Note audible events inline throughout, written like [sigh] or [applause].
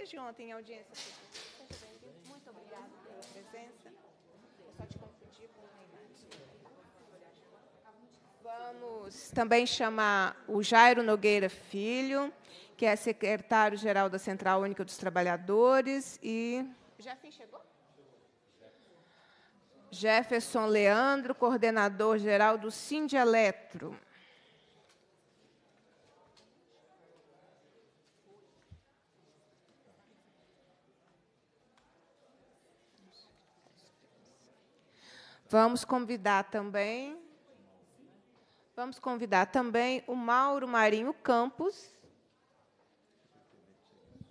desde ontem em audiência. Seja bem-vindo. Muito obrigada pela presença. Eu só te confundi com Vamos também chamar o Jairo Nogueira Filho, que é secretário-geral da Central Única dos Trabalhadores. E. Jefferson chegou? Jefferson Leandro, coordenador-geral do Sindialetro. Eletro. Vamos convidar também. Vamos convidar também o Mauro Marinho Campos,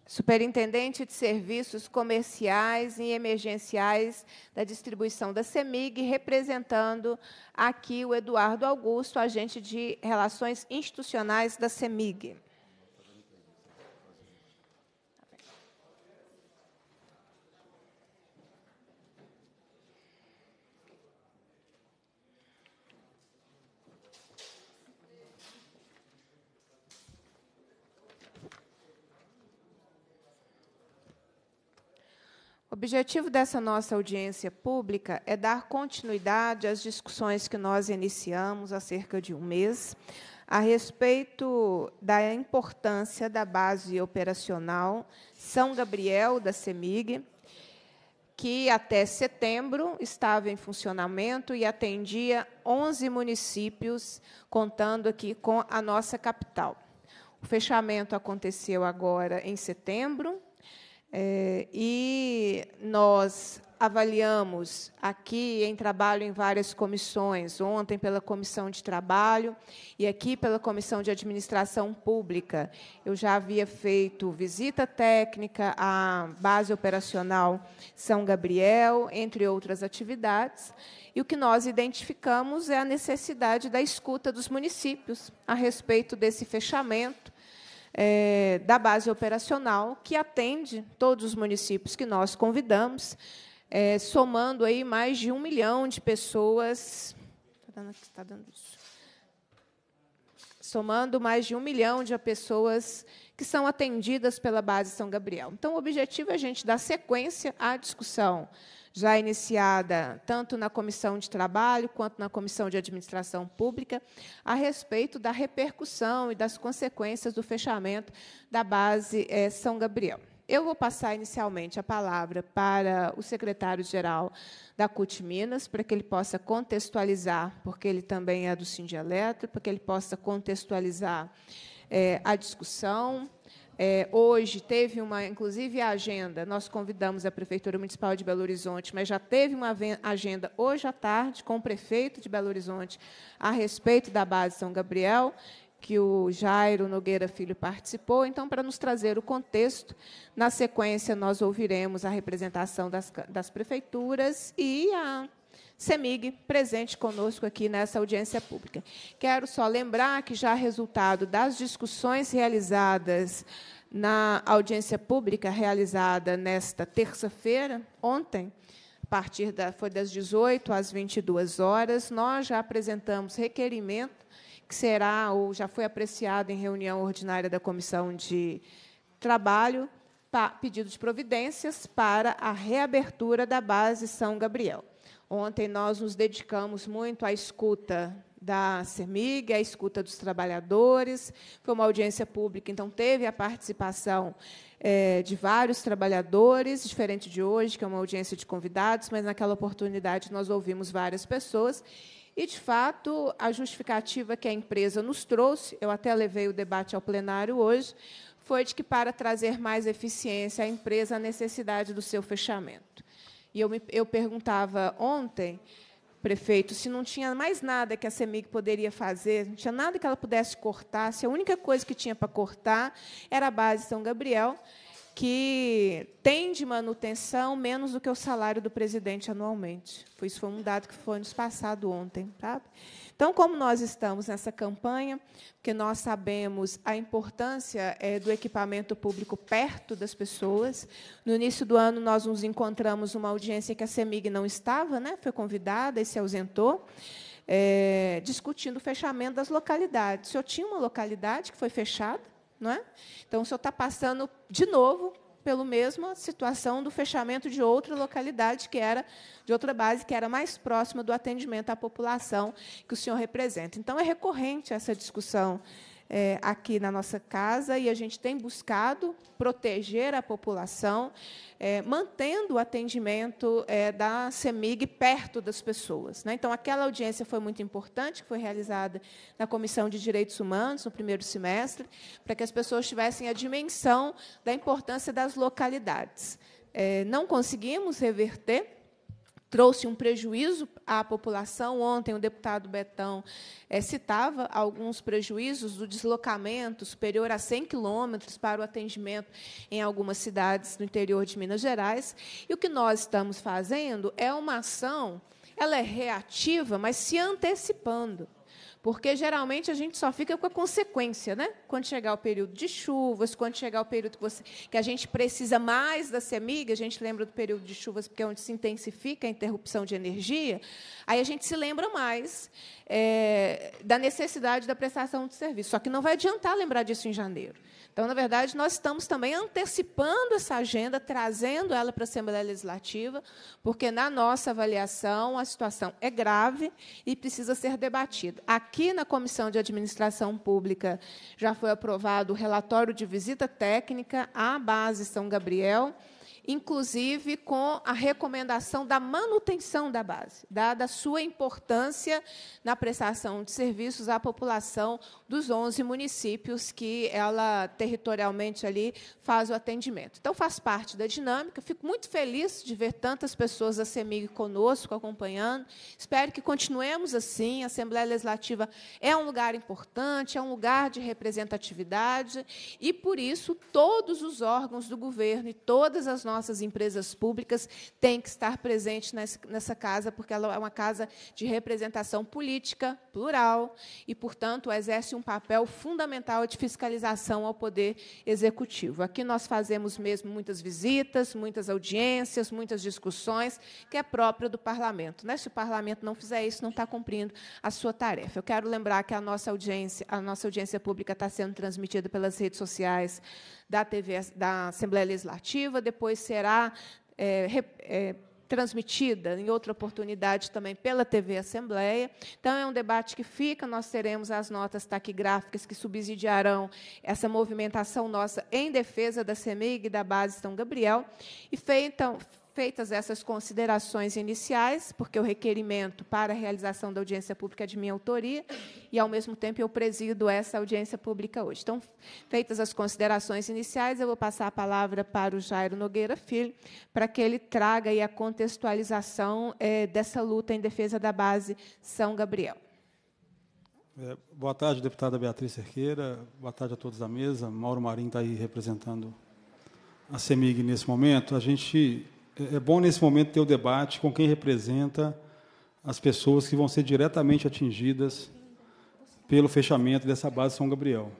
superintendente de serviços comerciais e emergenciais da distribuição da CEMIG, representando aqui o Eduardo Augusto, agente de relações institucionais da CEMIG. O objetivo dessa nossa audiência pública é dar continuidade às discussões que nós iniciamos há cerca de um mês a respeito da importância da base operacional São Gabriel da CEMIG, que até setembro estava em funcionamento e atendia 11 municípios, contando aqui com a nossa capital. O fechamento aconteceu agora em setembro, é, e nós avaliamos aqui em trabalho em várias comissões, ontem pela comissão de trabalho e aqui pela comissão de administração pública. Eu já havia feito visita técnica à base operacional São Gabriel, entre outras atividades, e o que nós identificamos é a necessidade da escuta dos municípios a respeito desse fechamento é, da base operacional, que atende todos os municípios que nós convidamos, é, somando aí mais de um milhão de pessoas. Está tá dando isso. Somando mais de um milhão de pessoas que são atendidas pela base São Gabriel. Então, o objetivo é a gente dar sequência à discussão já iniciada tanto na Comissão de Trabalho quanto na Comissão de Administração Pública, a respeito da repercussão e das consequências do fechamento da base é, São Gabriel. Eu vou passar inicialmente a palavra para o secretário-geral da CUT Minas, para que ele possa contextualizar, porque ele também é do Sindieletra, para que ele possa contextualizar é, a discussão, é, hoje teve uma, inclusive a agenda, nós convidamos a Prefeitura Municipal de Belo Horizonte, mas já teve uma agenda hoje à tarde com o prefeito de Belo Horizonte a respeito da base São Gabriel, que o Jairo Nogueira Filho participou. Então, para nos trazer o contexto, na sequência nós ouviremos a representação das, das prefeituras e a CEMIG presente conosco aqui nessa audiência pública. Quero só lembrar que já resultado das discussões realizadas na audiência pública realizada nesta terça-feira, ontem, a partir da, foi das 18 às 22 horas, nós já apresentamos requerimento que será ou já foi apreciado em reunião ordinária da Comissão de Trabalho, pedido de providências para a reabertura da base São Gabriel. Ontem nós nos dedicamos muito à escuta da CEMIG, à escuta dos trabalhadores. Foi uma audiência pública, então teve a participação é, de vários trabalhadores, diferente de hoje, que é uma audiência de convidados, mas naquela oportunidade nós ouvimos várias pessoas. E, de fato, a justificativa que a empresa nos trouxe, eu até levei o debate ao plenário hoje, foi de que, para trazer mais eficiência à empresa, a necessidade do seu fechamento. E eu, me, eu perguntava ontem, prefeito, se não tinha mais nada que a CEMIG poderia fazer, não tinha nada que ela pudesse cortar, se a única coisa que tinha para cortar era a base São Gabriel, que tem de manutenção menos do que o salário do presidente anualmente. Isso foi um dado que foi nos passado ontem. Sabe? Então, como nós estamos nessa campanha, porque nós sabemos a importância é, do equipamento público perto das pessoas, no início do ano nós nos encontramos numa audiência que a CEMIG não estava, né? foi convidada e se ausentou. É, discutindo o fechamento das localidades. O senhor tinha uma localidade que foi fechada, não é? Então, o senhor está passando de novo pela mesma situação do fechamento de outra localidade que era de outra base que era mais próxima do atendimento à população que o senhor representa. Então é recorrente essa discussão é, aqui na nossa casa e a gente tem buscado proteger a população, é, mantendo o atendimento é, da CEMIG perto das pessoas. Né? Então, aquela audiência foi muito importante, que foi realizada na Comissão de Direitos Humanos, no primeiro semestre, para que as pessoas tivessem a dimensão da importância das localidades. É, não conseguimos reverter trouxe um prejuízo à população. Ontem o deputado Betão é, citava alguns prejuízos do deslocamento superior a 100 quilômetros para o atendimento em algumas cidades do interior de Minas Gerais. E o que nós estamos fazendo é uma ação, ela é reativa, mas se antecipando. Porque geralmente a gente só fica com a consequência, né? Quando chegar o período de chuvas, quando chegar o período que, você, que a gente precisa mais da semiga, a gente lembra do período de chuvas porque é onde se intensifica a interrupção de energia, aí a gente se lembra mais é, da necessidade da prestação de serviço. Só que não vai adiantar lembrar disso em janeiro. Então, na verdade, nós estamos também antecipando essa agenda, trazendo ela para a Assembleia Legislativa, porque, na nossa avaliação, a situação é grave e precisa ser debatida. Aqui na Comissão de Administração Pública já foi aprovado o relatório de visita técnica à base São Gabriel inclusive com a recomendação da manutenção da base, dada a sua importância na prestação de serviços à população dos 11 municípios que ela territorialmente ali faz o atendimento. Então faz parte da dinâmica. Fico muito feliz de ver tantas pessoas da CEMIG conosco acompanhando. Espero que continuemos assim. A Assembleia Legislativa é um lugar importante, é um lugar de representatividade e por isso todos os órgãos do governo e todas as nossas nossas empresas públicas têm que estar presente nessa casa, porque ela é uma casa de representação política, plural, e, portanto, exerce um papel fundamental de fiscalização ao poder executivo. Aqui nós fazemos mesmo muitas visitas, muitas audiências, muitas discussões, que é própria do parlamento. Né? Se o parlamento não fizer isso, não está cumprindo a sua tarefa. Eu quero lembrar que a nossa audiência, a nossa audiência pública está sendo transmitida pelas redes sociais, da, TV, da Assembleia Legislativa, depois será é, é, transmitida em outra oportunidade também pela TV Assembleia. Então, é um debate que fica. Nós teremos as notas taquigráficas que subsidiarão essa movimentação nossa em defesa da CEMIG e da base São Gabriel. E feita, Feitas essas considerações iniciais, porque o requerimento para a realização da audiência pública é de minha autoria, e, ao mesmo tempo, eu presido essa audiência pública hoje. Então, feitas as considerações iniciais, eu vou passar a palavra para o Jairo Nogueira Filho, para que ele traga aí a contextualização é, dessa luta em defesa da base São Gabriel. É, boa tarde, deputada Beatriz Cerqueira. Boa tarde a todos da mesa. Mauro Marim está aí representando a CEMIG nesse momento. A gente é, é bom nesse momento ter o debate com quem representa as pessoas que vão ser diretamente atingidas pelo fechamento dessa base São Gabriel.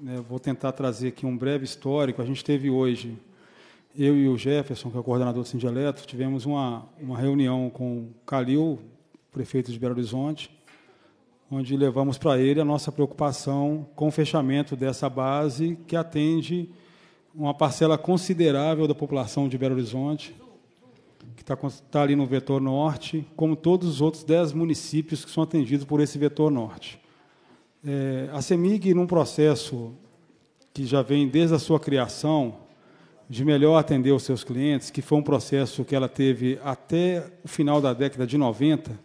Né, vou tentar trazer aqui um breve histórico. A gente teve hoje, eu e o Jefferson, que é o coordenador do Sindeleto, tivemos uma, uma reunião com o Calil, prefeito de Belo Horizonte, onde levamos para ele a nossa preocupação com o fechamento dessa base que atende uma parcela considerável da população de Belo Horizonte, que está tá ali no vetor norte, como todos os outros 10 municípios que são atendidos por esse vetor norte. É, a CEMIG, num processo que já vem desde a sua criação, de melhor atender os seus clientes, que foi um processo que ela teve até o final da década de 90,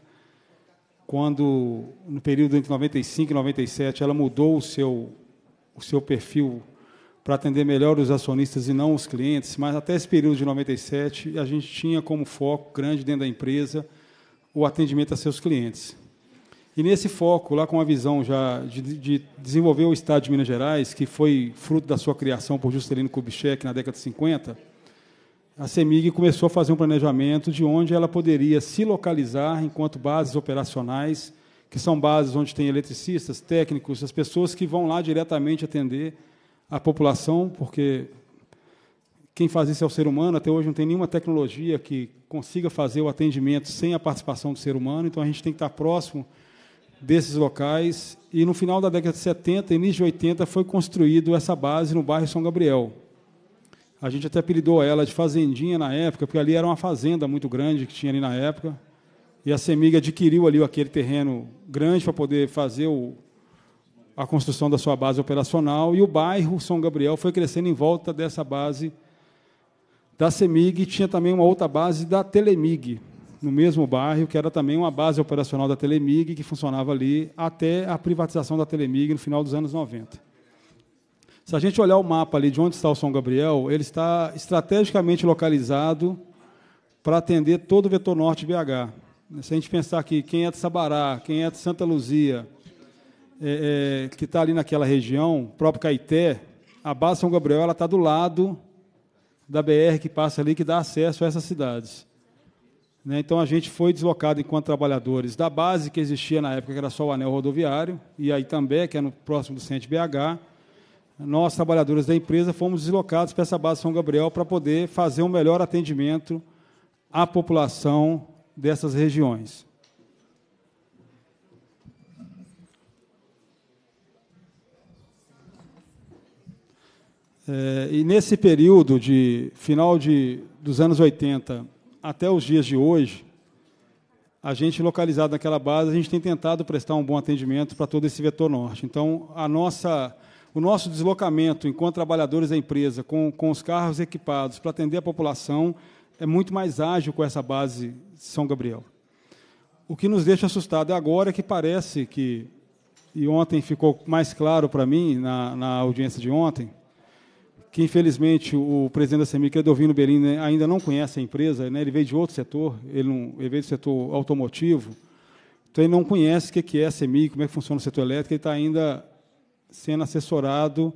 quando, no período entre 95 e 97, ela mudou o seu, o seu perfil para atender melhor os acionistas e não os clientes, mas até esse período de 97, a gente tinha como foco grande dentro da empresa o atendimento a seus clientes. E nesse foco, lá com a visão já de, de desenvolver o Estado de Minas Gerais, que foi fruto da sua criação por Juscelino Kubitschek na década de 50, a CEMIG começou a fazer um planejamento de onde ela poderia se localizar enquanto bases operacionais, que são bases onde tem eletricistas, técnicos, as pessoas que vão lá diretamente atender a população, porque quem faz isso é o ser humano. Até hoje não tem nenhuma tecnologia que consiga fazer o atendimento sem a participação do ser humano, então a gente tem que estar próximo desses locais. E no final da década de 70, início de 80, foi construído essa base no bairro São Gabriel. A gente até apelidou ela de Fazendinha na época, porque ali era uma fazenda muito grande que tinha ali na época. E a Semig adquiriu ali aquele terreno grande para poder fazer o, a construção da sua base operacional e o bairro São Gabriel foi crescendo em volta dessa base da CEMIG e tinha também uma outra base da Telemig, no mesmo bairro, que era também uma base operacional da Telemig, que funcionava ali até a privatização da Telemig no final dos anos 90. Se a gente olhar o mapa ali de onde está o São Gabriel, ele está estrategicamente localizado para atender todo o vetor norte BH. Se a gente pensar que quem é de Sabará, quem é de Santa Luzia, é, é, que está ali naquela região, próprio Caeté, a Base São Gabriel, ela está do lado da BR que passa ali, que dá acesso a essas cidades. Né? Então a gente foi deslocado enquanto trabalhadores da base que existia na época, que era só o anel rodoviário, e aí também, que é no próximo do centro BH. Nós, trabalhadores da empresa, fomos deslocados para essa base São Gabriel para poder fazer um melhor atendimento à população dessas regiões. É, e nesse período de final de, dos anos 80 até os dias de hoje, a gente localizado naquela base, a gente tem tentado prestar um bom atendimento para todo esse vetor norte. Então, a nossa, o nosso deslocamento enquanto trabalhadores da empresa, com, com os carros equipados para atender a população, é muito mais ágil com essa base São Gabriel. O que nos deixa assustado é agora é que parece que, e ontem ficou mais claro para mim, na, na audiência de ontem, que infelizmente o presidente da CEMIC, Edovino é Belim, né, ainda não conhece a empresa, né, ele veio de outro setor, ele, não, ele veio do setor automotivo, então ele não conhece o que é a CEMIC, como é que funciona o setor elétrico, ele está ainda sendo assessorado,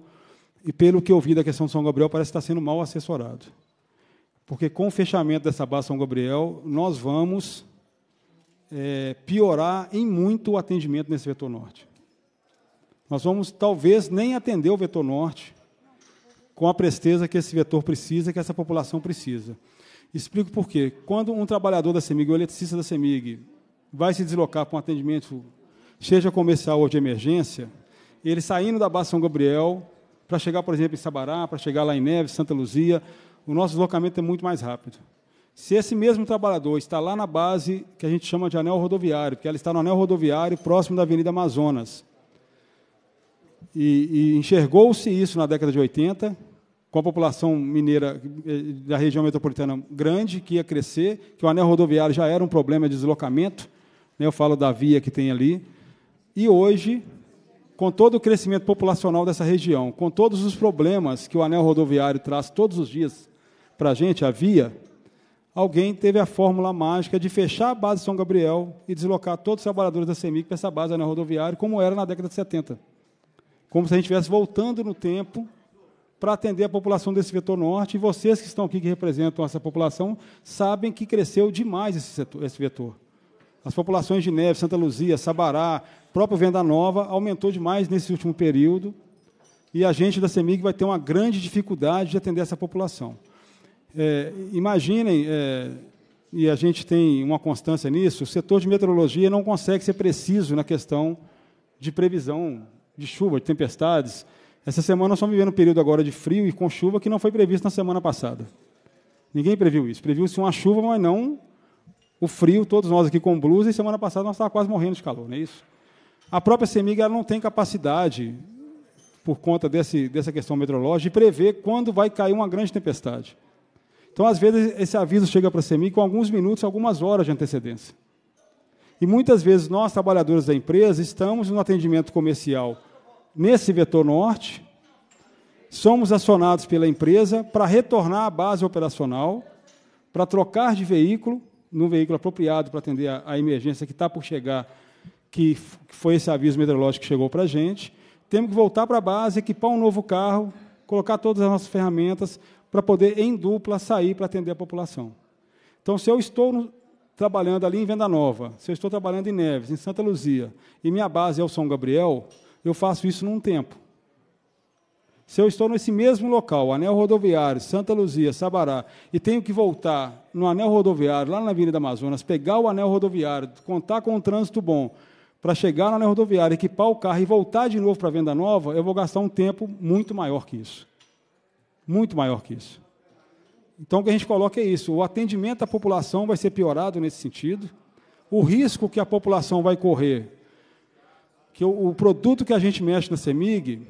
e pelo que eu vi da questão de São Gabriel, parece que está sendo mal assessorado. Porque com o fechamento dessa base São Gabriel, nós vamos é, piorar em muito o atendimento nesse vetor norte. Nós vamos, talvez, nem atender o vetor norte, com a presteza que esse vetor precisa, que essa população precisa. Explico por quê. Quando um trabalhador da CEMIG, ou eletricista da CEMIG, vai se deslocar para um atendimento, seja comercial ou de emergência, ele saindo da Baixa São Gabriel, para chegar, por exemplo, em Sabará, para chegar lá em Neves, Santa Luzia, o nosso deslocamento é muito mais rápido. Se esse mesmo trabalhador está lá na base que a gente chama de anel rodoviário, que ela está no anel rodoviário próximo da Avenida Amazonas, e, e enxergou-se isso na década de 80, com a população mineira eh, da região metropolitana grande, que ia crescer, que o anel rodoviário já era um problema de deslocamento, né, eu falo da via que tem ali, e hoje, com todo o crescimento populacional dessa região, com todos os problemas que o anel rodoviário traz todos os dias para a gente, a via, alguém teve a fórmula mágica de fechar a base de São Gabriel e deslocar todos os trabalhadores da CEMIC para essa base do anel rodoviário, como era na década de 70. Como se a gente estivesse voltando no tempo para atender a população desse vetor norte, e vocês que estão aqui, que representam essa população, sabem que cresceu demais esse, setor, esse vetor. As populações de Neve, Santa Luzia, Sabará, próprio Venda Nova, aumentou demais nesse último período, e a gente da CEMIG vai ter uma grande dificuldade de atender essa população. É, imaginem, é, e a gente tem uma constância nisso, o setor de meteorologia não consegue ser preciso na questão de previsão de chuva, de tempestades, essa semana nós estamos vivendo um período agora de frio e com chuva que não foi previsto na semana passada. Ninguém previu isso. Previu-se uma chuva, mas não o frio, todos nós aqui com blusa, e semana passada nós estávamos quase morrendo de calor, não é isso? A própria CEMIG ela não tem capacidade, por conta desse, dessa questão meteorológica, de prever quando vai cair uma grande tempestade. Então, às vezes, esse aviso chega para a CEMIG com alguns minutos, algumas horas de antecedência. E muitas vezes nós, trabalhadores da empresa, estamos no atendimento comercial nesse vetor norte, somos acionados pela empresa para retornar à base operacional, para trocar de veículo, num veículo apropriado para atender a, a emergência que está por chegar, que, que foi esse aviso meteorológico que chegou para a gente. Temos que voltar para a base, equipar um novo carro, colocar todas as nossas ferramentas para poder, em dupla, sair para atender a população. Então, se eu estou no, trabalhando ali em Venda Nova, se eu estou trabalhando em Neves, em Santa Luzia, e minha base é o São Gabriel, eu faço isso num tempo. Se eu estou nesse mesmo local, anel rodoviário, Santa Luzia, Sabará, e tenho que voltar no anel rodoviário, lá na Avenida Amazonas, pegar o anel rodoviário, contar com um trânsito bom, para chegar no anel rodoviário, equipar o carro e voltar de novo para a venda nova, eu vou gastar um tempo muito maior que isso. Muito maior que isso. Então, o que a gente coloca é isso: o atendimento à população vai ser piorado nesse sentido, o risco que a população vai correr que o, o produto que a gente mexe na CEMIG,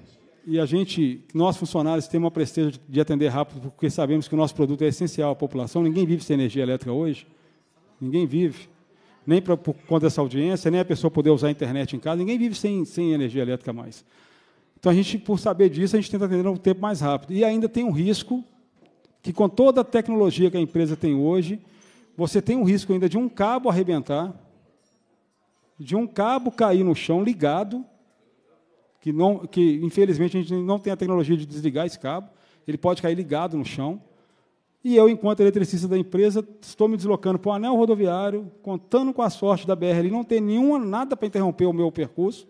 e a gente, nós funcionários, temos uma presteza de, de atender rápido, porque sabemos que o nosso produto é essencial à população, ninguém vive sem energia elétrica hoje, ninguém vive nem pra, por conta dessa audiência, nem a pessoa poder usar a internet em casa, ninguém vive sem, sem energia elétrica mais. Então, a gente, por saber disso, a gente tenta atender um tempo mais rápido. E ainda tem um risco, que com toda a tecnologia que a empresa tem hoje, você tem um risco ainda de um cabo arrebentar, de um cabo cair no chão ligado, que, não, que infelizmente a gente não tem a tecnologia de desligar esse cabo, ele pode cair ligado no chão. E eu, enquanto eletricista da empresa, estou me deslocando para o anel rodoviário, contando com a sorte da BR, ele não tem nenhuma nada para interromper o meu percurso,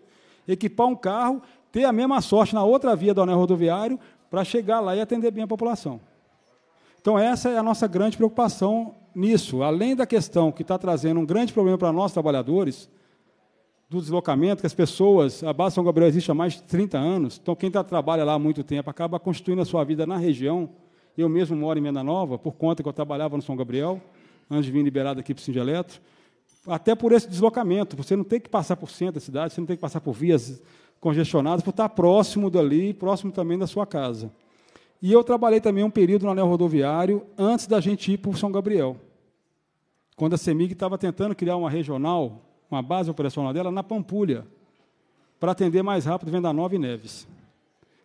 equipar um carro, ter a mesma sorte na outra via do anel rodoviário, para chegar lá e atender bem a população. Então, essa é a nossa grande preocupação nisso. Além da questão que está trazendo um grande problema para nós, trabalhadores, do deslocamento, que as pessoas, a base São Gabriel existe há mais de 30 anos, então quem tá, trabalha lá há muito tempo acaba construindo a sua vida na região. Eu mesmo moro em Menda Nova, por conta que eu trabalhava no São Gabriel, antes de vir liberado aqui para o Singeleto, até por esse deslocamento, você não tem que passar por centro da cidade, você não tem que passar por vias congestionadas, por estar tá próximo dali, próximo também da sua casa. E eu trabalhei também um período no anel rodoviário antes da gente ir para o São Gabriel. Quando a CEMIG estava tentando criar uma regional uma base operacional dela na Pampulha, para atender mais rápido Venda Nova e Neves.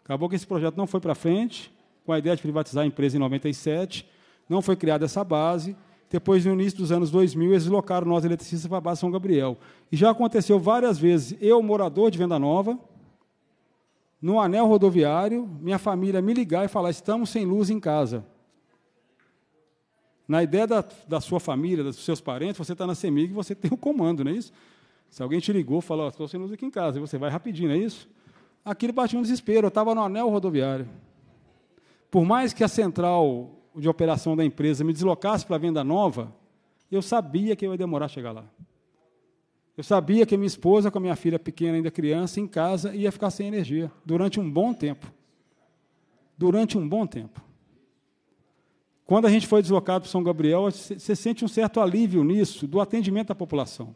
Acabou que esse projeto não foi para frente, com a ideia de privatizar a empresa em 97, não foi criada essa base. Depois, no início dos anos 2000, eles locaram nós eletricistas para a base São Gabriel. E já aconteceu várias vezes, eu, morador de Venda Nova, no anel rodoviário, minha família me ligar e falar: estamos sem luz em casa. Na ideia da, da sua família, dos seus parentes, você está na CEMIG e você tem o comando, não é isso? Se alguém te ligou, falou, estou sem luz aqui em casa, e você vai rapidinho, não é isso? Aquilo bateu um desespero, eu estava no anel rodoviário. Por mais que a central de operação da empresa me deslocasse para a venda nova, eu sabia que eu ia demorar a chegar lá. Eu sabia que minha esposa, com a minha filha pequena, ainda criança, em casa, ia ficar sem energia durante um bom tempo. Durante um bom tempo. Quando a gente foi deslocado para São Gabriel, você sente um certo alívio nisso, do atendimento à população.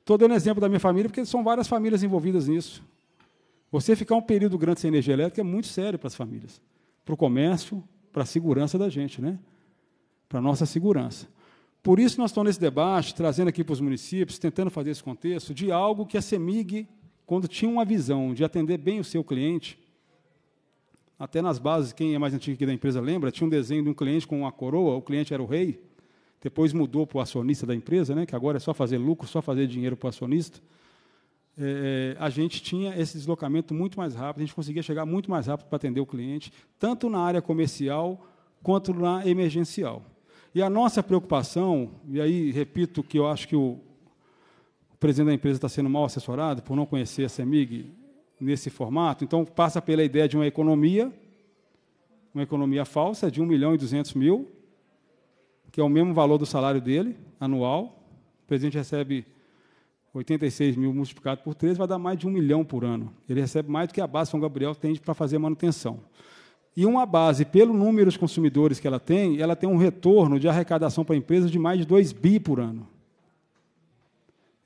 Estou dando exemplo da minha família, porque são várias famílias envolvidas nisso. Você ficar um período grande sem energia elétrica é muito sério para as famílias, para o comércio, para a segurança da gente, né? para a nossa segurança. Por isso, nós estamos nesse debate, trazendo aqui para os municípios, tentando fazer esse contexto, de algo que a CEMIG, quando tinha uma visão de atender bem o seu cliente, até nas bases, quem é mais antigo aqui da empresa lembra, tinha um desenho de um cliente com uma coroa, o cliente era o rei, depois mudou para o acionista da empresa, né, que agora é só fazer lucro, só fazer dinheiro para o acionista. É, é, a gente tinha esse deslocamento muito mais rápido, a gente conseguia chegar muito mais rápido para atender o cliente, tanto na área comercial quanto na emergencial. E a nossa preocupação, e aí repito que eu acho que o, o presidente da empresa está sendo mal assessorado por não conhecer a CEMIG, nesse formato. Então, passa pela ideia de uma economia, uma economia falsa, de 1 milhão e 200 mil, que é o mesmo valor do salário dele, anual. O presidente recebe 86 mil multiplicado por 3, vai dar mais de 1 milhão por ano. Ele recebe mais do que a base São Gabriel tem para fazer manutenção. E uma base, pelo número de consumidores que ela tem, ela tem um retorno de arrecadação para a empresa de mais de 2 bi por ano.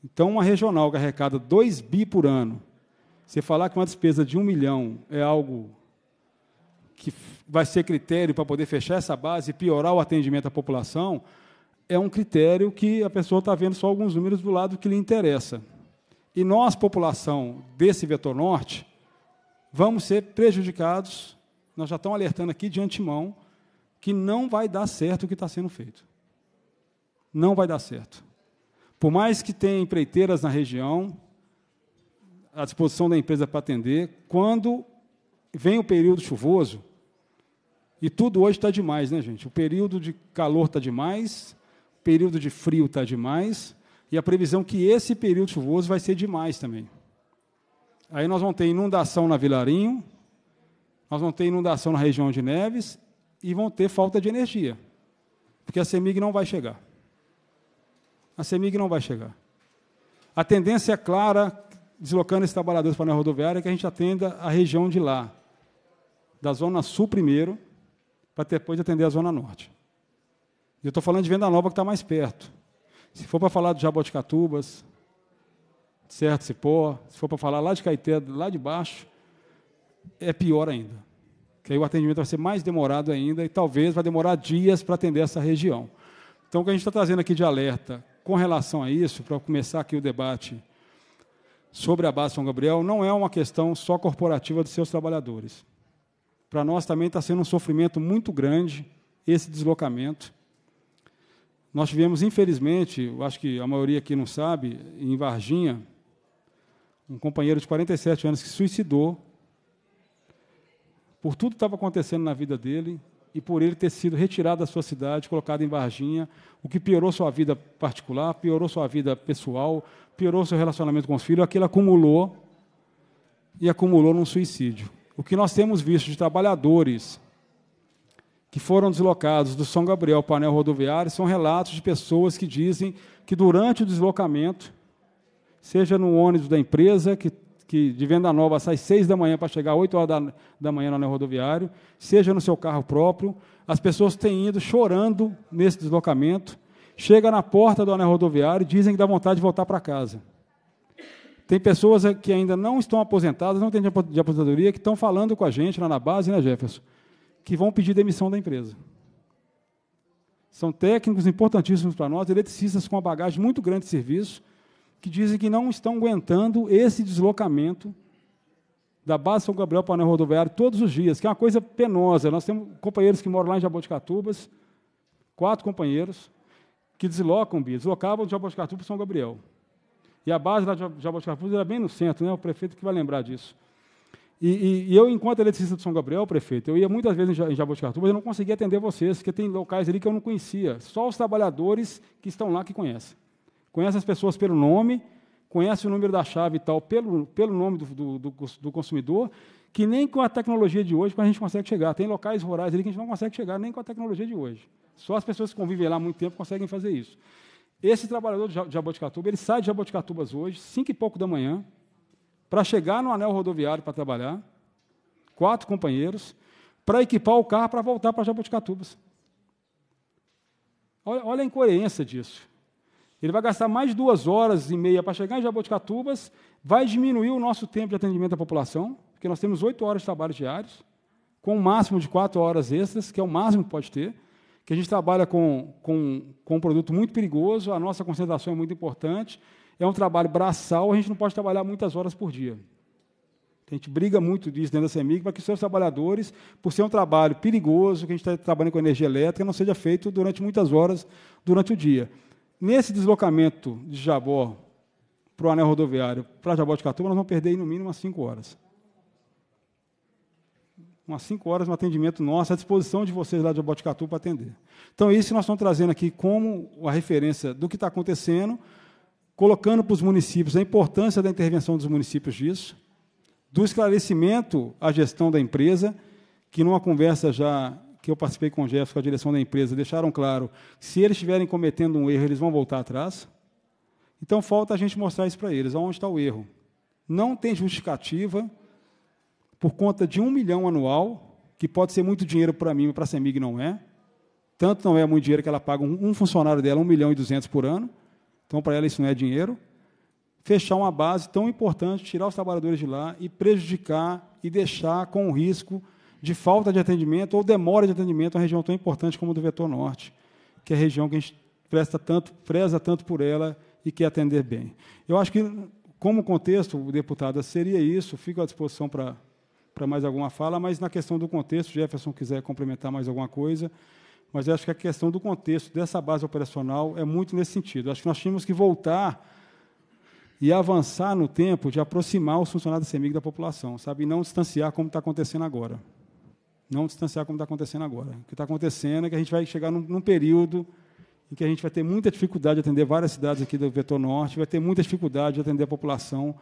Então, uma regional que arrecada 2 bi por ano você falar que uma despesa de um milhão é algo que vai ser critério para poder fechar essa base e piorar o atendimento à população, é um critério que a pessoa está vendo só alguns números do lado que lhe interessa. E nós, população desse vetor norte, vamos ser prejudicados. Nós já estamos alertando aqui de antemão que não vai dar certo o que está sendo feito. Não vai dar certo. Por mais que tenha empreiteiras na região, à disposição da empresa para atender. Quando vem o período chuvoso, e tudo hoje está demais, né, gente? O período de calor está demais, o período de frio está demais, e a previsão é que esse período chuvoso vai ser demais também. Aí nós vamos ter inundação na Vilarinho, nós vamos ter inundação na região de Neves e vão ter falta de energia, porque a CEMIG não vai chegar. A CEMIG não vai chegar. A tendência é clara, deslocando esses trabalhadores para a rodoviária, que a gente atenda a região de lá, da Zona Sul primeiro, para depois atender a Zona Norte. E eu estou falando de Venda Nova, que está mais perto. Se for para falar de Jaboticatubas, certo, Cipó, se for para falar lá de Caeté, lá de baixo, é pior ainda. Que aí o atendimento vai ser mais demorado ainda e talvez vai demorar dias para atender essa região. Então, o que a gente está trazendo aqui de alerta com relação a isso, para começar aqui o debate sobre a base São Gabriel não é uma questão só corporativa dos seus trabalhadores. Para nós também está sendo um sofrimento muito grande esse deslocamento. Nós tivemos, infelizmente, eu acho que a maioria aqui não sabe, em Varginha, um companheiro de 47 anos que suicidou por tudo que estava acontecendo na vida dele e por ele ter sido retirado da sua cidade, colocado em Varginha, o que piorou sua vida particular, piorou sua vida pessoal, piorou seu relacionamento com os filhos, aquilo acumulou e acumulou num suicídio. O que nós temos visto de trabalhadores que foram deslocados do São Gabriel para o anel rodoviário são relatos de pessoas que dizem que durante o deslocamento, seja no ônibus da empresa, que, que de venda nova sai seis da manhã para chegar às horas da, da manhã no anel rodoviário, seja no seu carro próprio, as pessoas têm ido chorando nesse deslocamento, chega na porta do anel rodoviário e dizem que dá vontade de voltar para casa. Tem pessoas que ainda não estão aposentadas, não têm de aposentadoria, que estão falando com a gente lá na base, né, Jefferson? Que vão pedir demissão da empresa. São técnicos importantíssimos para nós, eletricistas com uma bagagem muito grande de serviço, que dizem que não estão aguentando esse deslocamento da base São Gabriel para o anel rodoviário todos os dias, que é uma coisa penosa. Nós temos companheiros que moram lá em Jaboticatubas, quatro companheiros, que deslocam, deslocavam de Jaboticatubas para São Gabriel. E a base lá de Jaboticatubas era bem no centro, né? o prefeito que vai lembrar disso. E, e, e eu, enquanto eletricista de São Gabriel, prefeito, eu ia muitas vezes em Jaboticatubas, eu não conseguia atender vocês, porque tem locais ali que eu não conhecia, só os trabalhadores que estão lá que conhecem. Conhecem as pessoas pelo nome conhece o número da chave e tal pelo, pelo nome do, do, do consumidor, que nem com a tecnologia de hoje a gente consegue chegar. Tem locais rurais ali que a gente não consegue chegar nem com a tecnologia de hoje. Só as pessoas que convivem lá há muito tempo conseguem fazer isso. Esse trabalhador de Jaboticatuba, ele sai de Jaboticatubas hoje, 5 e pouco da manhã, para chegar no anel rodoviário para trabalhar, quatro companheiros, para equipar o carro para voltar para Jaboticatubas. Olha, olha a incoerência disso. Ele vai gastar mais de duas horas e meia para chegar em Jaboticatubas, vai diminuir o nosso tempo de atendimento à população, porque nós temos oito horas de trabalho diários, com um máximo de quatro horas extras, que é o máximo que pode ter, que a gente trabalha com, com, com um produto muito perigoso, a nossa concentração é muito importante, é um trabalho braçal, a gente não pode trabalhar muitas horas por dia. A gente briga muito disso dentro da CEMIG para que os seus trabalhadores, por ser um trabalho perigoso, que a gente está trabalhando com energia elétrica, não seja feito durante muitas horas durante o dia. Nesse deslocamento de Jabó para o anel rodoviário, para Jaboticatuba, nós vamos perder no mínimo umas 5 horas. Umas 5 horas no atendimento nosso, à disposição de vocês lá de Jaboticatuba para atender. Então, é isso nós estamos trazendo aqui como a referência do que está acontecendo, colocando para os municípios a importância da intervenção dos municípios disso, do esclarecimento à gestão da empresa, que numa conversa já que eu participei com o Jefferson, com a direção da empresa, deixaram claro, se eles estiverem cometendo um erro, eles vão voltar atrás. Então, falta a gente mostrar isso para eles, aonde está o erro. Não tem justificativa por conta de um milhão anual, que pode ser muito dinheiro para mim, mas para a CEMIG não é. Tanto não é muito dinheiro que ela paga um funcionário dela, um milhão e duzentos por ano. Então, para ela isso não é dinheiro. Fechar uma base tão importante, tirar os trabalhadores de lá e prejudicar e deixar com risco de falta de atendimento ou demora de atendimento a uma região tão importante como o do Vetor Norte, que é a região que a gente presta tanto, preza tanto por ela e quer atender bem. Eu acho que, como contexto, deputada, seria isso. Fico à disposição para para mais alguma fala, mas na questão do contexto, Jefferson quiser complementar mais alguma coisa, mas eu acho que a questão do contexto dessa base operacional é muito nesse sentido. Acho que nós tínhamos que voltar e avançar no tempo de aproximar os funcionários da CEMIG da população, sabe? E não distanciar como está acontecendo agora. Não distanciar como está acontecendo agora. O que está acontecendo é que a gente vai chegar num, num período em que a gente vai ter muita dificuldade de atender várias cidades aqui do vetor norte, vai ter muita dificuldade de atender a população,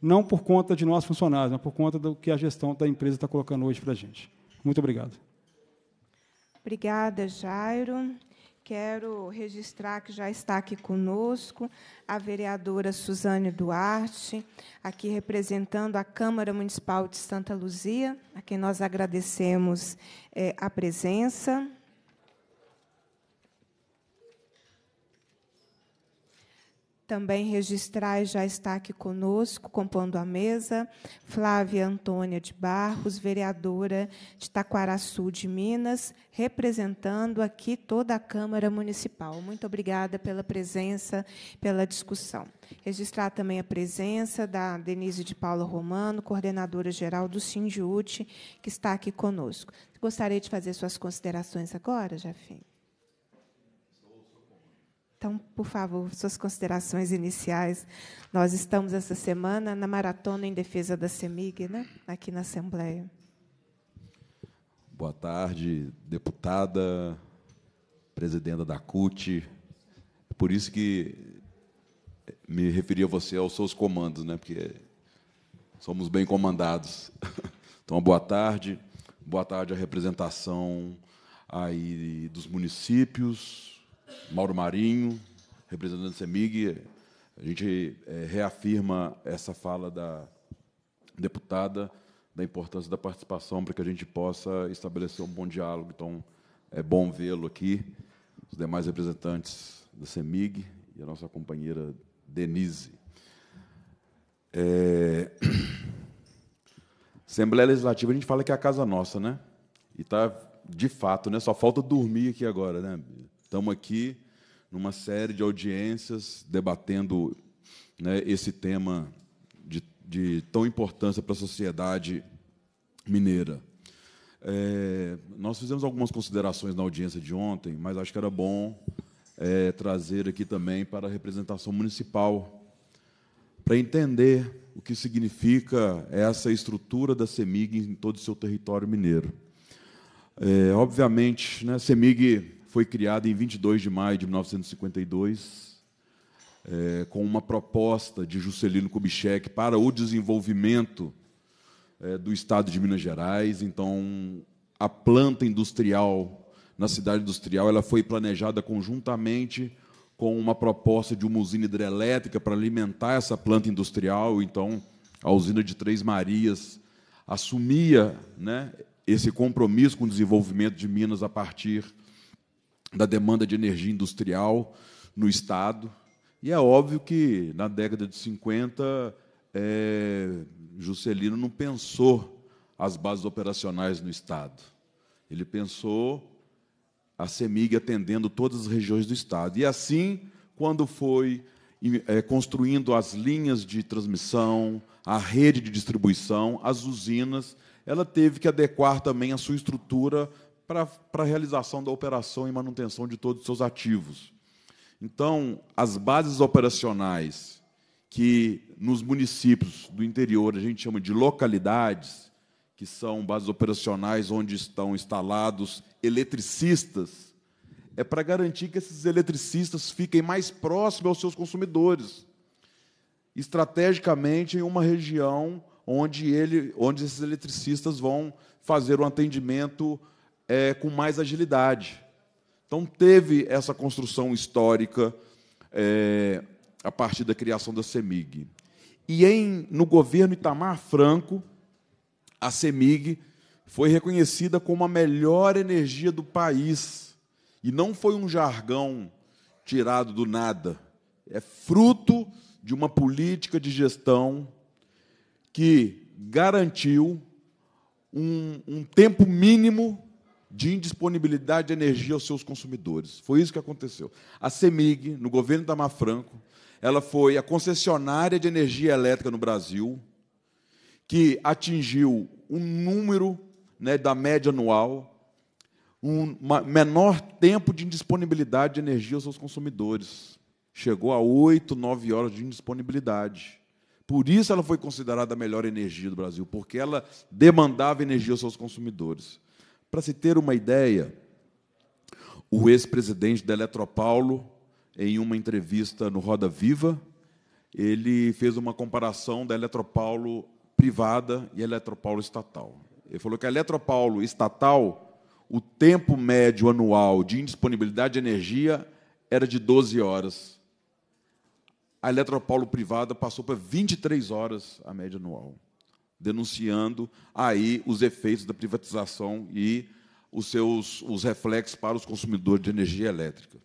não por conta de nós funcionários, mas por conta do que a gestão da empresa está colocando hoje para a gente. Muito obrigado. Obrigada, Jairo. Quero registrar que já está aqui conosco a vereadora Suzane Duarte, aqui representando a Câmara Municipal de Santa Luzia, a quem nós agradecemos eh, a presença. também registrar já está aqui conosco, compondo a mesa, Flávia Antônia de Barros, vereadora de Taquaraçu de Minas, representando aqui toda a Câmara Municipal. Muito obrigada pela presença, pela discussão. Registrar também a presença da Denise de Paula Romano, coordenadora geral do Sindiúte, que está aqui conosco. Gostaria de fazer suas considerações agora, Jafim? Então, por favor, suas considerações iniciais. Nós estamos essa semana na maratona em defesa da CEMIG, né? aqui na Assembleia. Boa tarde, deputada, presidenta da CUT. É por isso que me referi a você aos seus comandos, né? porque somos bem comandados. [laughs] Então, boa tarde. Boa tarde à representação aí dos municípios, Mauro Marinho, representante do CEMIG, a gente é, reafirma essa fala da deputada da importância da participação para que a gente possa estabelecer um bom diálogo. Então, é bom vê-lo aqui, os demais representantes da CEMIG e a nossa companheira Denise. É... [clears throat] Assembleia Legislativa, a gente fala que é a casa nossa, né? E está de fato, né? Só falta dormir aqui agora, né? Estamos aqui numa série de audiências debatendo né, esse tema de, de tão importância para a sociedade mineira. É, nós fizemos algumas considerações na audiência de ontem, mas acho que era bom é, trazer aqui também para a representação municipal, para entender o que significa essa estrutura da CEMIG em todo o seu território mineiro. É, obviamente, né, a CEMIG foi criada em 22 de maio de 1952, é, com uma proposta de Juscelino Kubitschek para o desenvolvimento é, do estado de Minas Gerais. Então, a planta industrial na cidade industrial ela foi planejada conjuntamente com uma proposta de uma usina hidrelétrica para alimentar essa planta industrial. Então, a usina de Três Marias assumia né, esse compromisso com o desenvolvimento de Minas a partir da demanda de energia industrial no Estado. E é óbvio que, na década de 50, é, Juscelino não pensou as bases operacionais no Estado. Ele pensou a CEMIG atendendo todas as regiões do Estado. E assim, quando foi é, construindo as linhas de transmissão, a rede de distribuição, as usinas, ela teve que adequar também a sua estrutura para a realização da operação e manutenção de todos os seus ativos. Então, as bases operacionais que nos municípios do interior a gente chama de localidades, que são bases operacionais onde estão instalados eletricistas, é para garantir que esses eletricistas fiquem mais próximos aos seus consumidores, estrategicamente em uma região onde, ele, onde esses eletricistas vão fazer um atendimento é, com mais agilidade. Então, teve essa construção histórica é, a partir da criação da CEMIG. E em, no governo Itamar Franco, a CEMIG foi reconhecida como a melhor energia do país. E não foi um jargão tirado do nada. É fruto de uma política de gestão que garantiu um, um tempo mínimo de indisponibilidade de energia aos seus consumidores. Foi isso que aconteceu. A CEMIG, no governo da Mafranco, ela foi a concessionária de energia elétrica no Brasil que atingiu um número né, da média anual, um menor tempo de indisponibilidade de energia aos seus consumidores. Chegou a oito, nove horas de indisponibilidade. Por isso ela foi considerada a melhor energia do Brasil, porque ela demandava energia aos seus consumidores. Para se ter uma ideia, o ex-presidente da Eletropaulo, em uma entrevista no Roda Viva, ele fez uma comparação da Eletropaulo privada e a Eletropaulo estatal. Ele falou que a Eletropaulo estatal, o tempo médio anual de indisponibilidade de energia era de 12 horas. A Eletropaulo privada passou para 23 horas a média anual denunciando aí os efeitos da privatização e os seus os reflexos para os consumidores de energia elétrica.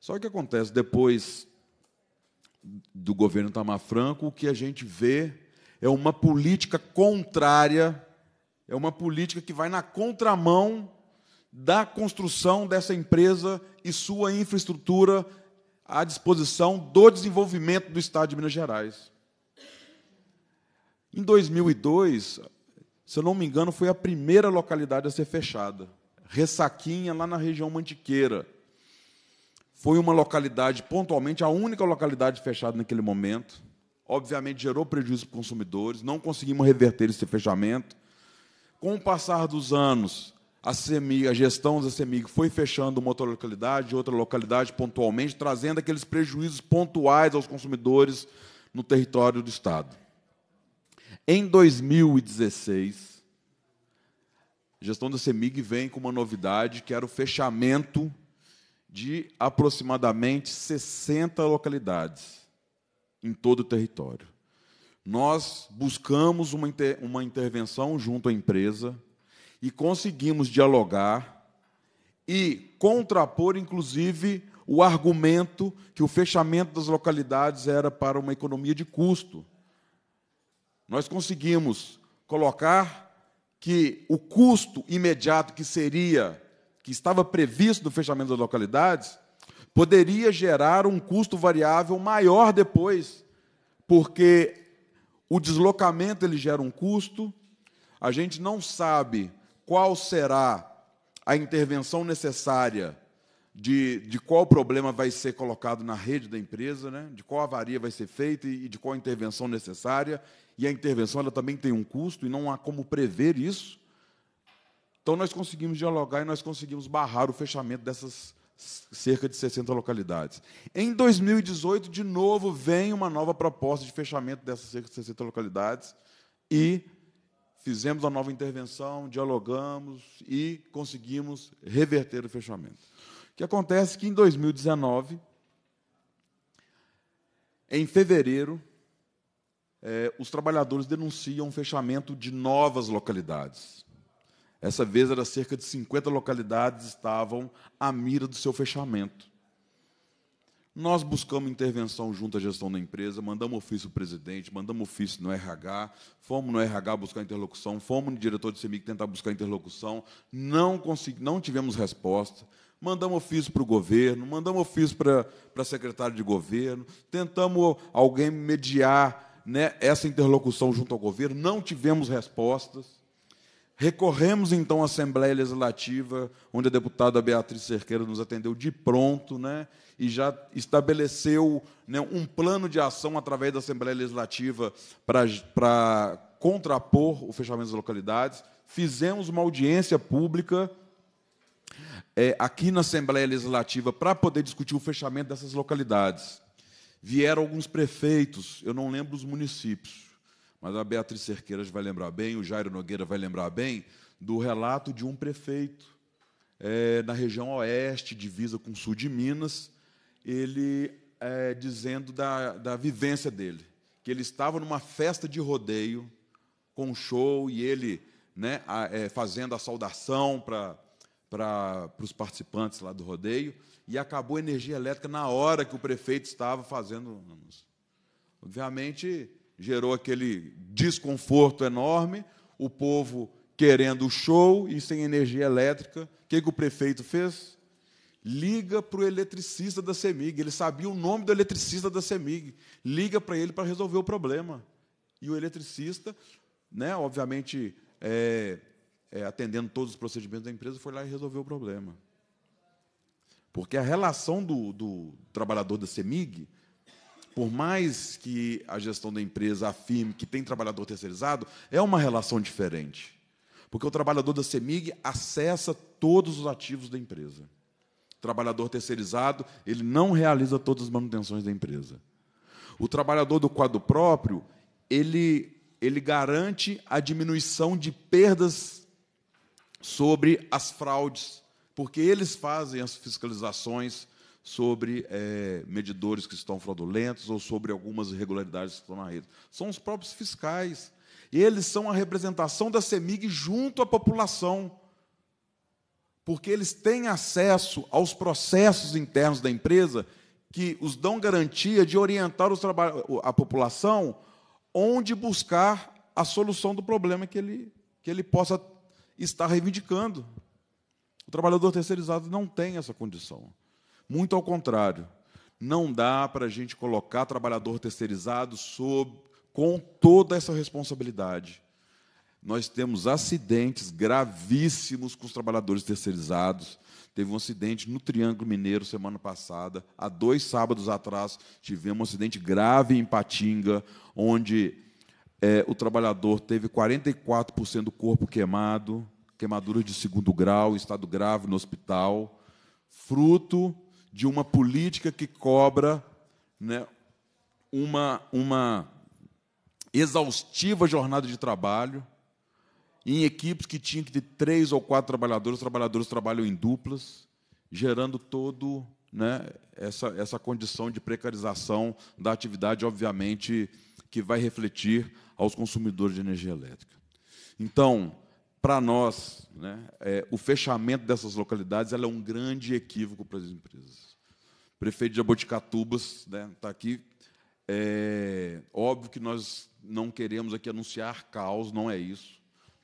Só que acontece depois do governo Tamar Franco, o que a gente vê é uma política contrária, é uma política que vai na contramão da construção dessa empresa e sua infraestrutura à disposição do desenvolvimento do Estado de Minas Gerais. Em 2002, se eu não me engano, foi a primeira localidade a ser fechada. Ressaquinha, lá na região Mantiqueira. Foi uma localidade, pontualmente, a única localidade fechada naquele momento. Obviamente, gerou prejuízo para os consumidores, não conseguimos reverter esse fechamento. Com o passar dos anos, a, CEMIG, a gestão da CEMIG foi fechando uma outra localidade, outra localidade pontualmente, trazendo aqueles prejuízos pontuais aos consumidores no território do Estado. Em 2016, a gestão da CEMIG vem com uma novidade que era o fechamento de aproximadamente 60 localidades em todo o território. Nós buscamos uma, inter, uma intervenção junto à empresa e conseguimos dialogar e contrapor, inclusive, o argumento que o fechamento das localidades era para uma economia de custo nós conseguimos colocar que o custo imediato que seria, que estava previsto do fechamento das localidades, poderia gerar um custo variável maior depois, porque o deslocamento ele gera um custo, a gente não sabe qual será a intervenção necessária de, de qual problema vai ser colocado na rede da empresa, né? de qual avaria vai ser feita e de qual intervenção necessária e a intervenção ela também tem um custo e não há como prever isso. Então nós conseguimos dialogar e nós conseguimos barrar o fechamento dessas cerca de 60 localidades. Em 2018, de novo, vem uma nova proposta de fechamento dessas cerca de 60 localidades e fizemos a nova intervenção, dialogamos e conseguimos reverter o fechamento. O que acontece é que em 2019, em fevereiro, é, os trabalhadores denunciam o fechamento de novas localidades. Essa vez era cerca de 50 localidades estavam à mira do seu fechamento. Nós buscamos intervenção junto à gestão da empresa, mandamos ofício ao presidente, mandamos ofício no RH, fomos no RH buscar interlocução, fomos no diretor de CEMIC tentar buscar interlocução, não, consegui, não tivemos resposta. Mandamos ofício para o governo, mandamos ofício para, para a secretária de governo, tentamos alguém mediar né, essa interlocução junto ao governo, não tivemos respostas. Recorremos então à Assembleia Legislativa, onde a deputada Beatriz Cerqueira nos atendeu de pronto, né, e já estabeleceu né, um plano de ação através da Assembleia Legislativa para contrapor o fechamento das localidades. Fizemos uma audiência pública é, aqui na Assembleia Legislativa para poder discutir o fechamento dessas localidades vieram alguns prefeitos, eu não lembro os municípios, mas a Beatriz Cerqueira vai lembrar bem, o Jairo Nogueira vai lembrar bem, do relato de um prefeito é, na região oeste, divisa com o sul de Minas, ele é, dizendo da, da vivência dele, que ele estava numa festa de rodeio, com um show, e ele né, a, é, fazendo a saudação para os participantes lá do rodeio, e acabou a energia elétrica na hora que o prefeito estava fazendo. Obviamente, gerou aquele desconforto enorme, o povo querendo o show e sem energia elétrica. O que, que o prefeito fez? Liga para o eletricista da CEMIG. Ele sabia o nome do eletricista da CEMIG. Liga para ele para resolver o problema. E o eletricista, né, obviamente, é, é, atendendo todos os procedimentos da empresa, foi lá e resolveu o problema. Porque a relação do, do trabalhador da CEMIG, por mais que a gestão da empresa afirme que tem trabalhador terceirizado, é uma relação diferente. Porque o trabalhador da CEMIG acessa todos os ativos da empresa. O trabalhador terceirizado, ele não realiza todas as manutenções da empresa. O trabalhador do quadro próprio, ele, ele garante a diminuição de perdas sobre as fraudes porque eles fazem as fiscalizações sobre é, medidores que estão fraudulentos ou sobre algumas irregularidades que estão na rede. São os próprios fiscais. Eles são a representação da CEMIG junto à população, porque eles têm acesso aos processos internos da empresa que os dão garantia de orientar a população onde buscar a solução do problema que ele, que ele possa estar reivindicando. O trabalhador terceirizado não tem essa condição. Muito ao contrário, não dá para a gente colocar trabalhador terceirizado sob, com toda essa responsabilidade. Nós temos acidentes gravíssimos com os trabalhadores terceirizados. Teve um acidente no Triângulo Mineiro semana passada. Há dois sábados atrás, tivemos um acidente grave em Patinga, onde é, o trabalhador teve 44% do corpo queimado, queimadura de segundo grau, estado grave no hospital, fruto de uma política que cobra né, uma, uma exaustiva jornada de trabalho em equipes que tinham que ter três ou quatro trabalhadores, os trabalhadores trabalham em duplas, gerando todo né, essa, essa condição de precarização da atividade, obviamente, que vai refletir aos consumidores de energia elétrica. Então, para nós, né, é, o fechamento dessas localidades é um grande equívoco para as empresas. O prefeito de Jaboticatubas está né, tá aqui. É, óbvio que nós não queremos aqui anunciar caos, não é isso.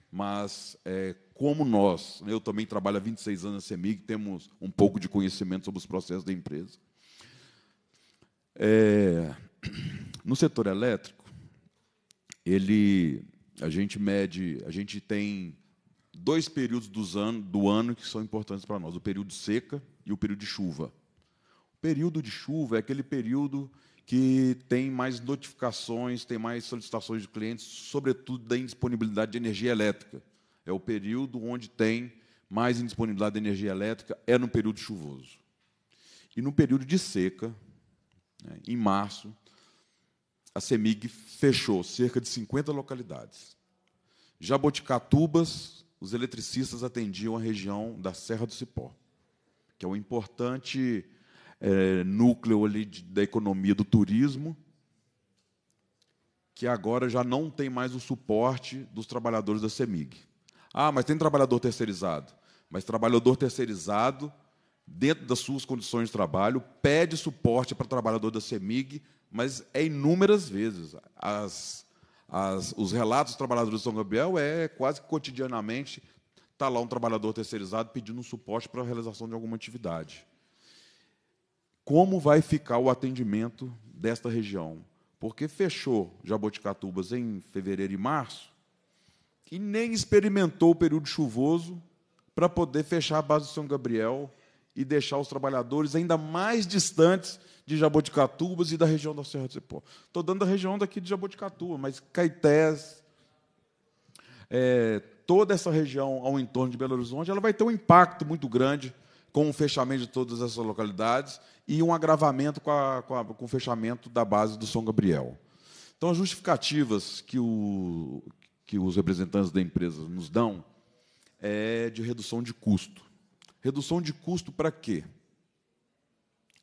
Mas, é, como nós, eu também trabalho há 26 anos na CEMIG, temos um pouco de conhecimento sobre os processos da empresa. É, no setor elétrico, ele, a gente mede, a gente tem dois períodos do ano, do ano que são importantes para nós: o período de seca e o período de chuva. O período de chuva é aquele período que tem mais notificações, tem mais solicitações de clientes, sobretudo da indisponibilidade de energia elétrica. É o período onde tem mais indisponibilidade de energia elétrica, é no período chuvoso. E no período de seca, né, em março, a CEMIG fechou cerca de 50 localidades. Jaboticatubas, os eletricistas atendiam a região da Serra do Cipó, que é um importante é, núcleo ali de, da economia do turismo, que agora já não tem mais o suporte dos trabalhadores da CEMIG. Ah, mas tem trabalhador terceirizado. Mas trabalhador terceirizado, dentro das suas condições de trabalho, pede suporte para trabalhador da CEMIG, mas é inúmeras vezes. As as, os relatos dos trabalhadores de São Gabriel é quase que cotidianamente está lá um trabalhador terceirizado pedindo um suporte para a realização de alguma atividade. Como vai ficar o atendimento desta região? Porque fechou Jaboticatubas em fevereiro e março e nem experimentou o período chuvoso para poder fechar a base do São Gabriel e deixar os trabalhadores ainda mais distantes de Jaboticatubas e da região da Serra do Cipó. Estou dando a região daqui de Jaboticatuba, mas Caetés, é, toda essa região ao entorno de Belo Horizonte, ela vai ter um impacto muito grande com o fechamento de todas essas localidades e um agravamento com, a, com, a, com o fechamento da base do São Gabriel. Então, as justificativas que, o, que os representantes da empresa nos dão é de redução de custo. Redução de custo para quê?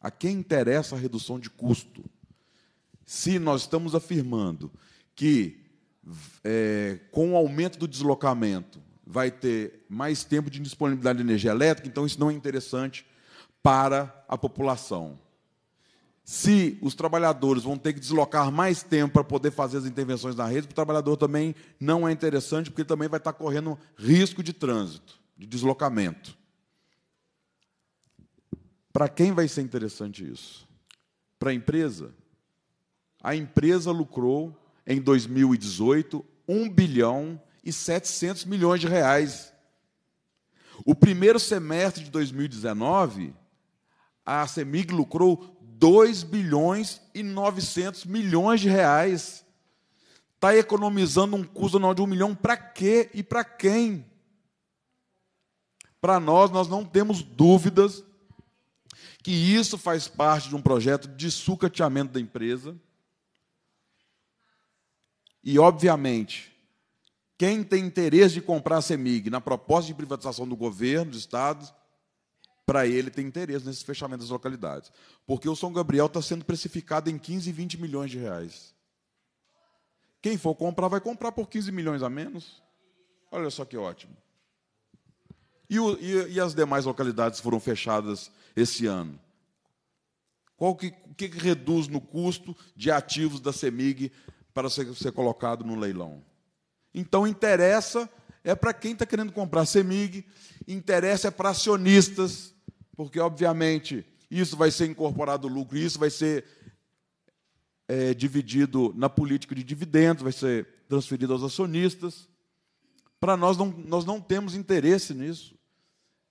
A quem interessa a redução de custo? Se nós estamos afirmando que é, com o aumento do deslocamento vai ter mais tempo de disponibilidade de energia elétrica, então isso não é interessante para a população. Se os trabalhadores vão ter que deslocar mais tempo para poder fazer as intervenções na rede, para o trabalhador também não é interessante, porque ele também vai estar tá correndo risco de trânsito, de deslocamento. Para quem vai ser interessante isso? Para a empresa? A empresa lucrou em 2018 1 bilhão e 700 milhões de reais. O primeiro semestre de 2019, a CEMIG lucrou 2 bilhões e 900 milhões de reais. Está economizando um custo anual de um milhão para quê e para quem? Para nós, nós não temos dúvidas que isso faz parte de um projeto de sucateamento da empresa. E, obviamente, quem tem interesse de comprar a CEMIG na proposta de privatização do governo, do Estado, para ele tem interesse nesse fechamento das localidades. Porque o São Gabriel está sendo precificado em 15, 20 milhões de reais. Quem for comprar, vai comprar por 15 milhões a menos. Olha só que ótimo. E, o, e, e as demais localidades foram fechadas esse ano? Qual que, o que, que reduz no custo de ativos da CEMIG para ser, ser colocado no leilão? Então, interessa é para quem está querendo comprar CEMIG, interessa é para acionistas, porque, obviamente, isso vai ser incorporado ao lucro, isso vai ser é, dividido na política de dividendos, vai ser transferido aos acionistas. Para nós, não, nós não temos interesse nisso.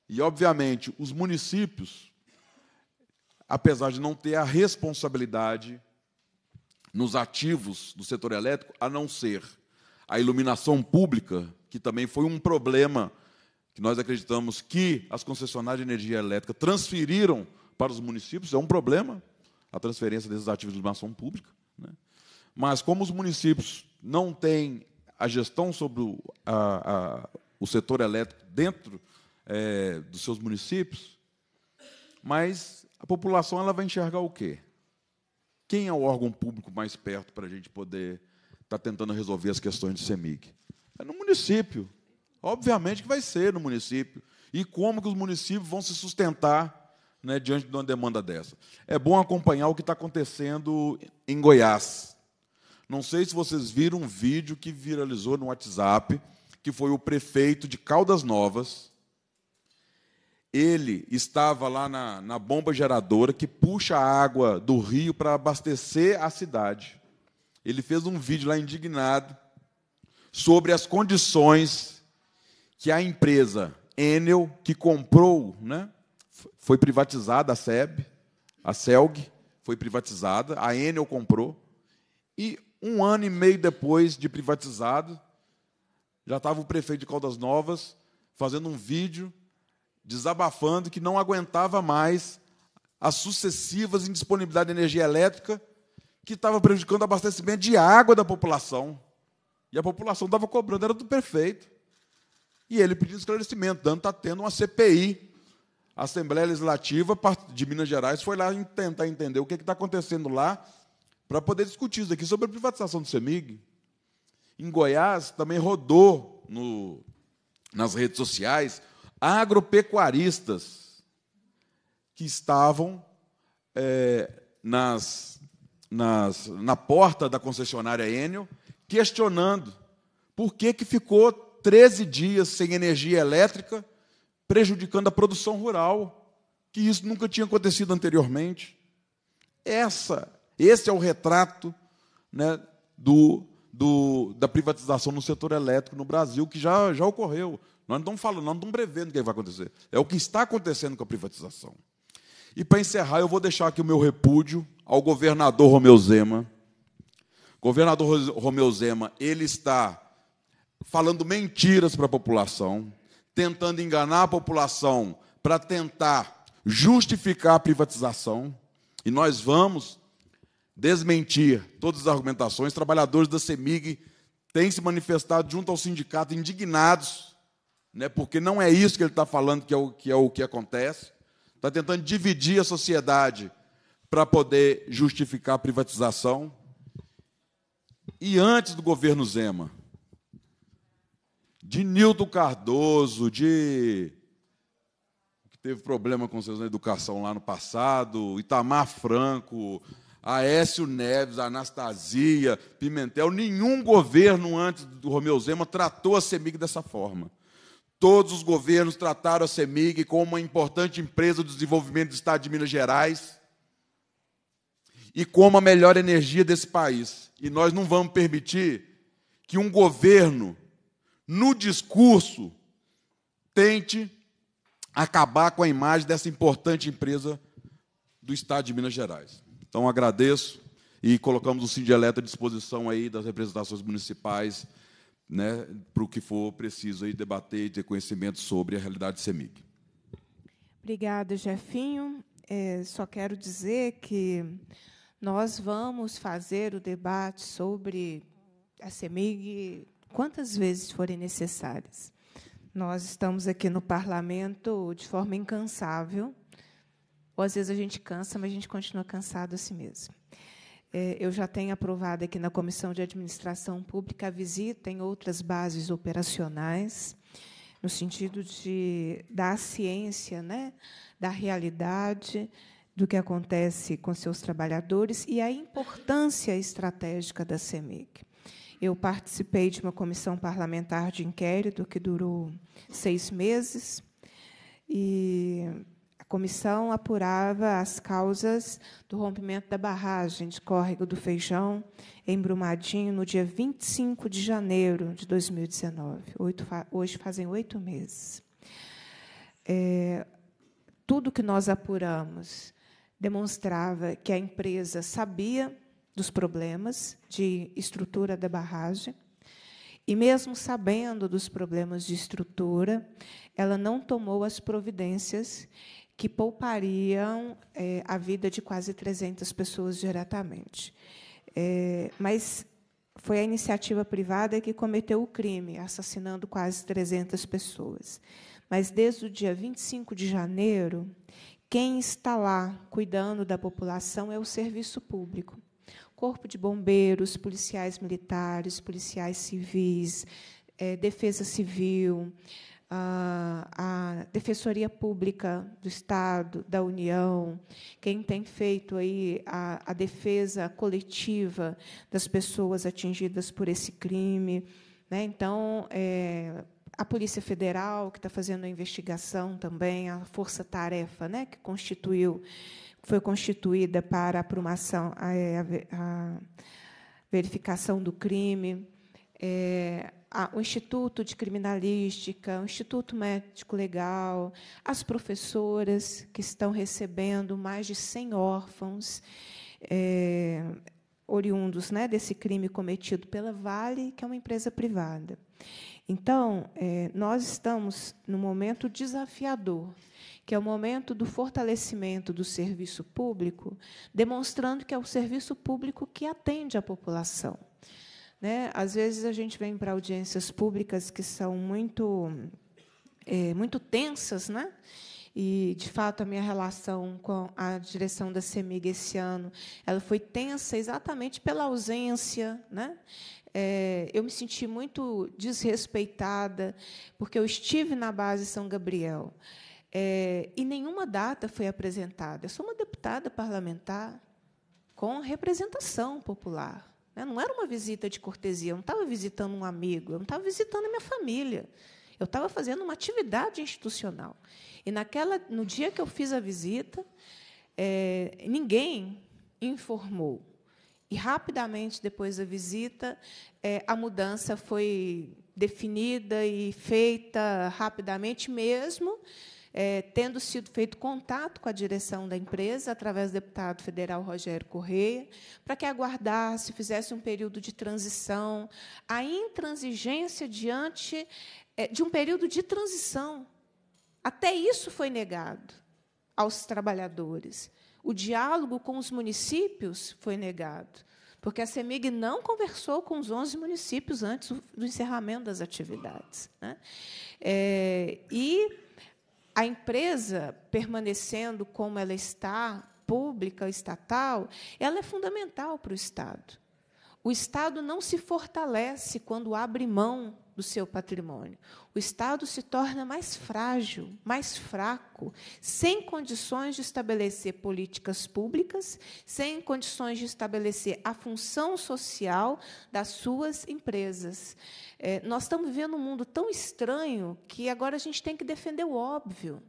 E, obviamente, os municípios apesar de não ter a responsabilidade nos ativos do setor elétrico, a não ser a iluminação pública, que também foi um problema que nós acreditamos que as concessionárias de energia elétrica transferiram para os municípios, é um problema a transferência desses ativos de iluminação pública. Né? Mas como os municípios não têm a gestão sobre o, a, a, o setor elétrico dentro é, dos seus municípios, mas a população ela vai enxergar o quê? Quem é o órgão público mais perto para a gente poder estar tá tentando resolver as questões de CEMIG? É no município. Obviamente que vai ser no município. E como que os municípios vão se sustentar né, diante de uma demanda dessa? É bom acompanhar o que está acontecendo em Goiás. Não sei se vocês viram um vídeo que viralizou no WhatsApp, que foi o prefeito de Caldas Novas, ele estava lá na, na bomba geradora que puxa a água do rio para abastecer a cidade. Ele fez um vídeo lá indignado sobre as condições que a empresa Enel, que comprou, né, foi privatizada a SEB, a CELG foi privatizada, a Enel comprou, e um ano e meio depois de privatizado, já estava o prefeito de Caldas Novas fazendo um vídeo desabafando que não aguentava mais as sucessivas indisponibilidades de energia elétrica que estava prejudicando o abastecimento de água da população. E a população estava cobrando, era do prefeito. E ele pediu esclarecimento, dando está tendo uma CPI. A Assembleia Legislativa de Minas Gerais foi lá tentar entender o que está acontecendo lá para poder discutir isso aqui sobre a privatização do CEMIG. Em Goiás também rodou no, nas redes sociais agropecuaristas que estavam é, nas, nas, na porta da concessionária Enel questionando por que, que ficou 13 dias sem energia elétrica, prejudicando a produção rural, que isso nunca tinha acontecido anteriormente. Essa, esse é o retrato né, do, do, da privatização no setor elétrico no Brasil, que já, já ocorreu. Nós não estamos falando, nós não estamos prevendo o que vai acontecer. É o que está acontecendo com a privatização. E para encerrar, eu vou deixar aqui o meu repúdio ao governador Romeu Zema. Governador Romeu Zema, ele está falando mentiras para a população, tentando enganar a população para tentar justificar a privatização. E nós vamos desmentir todas as argumentações. Trabalhadores da CEMIG têm se manifestado junto ao sindicato indignados né, porque não é isso que ele está falando que é o que, é o que acontece. Está tentando dividir a sociedade para poder justificar a privatização. E antes do governo Zema, de Nilton Cardoso, de que teve problema com vocês na educação lá no passado, Itamar Franco, Aécio Neves, Anastasia, Pimentel, nenhum governo antes do Romeu Zema tratou a CEMIG dessa forma. Todos os governos trataram a CEMIG como uma importante empresa do desenvolvimento do estado de Minas Gerais e como a melhor energia desse país. E nós não vamos permitir que um governo, no discurso, tente acabar com a imagem dessa importante empresa do estado de Minas Gerais. Então agradeço e colocamos o Sindieleto à disposição aí das representações municipais né, para o que for preciso aí debater e ter conhecimento sobre a realidade CEMIG. Obrigada, Jefinho. É, só quero dizer que nós vamos fazer o debate sobre a CEMIG quantas vezes forem necessárias. Nós estamos aqui no parlamento de forma incansável. Ou às vezes a gente cansa, mas a gente continua cansado assim mesmo. É, eu já tenho aprovado aqui na Comissão de Administração Pública a visita em outras bases operacionais, no sentido de dar ciência né, da realidade do que acontece com seus trabalhadores e a importância estratégica da Semec. Eu participei de uma comissão parlamentar de inquérito que durou seis meses e comissão apurava as causas do rompimento da barragem de córrego do Feijão, em Brumadinho, no dia 25 de janeiro de 2019. Oito, hoje fazem oito meses. É, tudo que nós apuramos demonstrava que a empresa sabia dos problemas de estrutura da barragem. E mesmo sabendo dos problemas de estrutura, ela não tomou as providências que poupariam é, a vida de quase 300 pessoas diretamente. É, mas foi a iniciativa privada que cometeu o crime, assassinando quase 300 pessoas. Mas desde o dia 25 de janeiro, quem está lá cuidando da população é o serviço público. Corpo de bombeiros, policiais militares, policiais civis, é, defesa civil, a Defensoria Pública do Estado, da União, quem tem feito aí a, a defesa coletiva das pessoas atingidas por esse crime. Né? Então, é, a Polícia Federal, que está fazendo a investigação também, a Força Tarefa, né, que constituiu, foi constituída para a aprumação, a, a verificação do crime. É, ah, o Instituto de Criminalística, o Instituto Médico Legal, as professoras que estão recebendo mais de 100 órfãos é, oriundos né, desse crime cometido pela Vale, que é uma empresa privada. Então, é, nós estamos no momento desafiador, que é o momento do fortalecimento do serviço público, demonstrando que é o serviço público que atende a população. Né? Às vezes a gente vem para audiências públicas que são muito, é, muito tensas, né? E, de fato, a minha relação com a direção da CEMIG esse ano ela foi tensa exatamente pela ausência. Né? É, eu me senti muito desrespeitada, porque eu estive na base São Gabriel. É, e nenhuma data foi apresentada. Eu sou uma deputada parlamentar com representação popular. Não era uma visita de cortesia, eu não estava visitando um amigo, eu não estava visitando a minha família. Eu estava fazendo uma atividade institucional. E naquela, no dia que eu fiz a visita, é, ninguém informou. E rapidamente depois da visita, é, a mudança foi definida e feita rapidamente mesmo é, tendo sido feito contato com a direção da empresa, através do deputado federal Rogério Correia, para que aguardasse, fizesse um período de transição, a intransigência diante é, de um período de transição. Até isso foi negado aos trabalhadores. O diálogo com os municípios foi negado, porque a CEMIG não conversou com os 11 municípios antes do encerramento das atividades. Né? É, e a empresa permanecendo como ela está, pública, estatal, ela é fundamental para o Estado. O Estado não se fortalece quando abre mão do seu patrimônio. O Estado se torna mais frágil, mais fraco, sem condições de estabelecer políticas públicas, sem condições de estabelecer a função social das suas empresas. É, nós estamos vivendo um mundo tão estranho que agora a gente tem que defender o óbvio.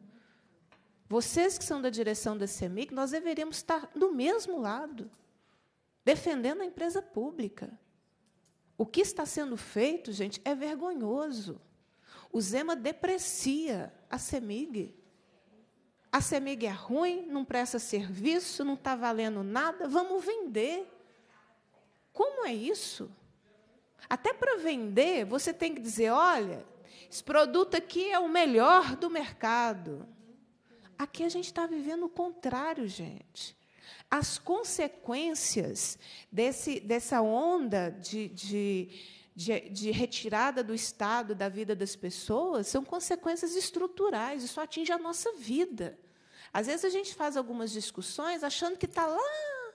Vocês que são da direção da CEMIC, nós deveríamos estar do mesmo lado defendendo a empresa pública. O que está sendo feito, gente, é vergonhoso. O Zema deprecia a CEMIG. A CEMIG é ruim, não presta serviço, não está valendo nada, vamos vender. Como é isso? Até para vender, você tem que dizer: olha, esse produto aqui é o melhor do mercado. Aqui a gente está vivendo o contrário, gente as consequências desse, dessa onda de, de, de, de retirada do Estado da vida das pessoas são consequências estruturais, isso atinge a nossa vida. Às vezes a gente faz algumas discussões achando que está lá,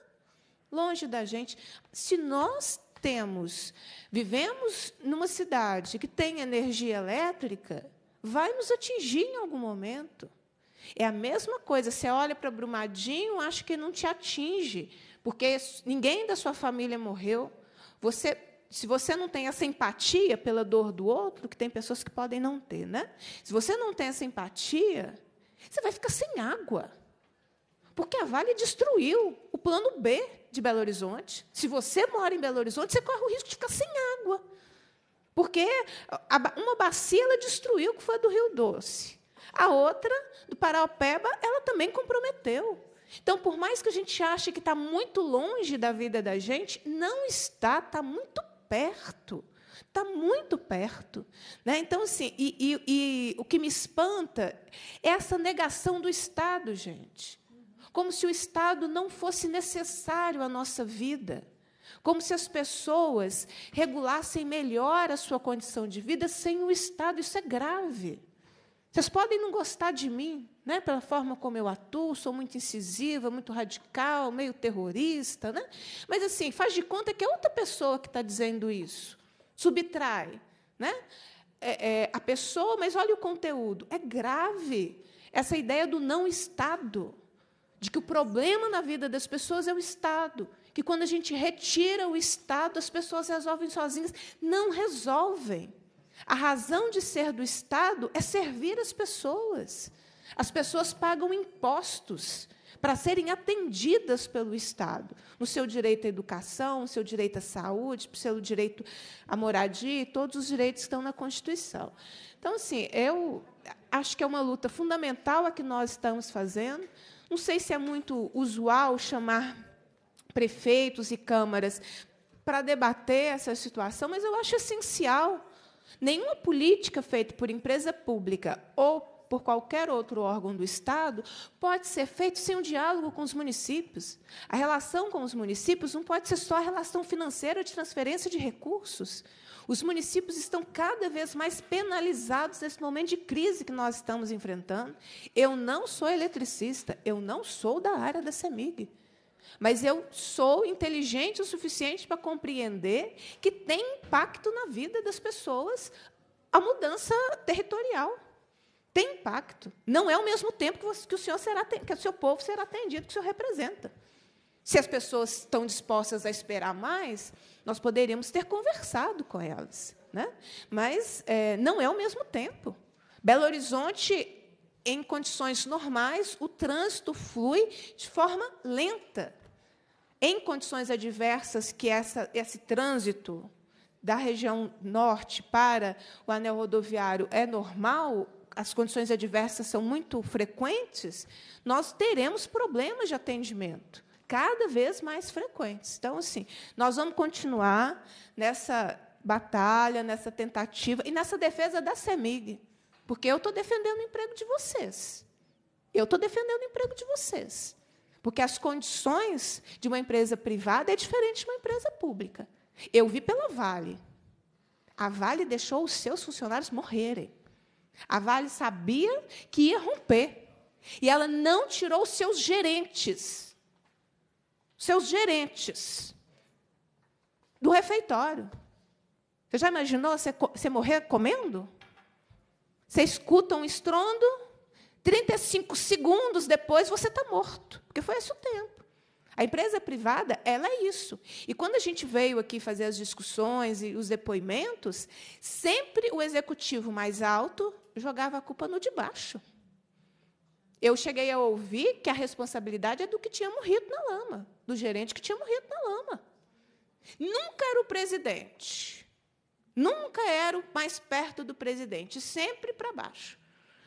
longe da gente. Se nós temos, vivemos numa cidade que tem energia elétrica, vai nos atingir em algum momento. É a mesma coisa, você olha para Brumadinho, acha que não te atinge, porque ninguém da sua família morreu. Você, se você não tem essa empatia pela dor do outro, que tem pessoas que podem não ter, né? Se você não tem essa empatia, você vai ficar sem água. Porque a Vale destruiu o plano B de Belo Horizonte. Se você mora em Belo Horizonte, você corre o risco de ficar sem água. Porque uma bacia ela destruiu, que foi a do Rio Doce. A outra, do Paraopeba, ela também comprometeu. Então, por mais que a gente ache que está muito longe da vida da gente, não está, está muito perto. Está muito perto. Né? Então, assim, e, e, e o que me espanta é essa negação do Estado, gente. Como se o Estado não fosse necessário à nossa vida. Como se as pessoas regulassem melhor a sua condição de vida sem o Estado. Isso é grave. Vocês podem não gostar de mim, né, pela forma como eu atuo, sou muito incisiva, muito radical, meio terrorista, né? Mas assim, faz de conta que é outra pessoa que está dizendo isso. Subtrai, né? É, é, a pessoa, mas olha o conteúdo. É grave essa ideia do não Estado, de que o problema na vida das pessoas é o Estado, que quando a gente retira o Estado, as pessoas resolvem sozinhas. Não resolvem. A razão de ser do Estado é servir as pessoas. As pessoas pagam impostos para serem atendidas pelo Estado, no seu direito à educação, no seu direito à saúde, no seu direito à moradia e todos os direitos que estão na Constituição. Então, assim, eu acho que é uma luta fundamental a que nós estamos fazendo. Não sei se é muito usual chamar prefeitos e câmaras para debater essa situação, mas eu acho essencial Nenhuma política feita por empresa pública ou por qualquer outro órgão do Estado pode ser feita sem um diálogo com os municípios. A relação com os municípios não pode ser só a relação financeira de transferência de recursos. Os municípios estão cada vez mais penalizados nesse momento de crise que nós estamos enfrentando. Eu não sou eletricista, eu não sou da área da CEMIG mas eu sou inteligente o suficiente para compreender que tem impacto na vida das pessoas a mudança territorial. Tem impacto. Não é ao mesmo tempo que, você, que o senhor será que o seu povo será atendido, que o senhor representa. Se as pessoas estão dispostas a esperar mais, nós poderíamos ter conversado com elas. Né? Mas é, não é ao mesmo tempo. Belo Horizonte em condições normais, o trânsito flui de forma lenta. Em condições adversas, que é essa, esse trânsito da região norte para o anel rodoviário é normal, as condições adversas são muito frequentes, nós teremos problemas de atendimento cada vez mais frequentes. Então, assim, nós vamos continuar nessa batalha, nessa tentativa e nessa defesa da CEMIG. Porque eu estou defendendo o emprego de vocês. Eu estou defendendo o emprego de vocês. Porque as condições de uma empresa privada é diferente de uma empresa pública. Eu vi pela Vale. A Vale deixou os seus funcionários morrerem. A Vale sabia que ia romper. E ela não tirou os seus gerentes. Seus gerentes do refeitório. Você já imaginou você, você morrer comendo? Você escuta um estrondo, 35 segundos depois você está morto, porque foi esse o tempo. A empresa privada, ela é isso. E quando a gente veio aqui fazer as discussões e os depoimentos, sempre o executivo mais alto jogava a culpa no de baixo. Eu cheguei a ouvir que a responsabilidade é do que tinha morrido na lama, do gerente que tinha morrido na lama. Nunca era o presidente. Nunca era o mais perto do presidente, sempre para baixo.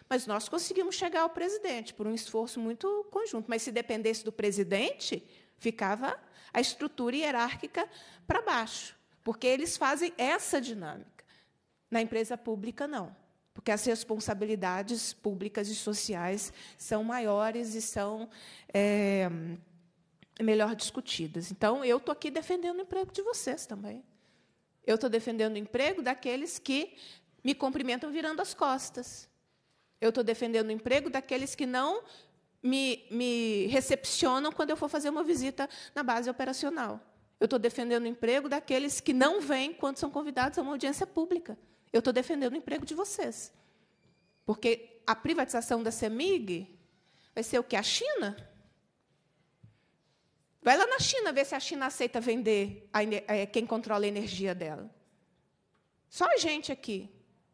Mas nós conseguimos chegar ao presidente por um esforço muito conjunto. Mas se dependesse do presidente, ficava a estrutura hierárquica para baixo, porque eles fazem essa dinâmica. Na empresa pública, não, porque as responsabilidades públicas e sociais são maiores e são é, melhor discutidas. Então, eu estou aqui defendendo o emprego de vocês também. Eu estou defendendo o emprego daqueles que me cumprimentam virando as costas. Eu estou defendendo o emprego daqueles que não me, me recepcionam quando eu for fazer uma visita na base operacional. Eu estou defendendo o emprego daqueles que não vêm quando são convidados a uma audiência pública. Eu estou defendendo o emprego de vocês. Porque a privatização da CEMIG vai ser o que? A China? Vai lá na China ver se a China aceita vender a, é, quem controla a energia dela. Só a gente aqui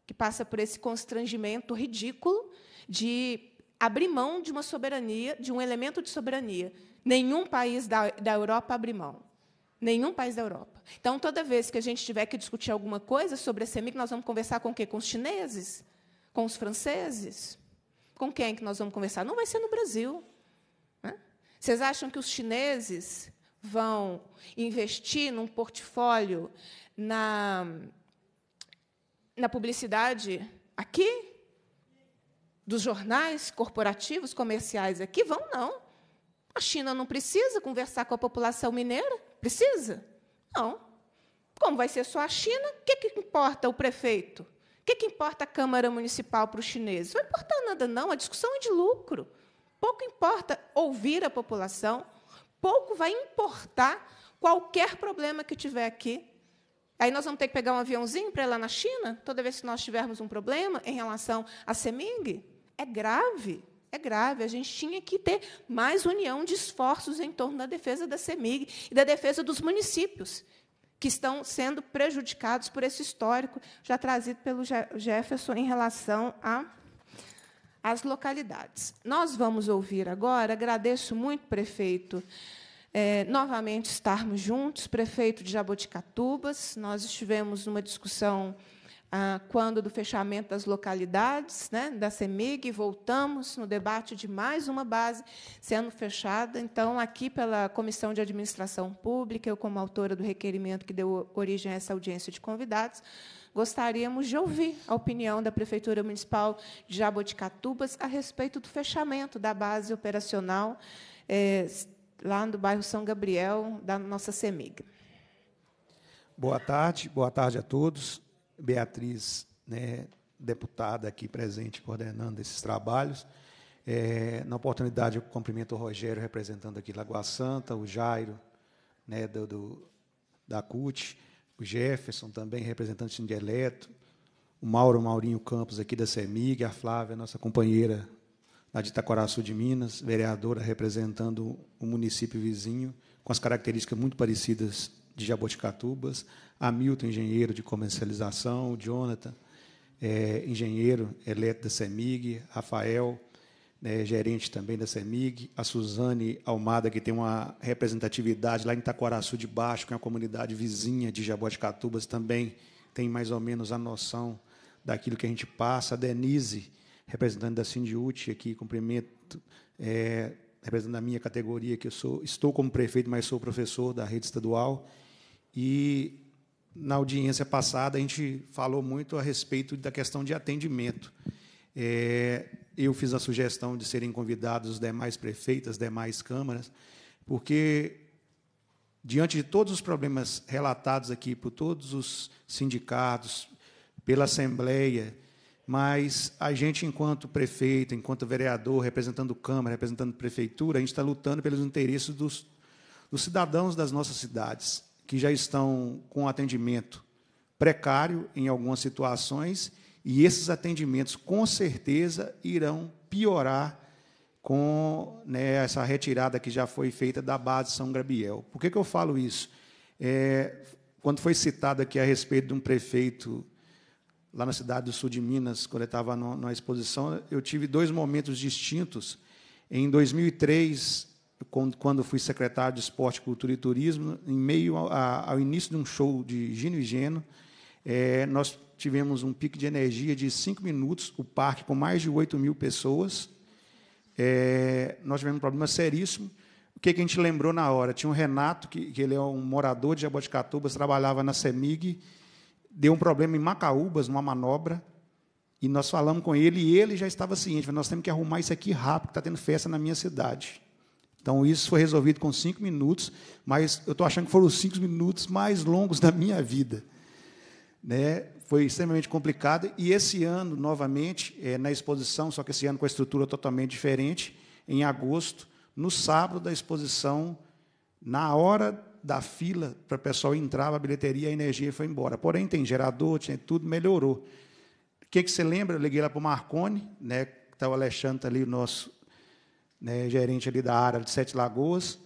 que passa por esse constrangimento ridículo de abrir mão de uma soberania, de um elemento de soberania. Nenhum país da, da Europa abre mão. Nenhum país da Europa. Então, toda vez que a gente tiver que discutir alguma coisa sobre a CEMIC, nós vamos conversar com quem? Com os chineses? Com os franceses? Com quem é que nós vamos conversar? Não vai ser no Brasil. Vocês acham que os chineses vão investir num portfólio na, na publicidade aqui? Dos jornais corporativos, comerciais aqui? Vão não. A China não precisa conversar com a população mineira? Precisa? Não. Como vai ser só a China, o que, que importa o prefeito? O que, que importa a Câmara Municipal para os chineses? Não vai importar nada, não. A discussão é de lucro pouco importa ouvir a população, pouco vai importar qualquer problema que tiver aqui. Aí nós vamos ter que pegar um aviãozinho para ir lá na China, toda vez que nós tivermos um problema em relação à Seming? É grave, é grave. A gente tinha que ter mais união de esforços em torno da defesa da Semig e da defesa dos municípios que estão sendo prejudicados por esse histórico já trazido pelo Jefferson em relação a as localidades. Nós vamos ouvir agora, agradeço muito, prefeito, é, novamente estarmos juntos, prefeito de Jaboticatubas. Nós estivemos numa discussão ah, quando do fechamento das localidades, né, da CEMIG, voltamos no debate de mais uma base sendo fechada. Então, aqui pela Comissão de Administração Pública, eu como autora do requerimento que deu origem a essa audiência de convidados, Gostaríamos de ouvir a opinião da Prefeitura Municipal de Jaboticatubas a respeito do fechamento da base operacional é, lá no bairro São Gabriel, da nossa CEMIG. Boa tarde, boa tarde a todos. Beatriz, né, deputada aqui presente, coordenando esses trabalhos. É, na oportunidade, eu cumprimento o Rogério, representando aqui Lagoa Santa, o Jairo, né, do, do da CUT, o Jefferson também, representante de Eletro, o Mauro Maurinho Campos, aqui da CEMIG, a Flávia, nossa companheira lá de Itacoraçu de Minas, vereadora representando o município vizinho, com as características muito parecidas de Jaboticatubas, a Milton, engenheiro de comercialização, o Jonathan, é, engenheiro elétrico da CEMIG, Rafael, né, gerente também da CEMIG, a Suzane Almada, que tem uma representatividade lá em Itacoaraçu de Baixo, que é uma comunidade vizinha de Jaboticatubas, também tem mais ou menos a noção daquilo que a gente passa. A Denise, representante da Sindiúti, aqui, cumprimento, é, representante da minha categoria, que eu sou, estou como prefeito, mas sou professor da rede estadual. E na audiência passada a gente falou muito a respeito da questão de atendimento. É, eu fiz a sugestão de serem convidados os demais prefeitos, as demais câmaras, porque diante de todos os problemas relatados aqui por todos os sindicatos, pela Assembleia, mas a gente, enquanto prefeito, enquanto vereador, representando Câmara, representando Prefeitura, a gente está lutando pelos interesses dos, dos cidadãos das nossas cidades, que já estão com atendimento precário em algumas situações e esses atendimentos, com certeza, irão piorar com né, essa retirada que já foi feita da base São Gabriel. Por que, que eu falo isso? É, quando foi citado aqui a respeito de um prefeito lá na cidade do sul de Minas, quando eu estava na exposição, eu tive dois momentos distintos. Em 2003, quando, quando fui secretário de Esporte, Cultura e Turismo, em meio ao, ao início de um show de Gino e Geno, é, nós tivemos um pico de energia de cinco minutos, o parque com mais de 8 mil pessoas. É, nós tivemos um problema seríssimo. O que, que, a gente lembrou na hora? Tinha um Renato, que, que ele é um morador de Jaboticatubas, trabalhava na CEMIG, deu um problema em Macaúbas, numa manobra, e nós falamos com ele, e ele já estava ciente, nós temos que arrumar isso aqui rápido, está tendo festa na minha cidade. Então, isso foi resolvido com cinco minutos, mas eu estou achando que foram os cinco minutos mais longos da minha vida né, foi extremamente complicado E esse ano, novamente, é, na exposição, só que esse ano com a estrutura totalmente diferente, em agosto, no sábado da exposição, na hora da fila, para o pessoal entrar, a bilheteria, a energia foi embora. Porém, tem gerador, tinha tudo, melhorou. O que, que você lembra? Eu liguei lá para o Marconi, né, está o Alexandre tá ali, o nosso né, gerente ali da área de Sete Lagoas,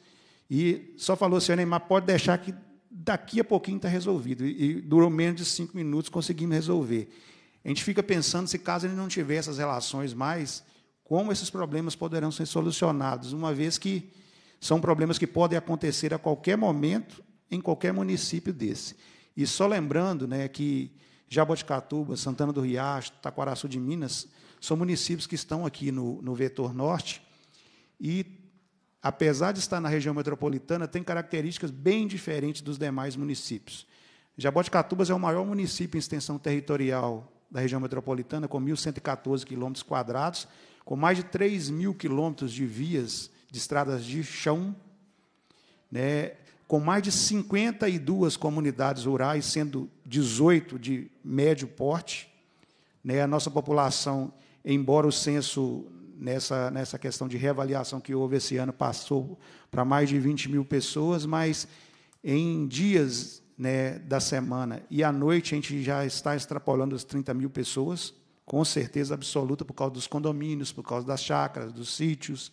e só falou assim, Neymar, pode deixar que daqui a pouquinho está resolvido. E, durou menos de cinco minutos, conseguimos resolver. A gente fica pensando se caso ele não tiver essas relações mais, como esses problemas poderão ser solucionados, uma vez que são problemas que podem acontecer a qualquer momento em qualquer município desse. E só lembrando né, que Jaboticatuba, Santana do Riacho, Taquaraçu de Minas, são municípios que estão aqui no, no vetor norte e apesar de estar na região metropolitana, tem características bem diferentes dos demais municípios. Jaboticatubas é o maior município em extensão territorial da região metropolitana, com 1.114 quilômetros quadrados, com mais de 3 mil quilômetros de vias de estradas de chão, né, com mais de 52 comunidades rurais, sendo 18 de médio porte. Né, a nossa população, embora o censo nessa, nessa questão de reavaliação que houve esse ano, passou para mais de 20 mil pessoas, mas em dias né, da semana e à noite a gente já está extrapolando as 30 mil pessoas, com certeza absoluta, por causa dos condomínios, por causa das chácaras, dos sítios.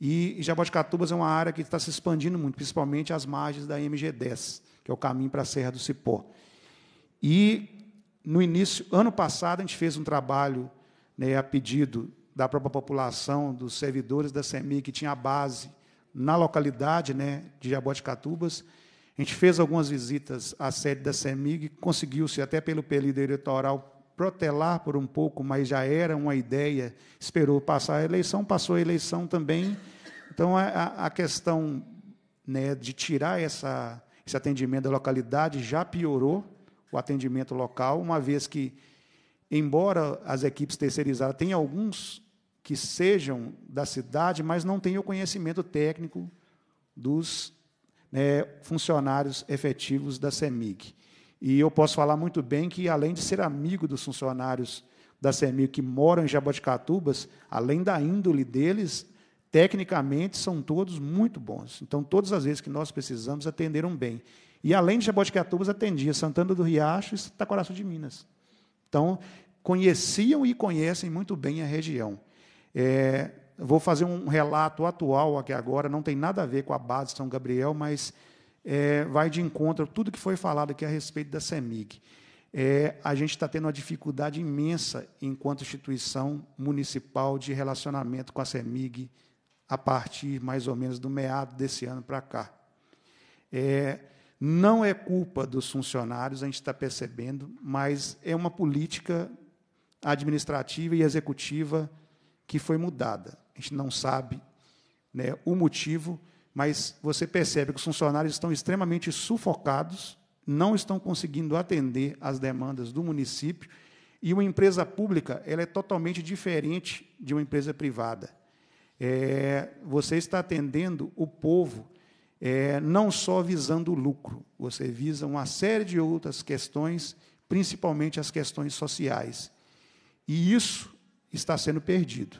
E Jaboticatubas é uma área que está se expandindo muito, principalmente as margens da MG10, que é o caminho para a Serra do Cipó. E no início, ano passado, a gente fez um trabalho né, a pedido da própria população, dos servidores da CEMIG, que tinha base na localidade né, de Jaboticatubas. A gente fez algumas visitas à sede da SEMIG, conseguiu-se até pelo período eleitoral protelar por um pouco, mas já era uma ideia, esperou passar a eleição, passou a eleição também. Então, a, a questão né, de tirar essa, esse atendimento da localidade já piorou o atendimento local, uma vez que, embora as equipes terceirizadas tenham alguns que sejam da cidade, mas não tenham o conhecimento técnico dos né, funcionários efetivos da CEMIG. E eu posso falar muito bem que, além de ser amigo dos funcionários da CEMIG que moram em Jaboticatubas, além da índole deles, tecnicamente são todos muito bons. Então, todas as vezes que nós precisamos, atenderam bem. E, além de Jaboticatubas, atendia Santana do Riacho e Tacoraço de Minas. Então, conheciam e conhecem muito bem a região. É, vou fazer um relato atual aqui agora, não tem nada a ver com a base de São Gabriel, mas é, vai de encontro a tudo que foi falado aqui a respeito da CEMIG. É, a gente está tendo uma dificuldade imensa enquanto instituição municipal de relacionamento com a CEMIG a partir mais ou menos do meado desse ano para cá. É, não é culpa dos funcionários, a gente está percebendo, mas é uma política administrativa e executiva que foi mudada. A gente não sabe né, o motivo, mas você percebe que os funcionários estão extremamente sufocados, não estão conseguindo atender às demandas do município, e uma empresa pública ela é totalmente diferente de uma empresa privada. É, você está atendendo o povo é, não só visando o lucro, você visa uma série de outras questões, principalmente as questões sociais. E isso está sendo perdido.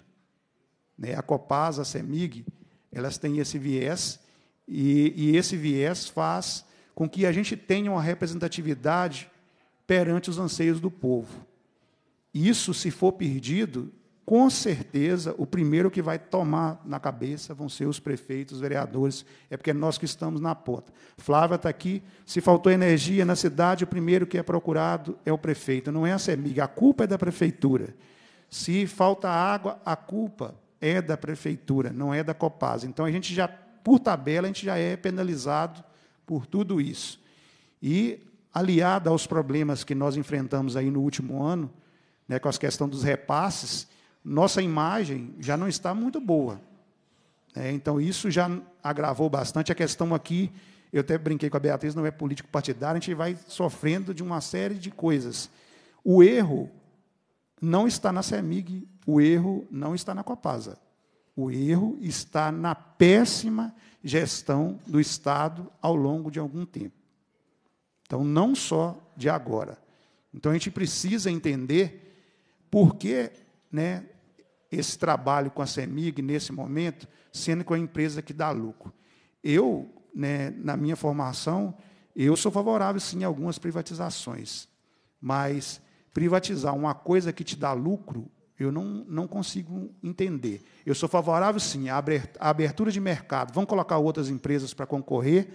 Né? A Copasa, a CEMIG, elas têm esse viés, e, e esse viés faz com que a gente tenha uma representatividade perante os anseios do povo. Isso, se for perdido, com certeza o primeiro que vai tomar na cabeça vão ser os prefeitos, os vereadores, é porque é nós que estamos na porta. Flávia está aqui, se faltou energia na cidade, o primeiro que é procurado é o prefeito, não é a CEMIG, a culpa é da prefeitura. Se falta água, a culpa é da prefeitura, não é da Copasa. Então a gente já, por tabela, a gente já é penalizado por tudo isso. E aliada aos problemas que nós enfrentamos aí no último ano, né, com as questões dos repasses, nossa imagem já não está muito boa. É, então, isso já agravou bastante a questão aqui. Eu até brinquei com a Beatriz, não é político partidário, a gente vai sofrendo de uma série de coisas. O erro não está na CEMIG, o erro não está na Copasa. O erro está na péssima gestão do Estado ao longo de algum tempo. Então, não só de agora. Então, a gente precisa entender por que né, esse trabalho com a CEMIG nesse momento, sendo que é uma empresa que dá lucro. Eu, né, na minha formação, eu sou favorável, sim, a algumas privatizações, mas privatizar uma coisa que te dá lucro, eu não, não consigo entender. Eu sou favorável, sim, à abertura de mercado. Vão colocar outras empresas para concorrer,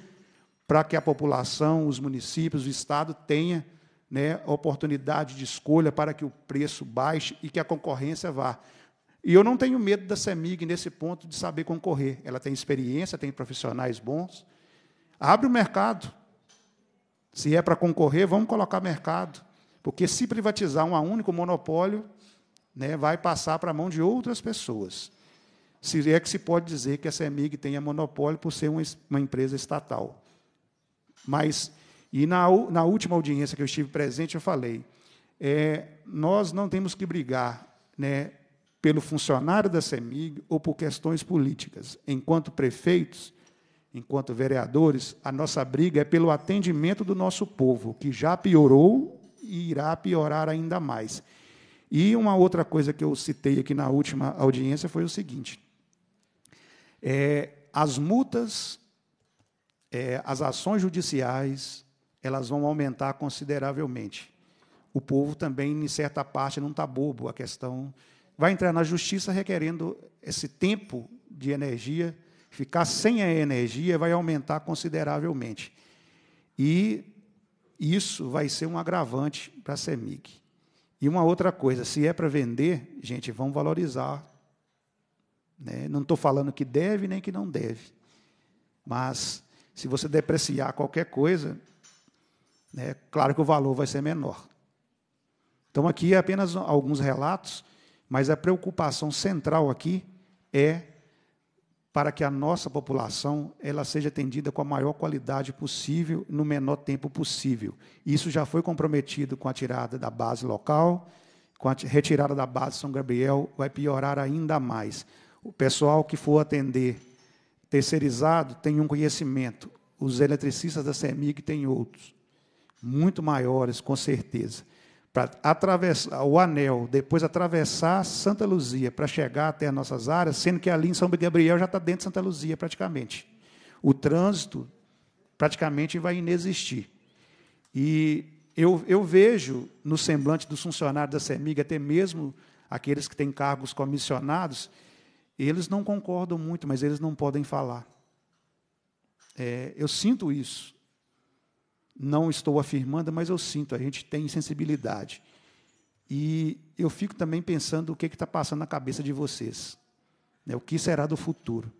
para que a população, os municípios, o Estado tenha né, oportunidade de escolha para que o preço baixe e que a concorrência vá. E eu não tenho medo da CEMIG nesse ponto de saber concorrer. Ela tem experiência, tem profissionais bons. Abre o mercado. Se é para concorrer, vamos colocar mercado. Porque se privatizar um único monopólio, né, vai passar para a mão de outras pessoas. Se é que se pode dizer que a CEMIG tenha monopólio por ser uma, uma empresa estatal. Mas, e na, na última audiência que eu estive presente, eu falei, é, nós não temos que brigar né, pelo funcionário da CEMIG ou por questões políticas. Enquanto prefeitos, enquanto vereadores, a nossa briga é pelo atendimento do nosso povo, que já piorou e irá piorar ainda mais. E uma outra coisa que eu citei aqui na última audiência foi o seguinte: é, as multas, é, as ações judiciais, elas vão aumentar consideravelmente. O povo também, em certa parte, não está bobo. A questão vai entrar na justiça requerendo esse tempo de energia, ficar sem a energia vai aumentar consideravelmente. E isso vai ser um agravante para a CEMIG. E uma outra coisa, se é para vender, gente, vão valorizar. Né? Não estou falando que deve nem que não deve. Mas se você depreciar qualquer coisa, né, claro que o valor vai ser menor. Então, aqui é apenas alguns relatos, mas a preocupação central aqui é para que a nossa população ela seja atendida com a maior qualidade possível, no menor tempo possível. Isso já foi comprometido com a tirada da base local, com a retirada da base São Gabriel, vai piorar ainda mais. O pessoal que for atender terceirizado tem um conhecimento, os eletricistas da CEMIG têm outros, muito maiores, com certeza para atravessar o anel, depois atravessar Santa Luzia para chegar até nossas áreas, sendo que ali em São Gabriel já está dentro de Santa Luzia praticamente. O trânsito praticamente vai inexistir. E eu, eu vejo no semblante dos funcionários da CEMIG, até mesmo aqueles que têm cargos comissionados, eles não concordam muito, mas eles não podem falar. É, eu sinto isso não estou afirmando, mas eu sinto, a gente tem sensibilidade. E eu fico também pensando o que é está passando na cabeça de vocês, né? o que será do futuro.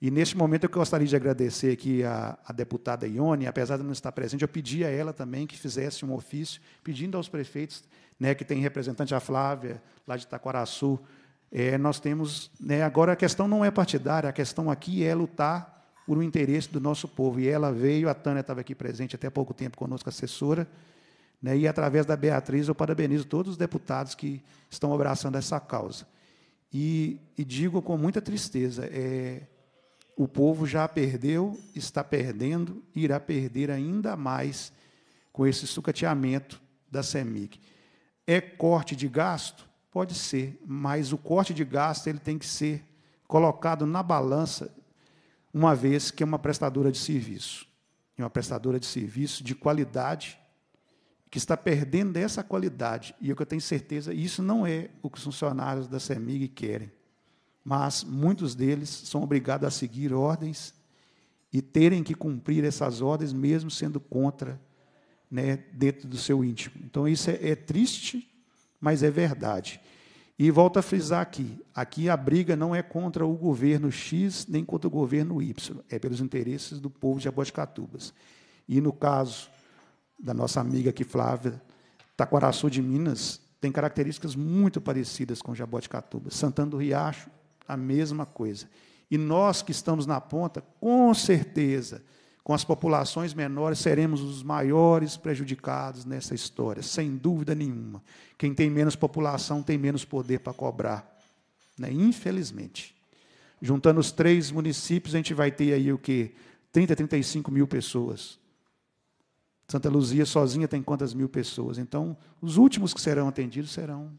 E neste momento eu gostaria de agradecer aqui a, a, deputada Ione, apesar de não estar presente, eu pedi a ela também que fizesse um ofício pedindo aos prefeitos, né, que tem representante a Flávia, lá de Itacoaraçu, é, nós temos. Né, agora a questão não é partidária, a questão aqui é lutar por um interesse do nosso povo. E ela veio, a Tânia estava aqui presente até pouco tempo conosco, assessora, né, e através da Beatriz eu parabenizo todos os deputados que estão abraçando essa causa. E, e digo com muita tristeza, é, o povo já perdeu, está perdendo e irá perder ainda mais com esse sucateamento da CEMIC. É corte de gasto? Pode ser, mas o corte de gasto ele tem que ser colocado na balança uma vez que é uma prestadora de serviço. E uma prestadora de serviço de qualidade, que está perdendo essa qualidade. E eu tenho certeza, isso não é o que os funcionários da CEMIG querem. Mas muitos deles são obrigados a seguir ordens e terem que cumprir essas ordens, mesmo sendo contra, né, dentro do seu íntimo. Então, isso é, é triste, mas é verdade. E volto a frisar aqui: aqui a briga não é contra o governo X nem contra o governo Y, é pelos interesses do povo de Abuacatubas. E no caso da nossa amiga aqui, Flávia, Taquaraçu de Minas tem características muito parecidas com Jaboticatubas, Santana do Riacho, a mesma coisa. E nós que estamos na ponta, com certeza, com as populações menores, seremos os maiores prejudicados nessa história, sem dúvida nenhuma. Quem tem menos população tem menos poder para cobrar, né? infelizmente. Juntando os três municípios, a gente vai ter aí o quê? 30, 35 mil pessoas. Santa Luzia sozinha tem quantas mil pessoas? Então, os últimos que serão atendidos serão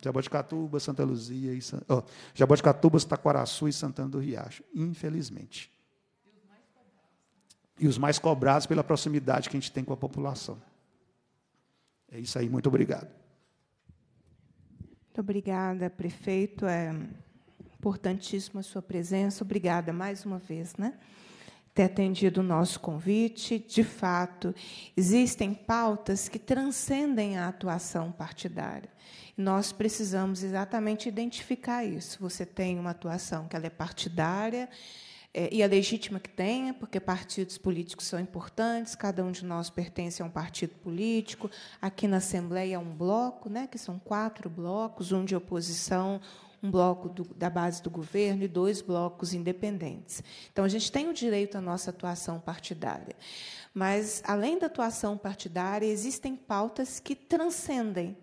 Jaboticatuba, Santa Luzia e San... oh, Jaboticatuba, Taquaraçu e Santana do Riacho, infelizmente. E os mais cobrados pela proximidade que a gente tem com a população. É isso aí, muito obrigado. Muito obrigada, prefeito. É importantíssima a sua presença. Obrigada mais uma vez, né? Ter atendido o nosso convite. De fato, existem pautas que transcendem a atuação partidária. Nós precisamos exatamente identificar isso. Você tem uma atuação que ela é partidária, é, e é legítima que tenha, porque partidos políticos são importantes, cada um de nós pertence a um partido político, aqui na Assembleia é um bloco, né, que são quatro blocos, um de oposição, um bloco do, da base do governo e dois blocos independentes. Então, a gente tem o direito à nossa atuação partidária. Mas, além da atuação partidária, existem pautas que transcendem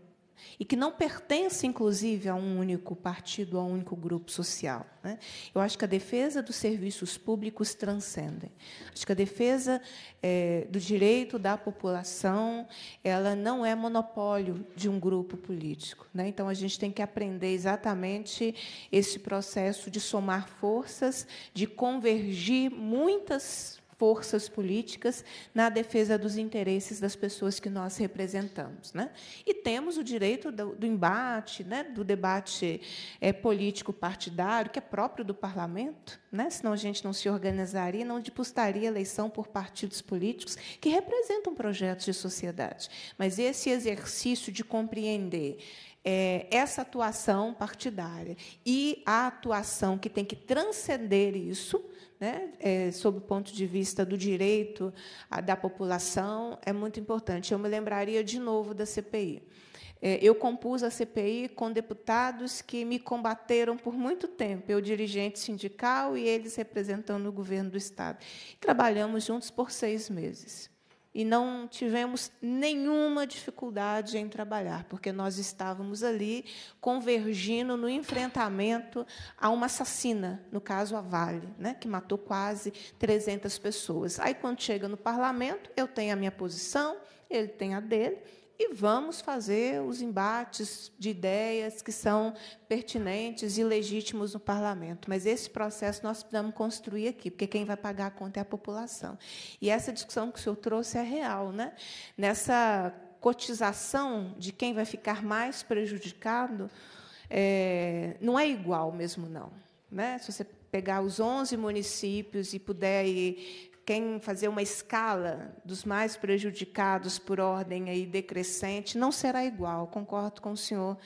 e que não pertence, inclusive, a um único partido, a um único grupo social. Né? Eu acho que a defesa dos serviços públicos transcende. Acho que a defesa é, do direito da população ela não é monopólio de um grupo político. Né? Então, a gente tem que aprender exatamente esse processo de somar forças, de convergir muitas forças políticas na defesa dos interesses das pessoas que nós representamos. Né? E temos o direito do, do embate, né? do debate é, político partidário, que é próprio do parlamento, né? senão a gente não se organizaria, não disputaria eleição por partidos políticos que representam projetos de sociedade. Mas esse exercício de compreender é, essa atuação partidária e a atuação que tem que transcender isso né, é, sob o ponto de vista do direito a, da população, é muito importante. Eu me lembraria de novo da CPI. É, eu compus a CPI com deputados que me combateram por muito tempo, eu dirigente sindical e eles representando o governo do Estado. Trabalhamos juntos por seis meses e não tivemos nenhuma dificuldade em trabalhar, porque nós estávamos ali convergindo no enfrentamento a uma assassina, no caso a Vale, né, que matou quase 300 pessoas. Aí, quando chega no parlamento, eu tenho a minha posição, ele tem a dele, e vamos fazer os embates de ideias que são pertinentes e legítimos no parlamento. Mas esse processo nós precisamos construir aqui, porque quem vai pagar a conta é a população. E essa discussão que o senhor trouxe é real, né? Nessa cotização de quem vai ficar mais prejudicado, é, não é igual mesmo, não. Né? Se você pegar os 11 municípios e puder quem fazer uma escala dos mais prejudicados por ordem aí decrescente, não será igual, concordo com o senhor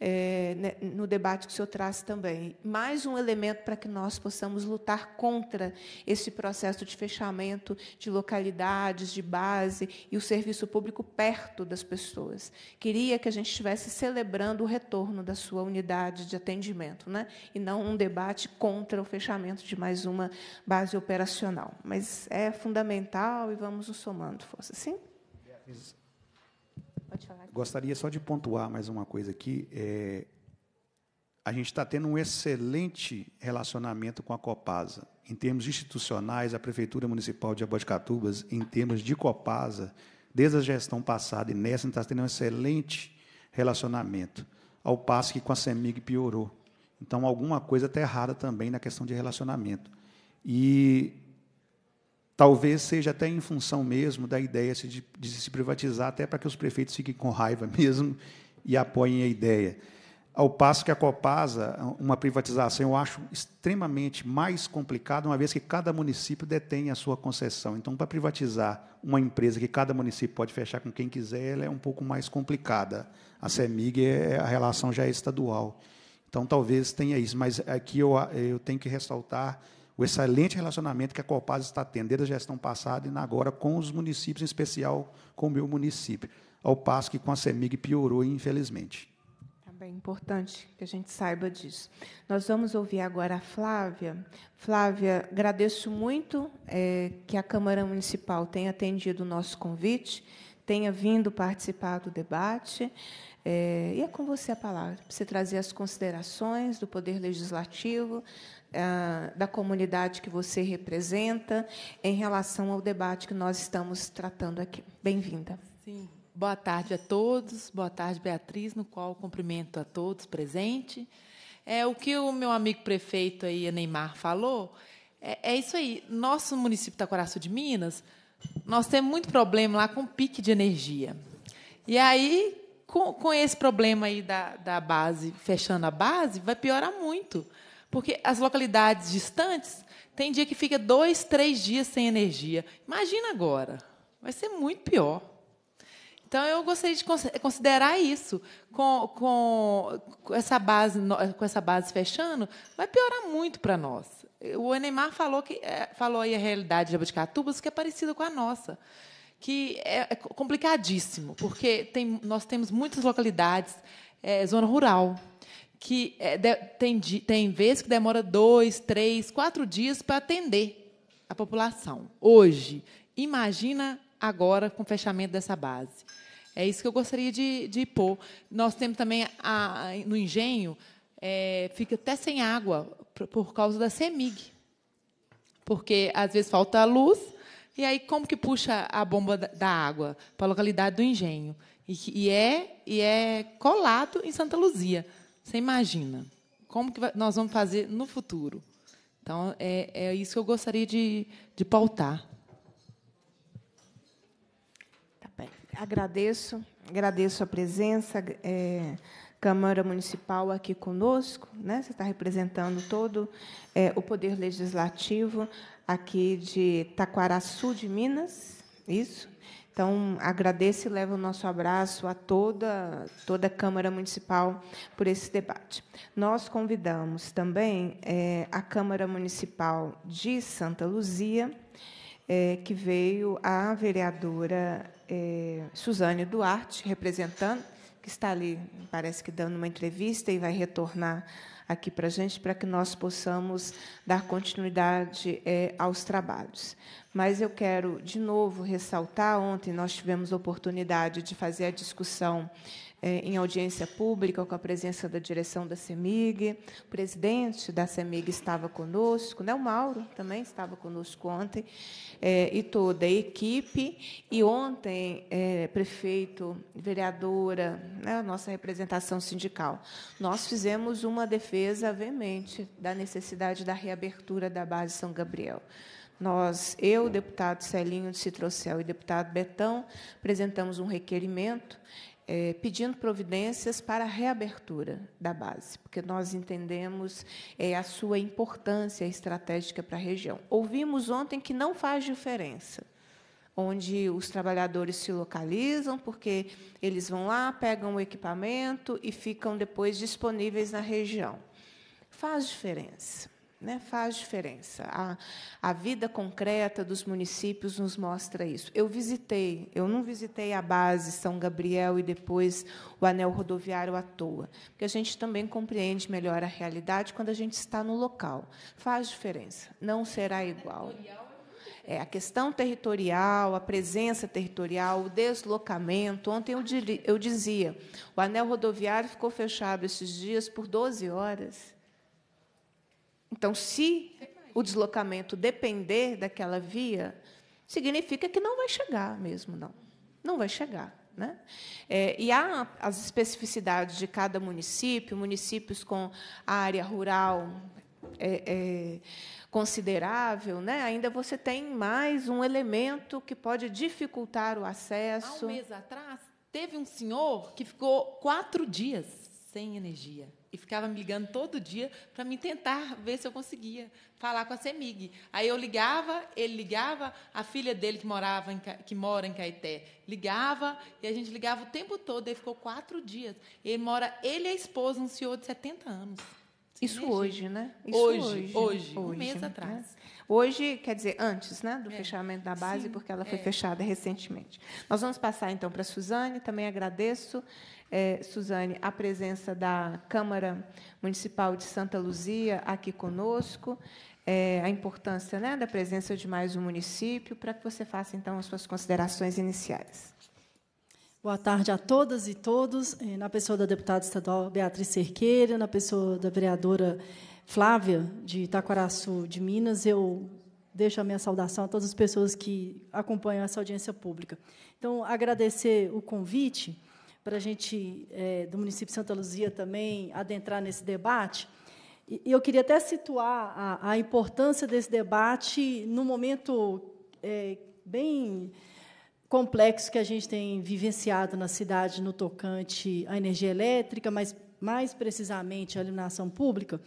é, né, no debate que o senhor traz também. Mais um elemento para que nós possamos lutar contra esse processo de fechamento de localidades, de base e o serviço público perto das pessoas. Queria que a gente estivesse celebrando o retorno da sua unidade de atendimento, né? e não um debate contra o fechamento de mais uma base operacional. Mas é fundamental e vamos nos somando força, sim? pode falar. Gostaria só de pontuar mais uma coisa aqui. É, a gente está tendo um excelente relacionamento com a Copasa. Em termos institucionais, a Prefeitura Municipal de Aboticatubas, em termos de Copasa, desde a gestão passada e nessa, a gente está tendo um excelente relacionamento. Ao passo que com a CEMIG piorou. Então, alguma coisa está errada também na questão de relacionamento. E Talvez seja até em função mesmo da ideia de, se privatizar, até para que os prefeitos fiquem com raiva [laughs] mesmo e apoiem a ideia. Ao passo que a Copasa, uma privatização, eu acho extremamente mais complicada, uma vez que cada município detém a sua concessão. Então, para privatizar uma empresa que cada município pode fechar com quem quiser, ela é um pouco mais complicada. A CEMIG, é, a relação já é estadual. Então, talvez tenha isso. Mas aqui eu, eu tenho que ressaltar o excelente relacionamento que a Copasa está tendo desde a gestão passada e agora com os municípios, em especial com o meu município, ao passo que com a CEMIG piorou, infelizmente. É importante que a gente saiba disso. Nós vamos ouvir agora a Flávia. Flávia, agradeço muito é, que a Câmara Municipal tenha atendido o nosso convite, tenha vindo participar do debate. É, e é com você a palavra, para você trazer as considerações do Poder Legislativo, ah, da comunidade que você representa em relação ao debate que nós estamos tratando aqui. Bem-vinda. Sim. Boa tarde a todos. Boa tarde, Beatriz, no qual cumprimento a todos presentes. É o que o meu amigo prefeito aí, Neymar, falou. É, é isso aí. Nosso município Taquaraçu de Minas, nós temos muito problema lá com pique de energia. E aí, com, com esse problema aí da, da base, fechando a base, vai piorar muito porque as localidades distantes tem dia que fica dois, três dias sem energia. Imagina agora. Vai ser muito pior. Então, eu gostaria de considerar isso. Com, com, com essa, base, com essa base fechando, vai piorar muito para nós. O Enemar falou, que, é, falou aí a realidade de Abadicatubas que é parecida com a nossa que é, é complicadíssimo, porque tem, nós temos muitas localidades, é, zona rural, que é, de, tem, tem vezes que demora dois, três, quatro dias para atender a população. Hoje, imagina agora com o fechamento dessa base. É isso que eu gostaria de, de pôr. Nós temos também a, no engenho, é, fica até sem água por, por causa da CEMIG. Porque às vezes falta a luz, e aí como que puxa a bomba da, da água para a localidade do engenho? E, e, é, e é colado em Santa Luzia. Você imagina como que nós vamos fazer no futuro? Então, é, é isso que eu gostaria de, de pautar. Tá bem. Agradeço, agradeço a presença. É, Câmara Municipal aqui conosco, né? você está representando todo é, o poder legislativo aqui de Taquaraçu de Minas, isso? Então, agradeço e levo o nosso abraço a toda, toda a Câmara Municipal por esse debate. Nós convidamos também é, a Câmara Municipal de Santa Luzia, é, que veio a vereadora é, Suzane Duarte representando, que está ali, parece que dando uma entrevista e vai retornar aqui para a gente, para que nós possamos dar continuidade é, aos trabalhos. Mas eu quero, de novo, ressaltar: ontem nós tivemos oportunidade de fazer a discussão é, em audiência pública com a presença da direção da CEMIG, o presidente da CEMIG estava conosco, né? o Mauro também estava conosco ontem, é, e toda a equipe. E ontem, é, prefeito, vereadora, né? a nossa representação sindical, nós fizemos uma defesa veemente da necessidade da reabertura da base São Gabriel. Nós, eu, deputado Celinho de Citrocel e deputado Betão, apresentamos um requerimento é, pedindo providências para a reabertura da base, porque nós entendemos é, a sua importância estratégica para a região. Ouvimos ontem que não faz diferença onde os trabalhadores se localizam, porque eles vão lá, pegam o equipamento e ficam depois disponíveis na região. Faz diferença. Né? Faz diferença. A, a vida concreta dos municípios nos mostra isso. Eu visitei, eu não visitei a base São Gabriel e depois o anel rodoviário à toa, porque a gente também compreende melhor a realidade quando a gente está no local. Faz diferença, não será igual. É, a questão territorial, a presença territorial, o deslocamento. Ontem eu, eu dizia, o anel rodoviário ficou fechado esses dias por 12 horas então, se o deslocamento depender daquela via, significa que não vai chegar mesmo, não. Não vai chegar. Né? É, e há as especificidades de cada município, municípios com área rural é, é, considerável, né? ainda você tem mais um elemento que pode dificultar o acesso. Há um mês atrás, teve um senhor que ficou quatro dias sem energia e ficava me ligando todo dia para me tentar ver se eu conseguia falar com a Semig. Aí eu ligava, ele ligava, a filha dele que morava em, que mora em Caeté ligava e a gente ligava o tempo todo. Ele ficou quatro dias. Ele mora ele e a esposa, um senhor de 70 anos. Isso hoje, né? Isso hoje, hoje, hoje, um hoje, mês né? atrás. Né? Hoje, quer dizer, antes né, do é. fechamento da base, Sim, porque ela foi é. fechada recentemente. Nós vamos passar, então, para a Suzane. Também agradeço eh, Suzane, a presença da Câmara Municipal de Santa Luzia aqui conosco, é, a importância né, da presença de mais um município, para que você faça, então, as suas considerações iniciais. Boa tarde a todas e todos, é, na pessoa da deputada estadual Beatriz Cerqueira, na pessoa da vereadora Flávia, de Itacoaraçu de Minas. Eu deixo a minha saudação a todas as pessoas que acompanham essa audiência pública. Então, agradecer o convite para a gente, é, do município de Santa Luzia, também adentrar nesse debate. E eu queria até situar a, a importância desse debate no momento é, bem complexo que a gente tem vivenciado na cidade no tocante à energia elétrica, mas mais precisamente à iluminação pública.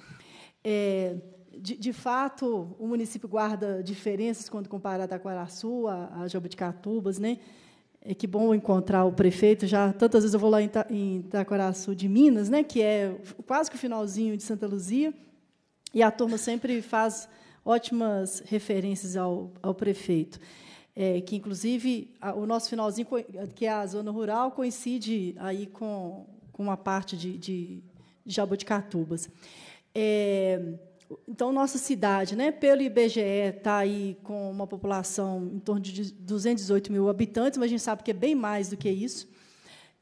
É, de, de, fato, o município guarda diferenças quando comparado a Quaraçu, a, a Jabuticatubas, né? É que bom encontrar o prefeito. Já tantas vezes eu vou lá em, Itacoraçu de Minas, né, que é quase que o finalzinho de Santa Luzia, e a turma sempre faz ótimas referências ao, ao prefeito. É, que inclusive a, o nosso finalzinho, que é a zona rural, coincide aí com, com uma parte de, de Jaboticatubas. É, então, nossa cidade, né, pelo IBGE, está aí com uma população em torno de 218 mil habitantes, mas a gente sabe que é bem mais do que isso.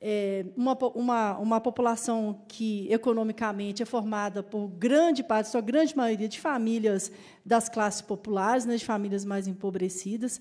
É uma, uma, uma população que, economicamente, é formada por grande parte, sua grande maioria, de famílias das classes populares, né, de famílias mais empobrecidas.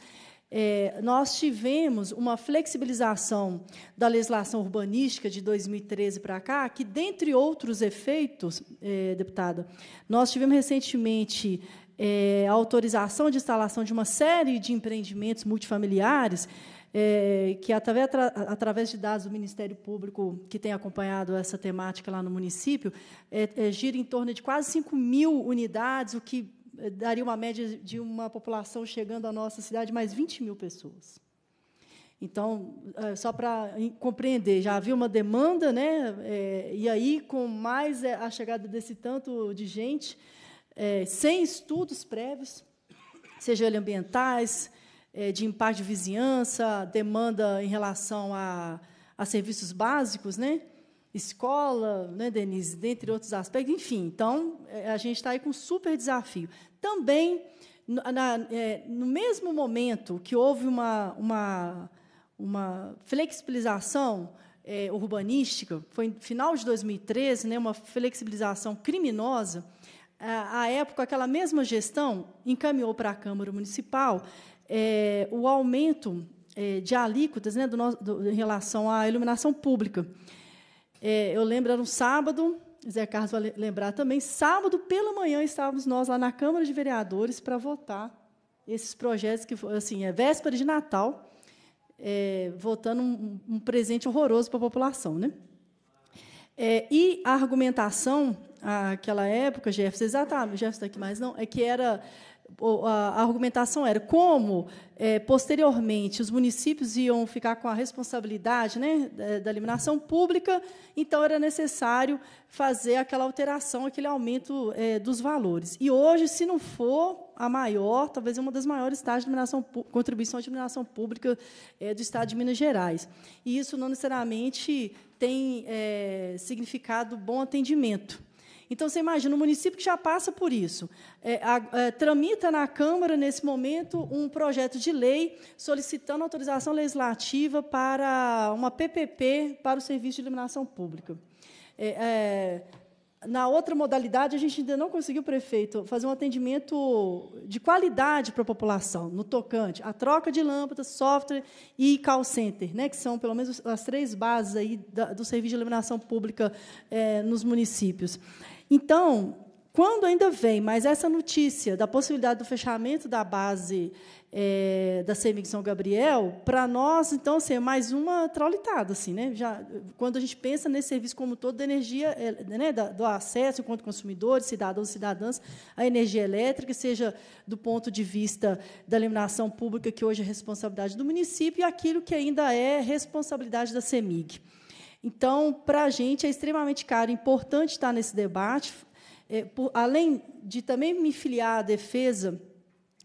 É, nós tivemos uma flexibilização da legislação urbanística de 2013 para cá, que, dentre outros efeitos, é, deputada, nós tivemos recentemente é, a autorização de instalação de uma série de empreendimentos multifamiliares, é, que, através, através de dados do Ministério Público, que tem acompanhado essa temática lá no município, é, é, gira em torno de quase 5 mil unidades, o que daria uma média de uma população chegando à nossa cidade mais 20 mil pessoas. Então, é, só para compreender, já havia uma demanda, né? É, e aí, com mais é, a chegada desse tanto de gente, sem estudos prévios, seja ambientais, de impacto de vizinhança, demanda em relação a, a serviços básicos, né? escola, né, Denise, dentre outros aspectos, enfim. Então, a gente está aí com um super desafio. Também, na, é, no mesmo momento que houve uma, uma, uma flexibilização é, urbanística, foi no final de 2013, né, uma flexibilização criminosa, à época, aquela mesma gestão encaminhou para a Câmara Municipal é, o aumento é, de alíquotas né, do, do, em relação à iluminação pública. É, eu lembro, era um sábado, Zé Carlos vai lembrar também, sábado pela manhã estávamos nós lá na Câmara de Vereadores para votar esses projetos que, assim, é véspera de Natal, é, votando um, um, presente horroroso para a população. Né? É, e a argumentação, ah, aquela época, Jefferson, exatamente, tá, Jefferson está aqui mais não, é que era a argumentação era como, é, posteriormente, os municípios iam ficar com a responsabilidade né, da eliminação pública, então era necessário fazer aquela alteração, aquele aumento é, dos valores. E hoje, se não for a maior, talvez uma das maiores taxas de eliminação, contribuição de eliminação pública é, do Estado de Minas Gerais. E isso não necessariamente tem é, significado bom atendimento. Então, você imagina, um município que já passa por isso, é, a, é, tramita na Câmara, nesse momento, um projeto de lei solicitando autorização legislativa para uma PPP para o serviço de iluminação pública. É, é, na outra modalidade, a gente ainda não conseguiu, prefeito, fazer um atendimento de qualidade para a população, no tocante à troca de lâmpadas, software e call center, né, que são, pelo menos, as três bases aí da, do serviço de iluminação pública é, nos municípios. Então, quando ainda vem mais essa notícia da possibilidade do fechamento da base é, da CEMIG São Gabriel, para nós, então, assim, é mais uma traulitada. Assim, né? Já, quando a gente pensa nesse serviço como todo da energia, é, né, da, do acesso enquanto consumidores, cidadãos e cidadãs, à energia elétrica, seja do ponto de vista da eliminação pública, que hoje é responsabilidade do município, e aquilo que ainda é responsabilidade da CEMIG. Então, para a gente é extremamente caro, é importante estar nesse debate. É, por, além de também me filiar à defesa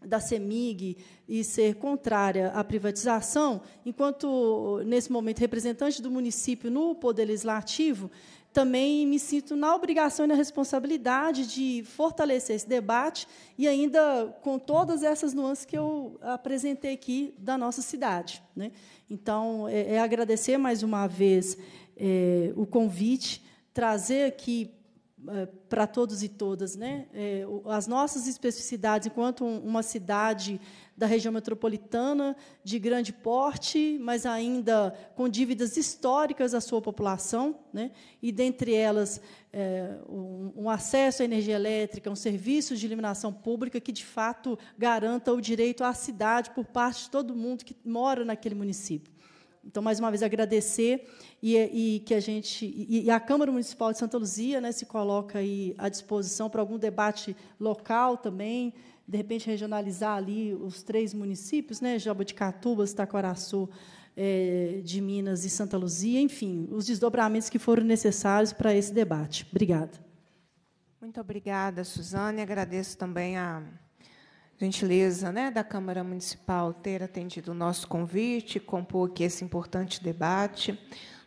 da CEMIG e ser contrária à privatização, enquanto, nesse momento, representante do município no Poder Legislativo, também me sinto na obrigação e na responsabilidade de fortalecer esse debate e ainda com todas essas nuances que eu apresentei aqui da nossa cidade. Né? Então, é, é agradecer mais uma vez é, o convite, trazer aqui é, para todos e todas né, é, as nossas especificidades enquanto uma cidade da região metropolitana de grande porte, mas ainda com dívidas históricas à sua população, né, e dentre elas é, um, um, acesso à energia elétrica, um serviço de iluminação pública que de fato garanta o direito à cidade por parte de todo mundo que mora naquele município. Então, mais uma vez, agradecer e, e que a gente e, e, a Câmara Municipal de Santa Luzia né, se coloca aí à disposição para algum debate local também, de repente regionalizar ali os três municípios, né, Jaboticatuba, Itacoaraçu, é, de Minas e Santa Luzia, enfim, os desdobramentos que foram necessários para esse debate. Obrigada. Muito obrigada, Suzane. Agradeço também a gentileza né, da Câmara Municipal ter atendido o nosso convite, compor aqui esse importante debate.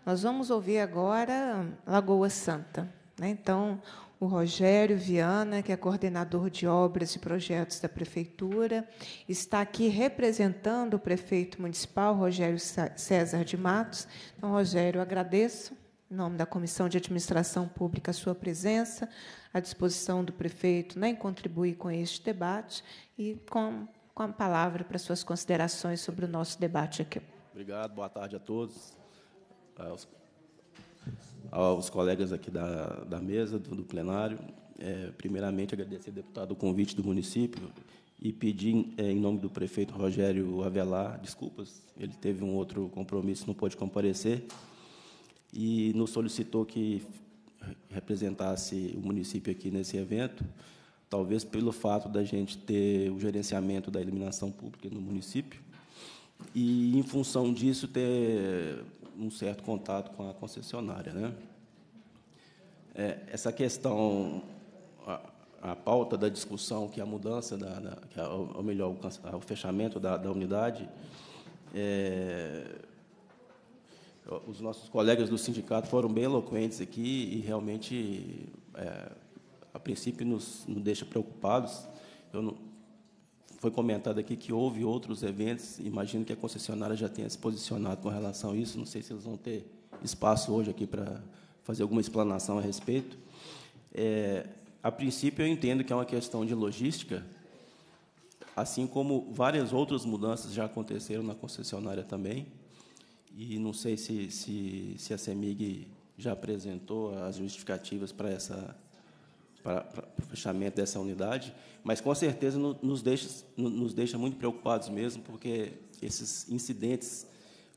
Nós vamos ouvir agora Lagoa Santa. Né? Então, o Rogério Viana, que é coordenador de obras e projetos da Prefeitura, está aqui representando o prefeito municipal, Rogério César de Matos. Então, Rogério, agradeço em nome da Comissão de Administração Pública, a sua presença, à disposição do prefeito né, em contribuir com este debate e com, com a palavra para suas considerações sobre o nosso debate aqui. Obrigado, boa tarde a todos, aos, aos colegas aqui da, da mesa, do, do plenário. É, primeiramente, agradecer, deputado, o convite do município e pedir, é, em nome do prefeito Rogério Avelar, desculpas, ele teve um outro compromisso, não pôde comparecer e nos solicitou que representasse o município aqui nesse evento, talvez pelo fato da gente ter o gerenciamento da iluminação pública no município e, em função disso, ter um certo contato com a concessionária. Né? É, essa questão, a, a, pauta da discussão, que é a mudança, da, da, é ou melhor, o, o fechamento da, da unidade, é, os nossos colegas do sindicato foram bem eloquentes aqui e realmente, é, a princípio, nos, nos deixa preocupados. Não, foi comentado aqui que houve outros eventos, imagino que a concessionária já tenha se posicionado com relação a isso, não sei se eles vão ter espaço hoje aqui para fazer alguma explanação a respeito. É, a princípio, eu entendo que é uma questão de logística, assim como várias outras mudanças já aconteceram na concessionária também, e não sei se, se, se a CEMIG já apresentou as justificativas para essa para, para o fechamento dessa unidade, mas com certeza nos deixa, nos deixa muito preocupados mesmo, porque esses incidentes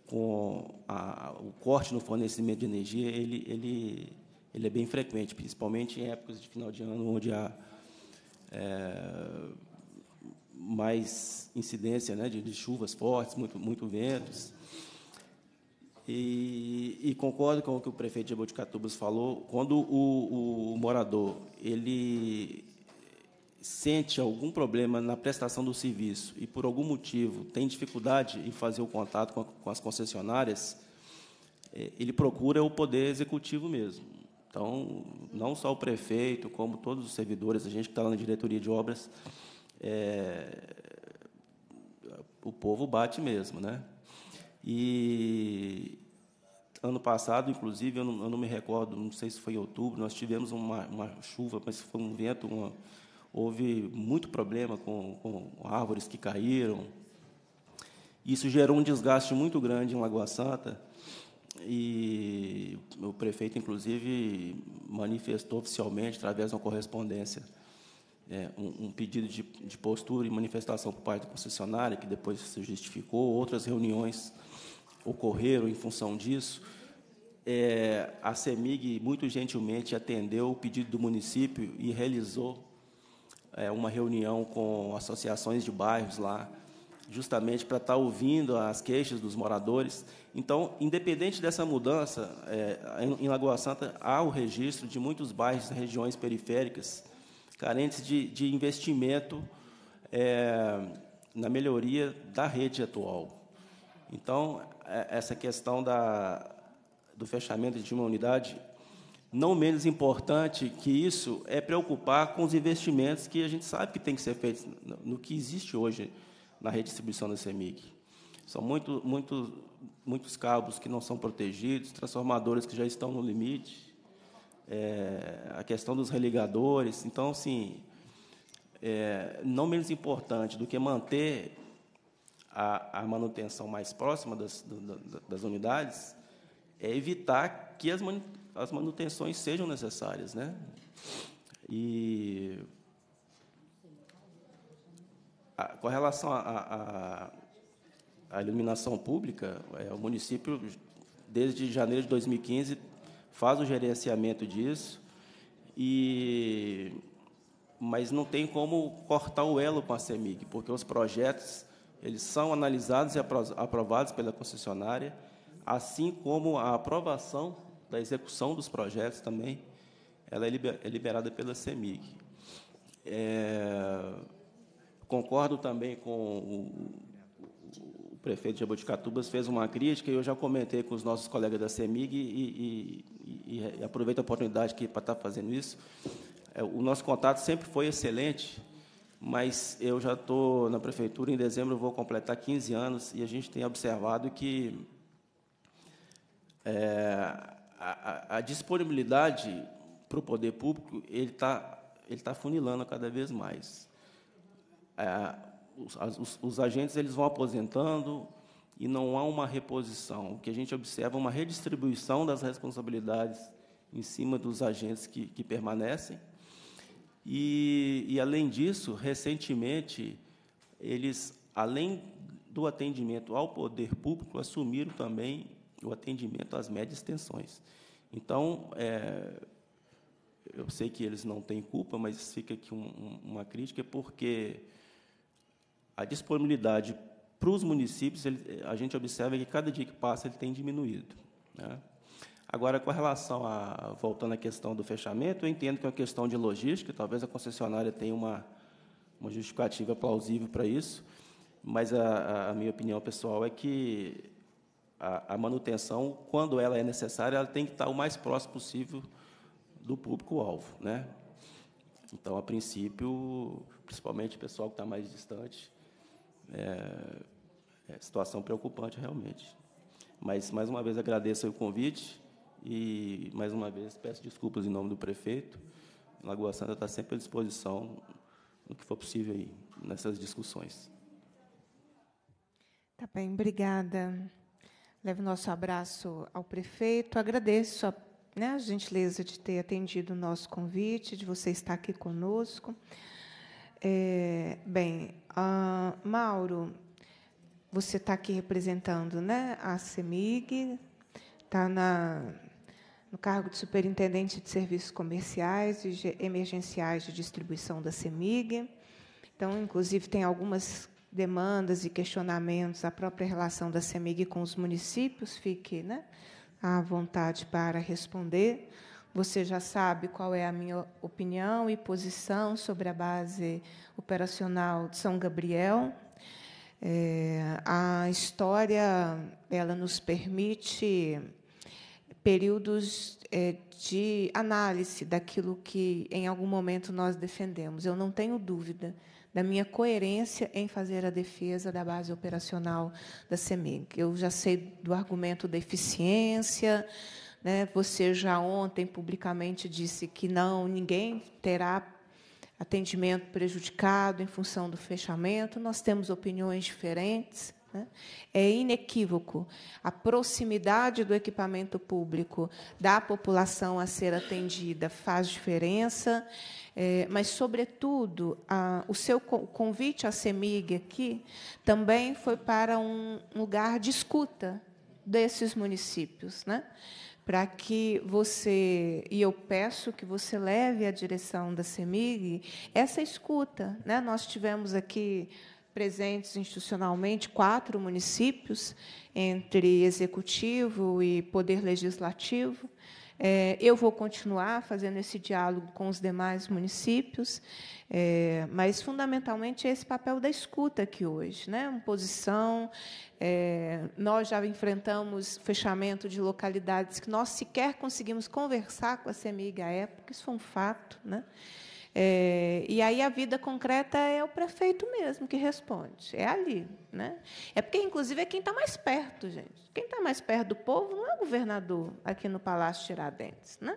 com a, o corte no fornecimento de energia, ele, ele, ele é bem frequente, principalmente em épocas de final de ano, onde há é, mais incidência né, de, de chuvas fortes, muito, muito ventos, e, e, concordo com o que o prefeito de Boticatubas falou. Quando o, o, morador ele sente algum problema na prestação do serviço e por algum motivo tem dificuldade em fazer o contato com, a, com as concessionárias, é, ele procura o poder executivo mesmo. Então, não só o prefeito, como todos os servidores, a gente que está lá na diretoria de obras, é, o povo bate mesmo, né? E, Ano passado, inclusive, eu não, eu não, me recordo, não sei se foi em outubro, nós tivemos uma, uma chuva, mas foi um vento, uma, houve muito problema com, com, árvores que caíram. Isso gerou um desgaste muito grande em Lagoa Santa e o prefeito, inclusive, manifestou oficialmente, através de uma correspondência, é, um, um, pedido de, de postura e manifestação por parte do concessionário, que depois se justificou, outras reuniões ocorreram em função disso, é, a CEMIG muito gentilmente atendeu o pedido do município e realizou é, uma reunião com associações de bairros lá, justamente para estar tá ouvindo as queixas dos moradores. Então, independente dessa mudança, é, em Lagoa Santa há o registro de muitos bairros e regiões periféricas carentes de, de investimento é, na melhoria da rede atual. Então, é, essa questão da, do fechamento de uma unidade, não menos importante que isso é preocupar com os investimentos que a gente sabe que tem que ser feitos no que existe hoje na redistribuição da CEMIG. São muito, muito, muitos cabos que não são protegidos, transformadores que já estão no limite, é, a questão dos religadores. Então, assim, é, não menos importante do que manter a, a manutenção mais próxima das, do, das unidades, é evitar que as, man, as manutenções sejam necessárias. Né? E a, com relação à iluminação pública, é, o município, desde janeiro de 2015, faz o gerenciamento disso, e mas não tem como cortar o elo com a CEMIG, porque os projetos eles são analisados e aprovados pela concessionária, assim como a aprovação da execução dos projetos também, ela é, é liberada pela CEMIG. É, concordo também com o, o, prefeito de Jaboticatubas, fez uma crítica, e eu já comentei com os nossos colegas da CEMIG, e, e, e aproveito a oportunidade aqui para estar fazendo isso. É, o nosso contato sempre foi excelente, mas eu já estou na prefeitura, em dezembro eu vou completar 15 anos, e a gente tem observado que é, a, a, disponibilidade para o poder público ele está ele tá funilando cada vez mais. É, os, os, os agentes eles vão aposentando e não há uma reposição. O que a gente observa é uma redistribuição das responsabilidades em cima dos agentes que, que permanecem e, e, além disso, recentemente, eles, além do atendimento ao poder público, assumiram também o atendimento às médias tensões. Então, é, eu sei que eles não têm culpa, mas fica aqui um, uma crítica, porque a disponibilidade para os municípios, ele, a gente observa que cada dia que passa ele tem diminuído. Né? Agora, com relação a. voltando à questão do fechamento, eu entendo que é uma questão de logística, talvez a concessionária tenha uma, uma justificativa plausível para isso, mas a, a, minha opinião pessoal é que a, a, manutenção, quando ela é necessária, ela tem que estar o mais próximo possível do público-alvo. Né? Então, a princípio, principalmente o pessoal que está mais distante, é, é situação preocupante realmente. Mas, mais uma vez, agradeço o convite. E, mais uma vez, peço desculpas em nome do prefeito. Lagoa Santa está sempre à disposição no que for possível aí, nessas discussões. Tá bem, obrigada. Leve o nosso abraço ao prefeito. Agradeço a, né, a gentileza de ter atendido o nosso convite, de você estar aqui conosco. É, bem, uh, Mauro, você está aqui representando né, a CEMIG, está na, no cargo de superintendente de serviços comerciais e emergenciais de distribuição da CEMIG. Então, inclusive, tem algumas demandas e questionamentos à própria relação da CEMIG com os municípios, fique né, à vontade para responder. Você já sabe qual é a minha opinião e posição sobre a base operacional de São Gabriel. É, a história ela nos permite períodos é, de análise daquilo que em algum momento nós defendemos. Eu não tenho dúvida da minha coerência em fazer a defesa da base operacional da CEMIG. Eu já sei do argumento da eficiência, né? Você já ontem publicamente disse que não, ninguém terá atendimento prejudicado em função do fechamento. Nós temos opiniões diferentes né? É inequívoco a proximidade do equipamento público da população a ser atendida faz diferença, é, mas sobretudo a, o seu convite à CEMIG aqui também foi para um lugar de escuta desses municípios, né? Para que você e eu peço que você leve à direção da CEMIG essa escuta, né? Nós tivemos aqui presentes institucionalmente quatro municípios, entre executivo e poder legislativo. É, eu vou continuar fazendo esse diálogo com os demais municípios, é, mas fundamentalmente é esse papel da escuta aqui hoje, né? Uma posição. É, nós já enfrentamos fechamento de localidades que nós sequer conseguimos conversar com a CMIG à época, isso foi um fato, né? É, e aí a vida concreta é o prefeito mesmo que responde, é ali. Né? É porque, inclusive, é quem está mais perto, gente. Quem está mais perto do povo não é o governador aqui no Palácio Tiradentes, né?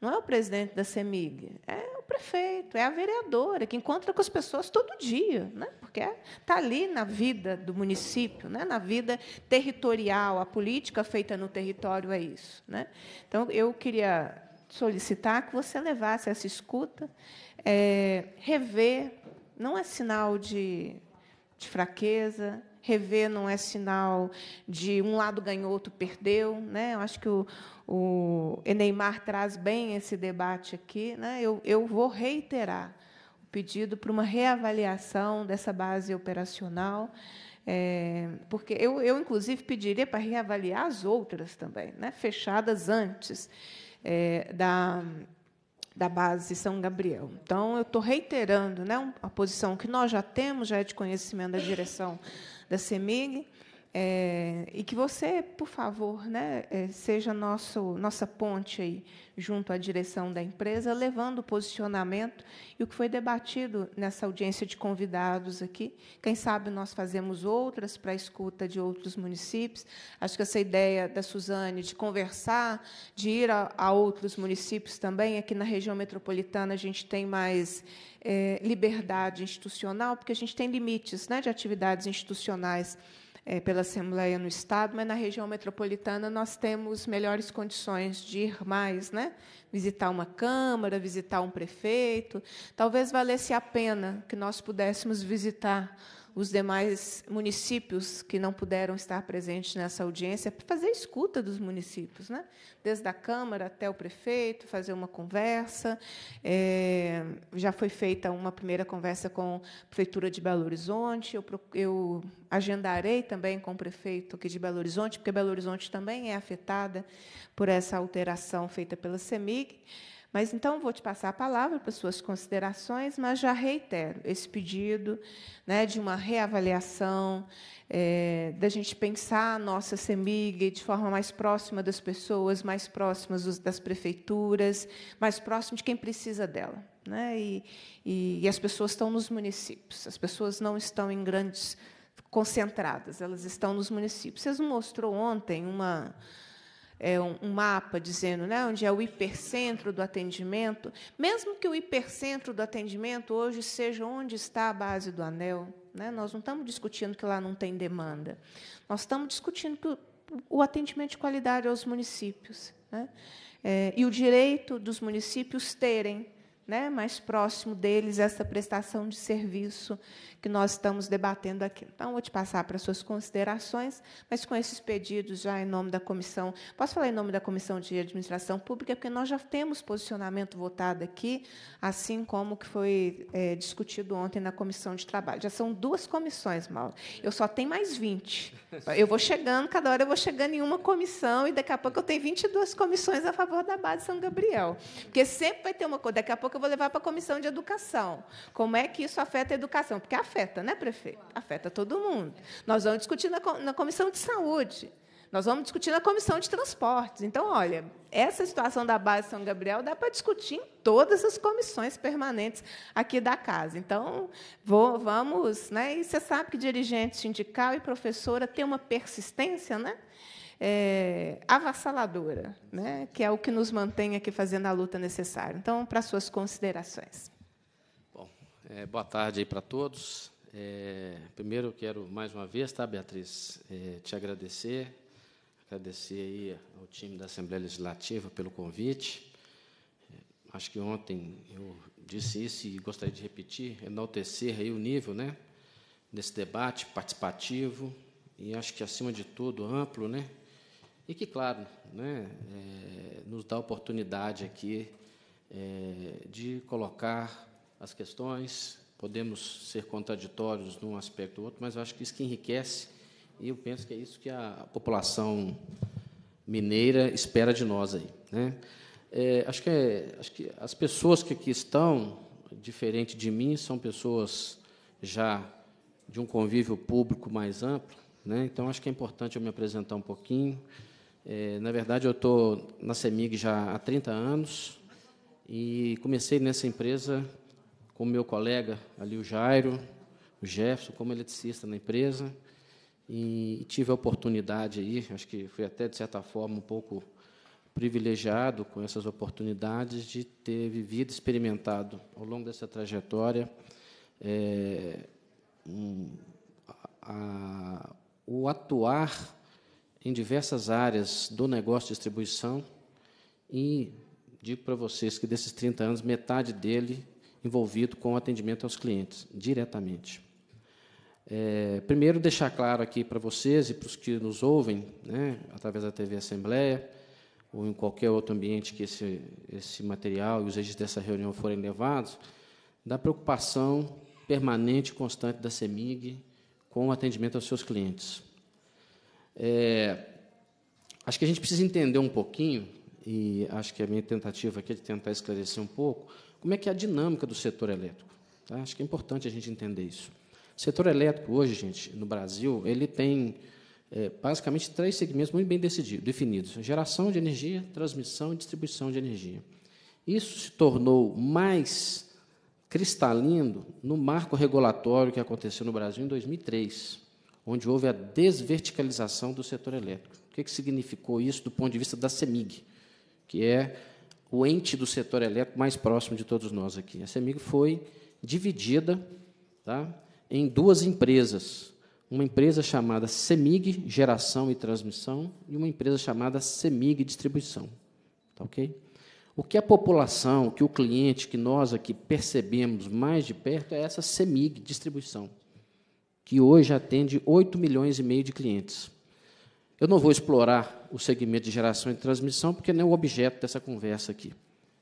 não é o presidente da CEMIG, é o prefeito, é a vereadora, que encontra com as pessoas todo dia, né? porque está é, ali na vida do município, né? na vida territorial, a política feita no território é isso. Né? Então, eu queria solicitar que você levasse essa escuta, é, rever não é sinal de, de fraqueza, rever não é sinal de um lado ganhou, outro perdeu. Né? Eu acho que o, o Eneimar traz bem esse debate aqui. Né? Eu, eu vou reiterar o pedido para uma reavaliação dessa base operacional. É, porque eu, eu, inclusive, pediria para reavaliar as outras também, né? fechadas antes é, da, da base São Gabriel. Então, eu estou reiterando né, a posição que nós já temos, já é de conhecimento da direção da CEMIG, é, e que você, por favor, né, é, seja nosso, nossa ponte aí, junto à direção da empresa, levando o posicionamento e o que foi debatido nessa audiência de convidados aqui. Quem sabe nós fazemos outras para a escuta de outros municípios. Acho que essa ideia da Suzane de conversar, de ir a, a outros municípios também, aqui na região metropolitana a gente tem mais é, liberdade institucional, porque a gente tem limites né, de atividades institucionais é, pela Assembleia no Estado, mas na região metropolitana nós temos melhores condições de ir mais, né? visitar uma Câmara, visitar um prefeito. Talvez valesse a pena que nós pudéssemos visitar os demais municípios que não puderam estar presentes nessa audiência, para fazer escuta dos municípios, né? desde a Câmara até o prefeito, fazer uma conversa. É, já foi feita uma primeira conversa com a Prefeitura de Belo Horizonte, eu, eu agendarei também com o prefeito aqui de Belo Horizonte, porque Belo Horizonte também é afetada por essa alteração feita pela CEMIG. Mas então vou te passar a palavra para suas considerações, mas já reitero esse pedido né, de uma reavaliação, é, da gente pensar a nossa CEMIG de forma mais próxima das pessoas, mais próximas das prefeituras, mais próximo de quem precisa dela. Né? E, e, e as pessoas estão nos municípios, as pessoas não estão em grandes concentradas, elas estão nos municípios. Vocês mostrou ontem uma é, um, um, mapa dizendo né, onde é o hipercentro do atendimento, mesmo que o hipercentro do atendimento hoje seja onde está a base do anel, né, nós não estamos discutindo que lá não tem demanda, nós estamos discutindo que o, o atendimento de qualidade aos municípios né, é, e o direito dos municípios terem né, mais próximo deles essa prestação de serviço que nós estamos debatendo aqui. Então, vou te passar para suas considerações, mas com esses pedidos já em nome da comissão, posso falar em nome da comissão de administração pública, porque nós já temos posicionamento votado aqui, assim como que foi é, discutido ontem na comissão de trabalho. Já são duas comissões, Mauro. Eu só tenho mais 20. Eu vou chegando, cada hora eu vou chegando em uma comissão e daqui a pouco eu tenho 22 comissões a favor da base São Gabriel, porque sempre vai ter uma coisa. Daqui a pouco que eu vou levar para a comissão de educação. Como é que isso afeta a educação? Porque afeta, né, prefeito? Afeta todo mundo. Nós vamos discutir na, na comissão de saúde. Nós vamos discutir na comissão de transportes. Então, olha, essa situação da base São Gabriel dá para discutir em todas as comissões permanentes aqui da casa. Então, vou, vamos, né? E você sabe que dirigente sindical e professora tem uma persistência, né? é, avassaladora, né? que é o que nos mantém aqui fazendo a luta necessária. Então, para suas considerações. Bom, é, boa tarde aí para todos. É, primeiro, eu quero mais uma vez, tá, Beatriz, é, te agradecer, agradecer aí ao time da Assembleia Legislativa pelo convite. É, acho que ontem eu disse isso e gostaria de repetir, enaltecer aí o nível, né, desse debate participativo e acho que acima de tudo amplo, né, e que, claro, né, é, nos dá a oportunidade aqui é, de colocar as questões. Podemos ser contraditórios num aspecto ou outro, mas eu acho que isso que enriquece e eu penso que é isso que a população mineira espera de nós aí. Né? É, acho, que é, acho que as pessoas que aqui estão, diferente de mim, são pessoas já de um convívio público mais amplo. Né? Então, acho que é importante eu me apresentar um pouquinho. É, na verdade, eu estou na CEMIG já há 30 anos e comecei nessa empresa com meu colega ali, o Jairo, o Jefferson, como eletricista na empresa. E tive a oportunidade aí, acho que fui até, de certa forma, um pouco privilegiado com essas oportunidades de ter vivido, experimentado ao longo dessa trajetória é, um, a, a, o atuar em diversas áreas do negócio de distribuição e digo para vocês que desses 30 anos, metade dele envolvido com o atendimento aos clientes, diretamente. É, primeiro, deixar claro aqui para vocês e para os que nos ouvem, né, através da TV Assembleia, ou em qualquer outro ambiente que esse, esse material e os registros dessa reunião forem levados, da preocupação permanente e constante da CEMIG com o atendimento aos seus clientes. É, acho que a gente precisa entender um pouquinho, e acho que a minha tentativa aqui é de tentar esclarecer um pouco, como é que é a dinâmica do setor elétrico. Tá? Acho que é importante a gente entender isso. O setor elétrico hoje, gente, no Brasil, ele tem é, basicamente três segmentos muito bem decididos, definidos: geração de energia, transmissão e distribuição de energia. Isso se tornou mais cristalino no marco regulatório que aconteceu no Brasil em 2003 onde houve a desverticalização do setor elétrico. O que, que significou isso do ponto de vista da CEMIG, que é o ente do setor elétrico mais próximo de todos nós aqui? A CEMIG foi dividida tá, em duas empresas. Uma empresa chamada CEMIG Geração e Transmissão e uma empresa chamada CEMIG Distribuição. Tá ok? O que a população, que o cliente, que nós aqui percebemos mais de perto é essa CEMIG Distribuição que hoje atende 8 milhões e meio de clientes. Eu não vou explorar o segmento de geração e transmissão, porque não é o objeto dessa conversa aqui.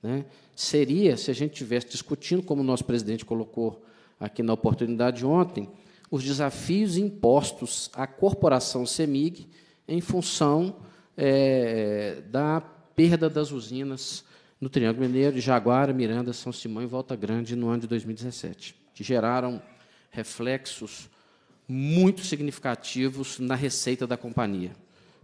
Né? Seria, se a gente estivesse discutindo, como o nosso presidente colocou aqui na oportunidade ontem, os desafios impostos à corporação CEMIG em função é, da perda das usinas no Triângulo Mineiro, de Jaguara, Miranda, São Simão e Volta Grande no ano de 2017, que geraram reflexos muito significativos na receita da companhia.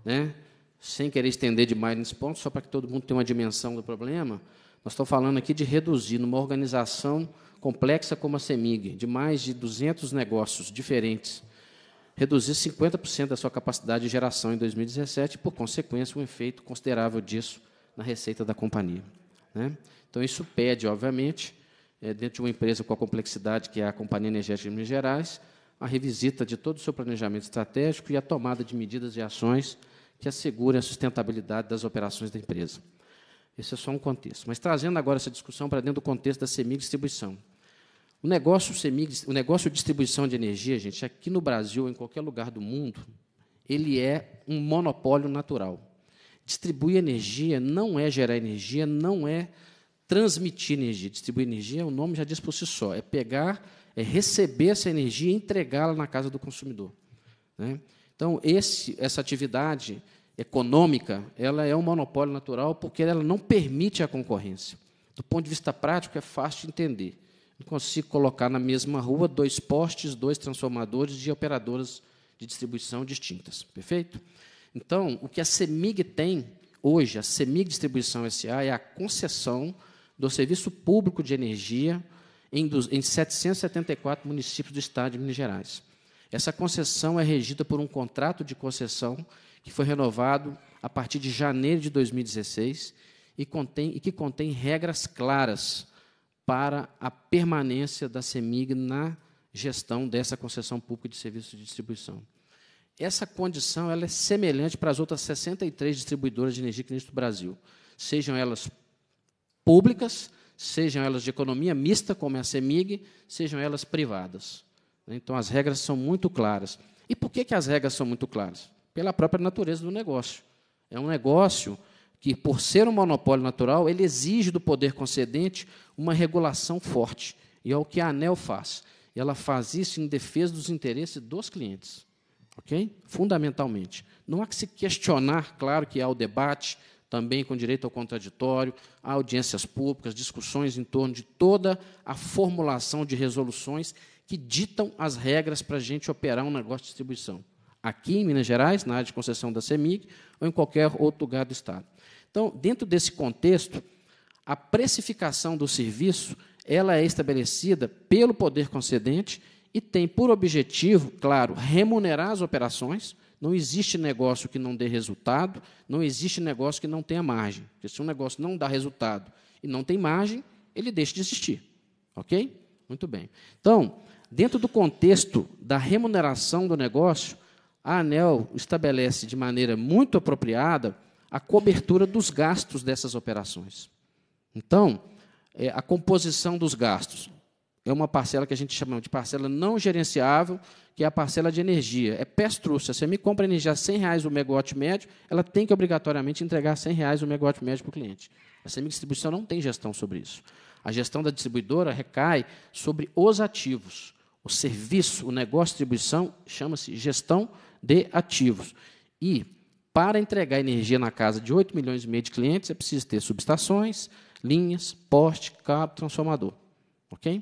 Né? Sem querer estender demais nesse ponto, só para que todo mundo tenha uma dimensão do problema, nós estamos falando aqui de reduzir numa organização complexa como a CEMIG, de mais de 200 negócios diferentes, reduzir 50% da sua capacidade de geração em 2017, por consequência, um efeito considerável disso na receita da companhia. Né? Então, isso pede, obviamente, é, dentro de uma empresa com a complexidade que é a Companhia Energética de Minas Gerais, a revisita de todo o seu planejamento estratégico e a tomada de medidas e ações que assegurem a sustentabilidade das operações da empresa. Esse é só um contexto. Mas trazendo agora essa discussão para dentro do contexto da CEMIG Distribuição. O negócio, CEMIG, o negócio de distribuição de energia, gente, aqui no Brasil ou em qualquer lugar do mundo, ele é um monopólio natural. Distribuir energia não é gerar energia, não é transmitir energia. Distribuir energia, o nome já diz por si só, é pegar é receber essa energia e entregá-la na casa do consumidor. Né? Então, esse, essa atividade econômica, ela é um monopólio natural porque ela não permite a concorrência. Do ponto de vista prático, é fácil de entender. Não consigo colocar na mesma rua dois postes, dois transformadores de operadoras de distribuição distintas. Perfeito? Então, o que a CEMIG tem hoje, a CEMIG Distribuição SA, é a concessão do serviço público de energia em, 774 municípios do estado de Minas Gerais. Essa concessão é regida por um contrato de concessão que foi renovado a partir de janeiro de 2016 e, contém, e que contém regras claras para a permanência da CEMIG na gestão dessa concessão pública de serviços de distribuição. Essa condição ela é semelhante para as outras 63 distribuidoras de energia que existem no Brasil, sejam elas públicas, sejam elas de economia mista, como é a CEMIG, sejam elas privadas. Então, as regras são muito claras. E por que, que as regras são muito claras? Pela própria natureza do negócio. É um negócio que, por ser um monopólio natural, ele exige do poder concedente uma regulação forte. E é o que a ANEL faz. Ela faz isso em defesa dos interesses dos clientes. Ok? Fundamentalmente. Não há que se questionar, claro que há o debate também com direito ao contraditório, a audiências públicas, discussões em torno de toda a formulação de resoluções que ditam as regras para a gente operar um negócio de distribuição. Aqui em Minas Gerais, na área de concessão da CEMIG, ou em qualquer outro lugar do Estado. Então, dentro desse contexto, a precificação do serviço ela é estabelecida pelo poder concedente e tem por objetivo, claro, remunerar as operações, não existe negócio que não dê resultado, não existe negócio que não tenha margem. Porque se um negócio não dá resultado e não tem margem, ele deixa de existir. Ok? Muito bem. Então, dentro do contexto da remuneração do negócio, a ANEL estabelece de maneira muito apropriada a cobertura dos gastos dessas operações. Então, é, a composição dos gastos é uma parcela que a gente chama de parcela não gerenciável, que é a parcela de energia. É pestruça. Se você me compra energia a 100 reais o megawatt médio, ela tem que obrigatoriamente entregar 100 reais o megawatt médio para o cliente. A distribuição não tem gestão sobre isso. A gestão da distribuidora recai sobre os ativos. O serviço, o negócio de distribuição chama-se gestão de ativos. E para entregar energia na casa de 8 milhões e meio de clientes, é preciso ter subestações, linhas, poste, cabo, transformador. ok?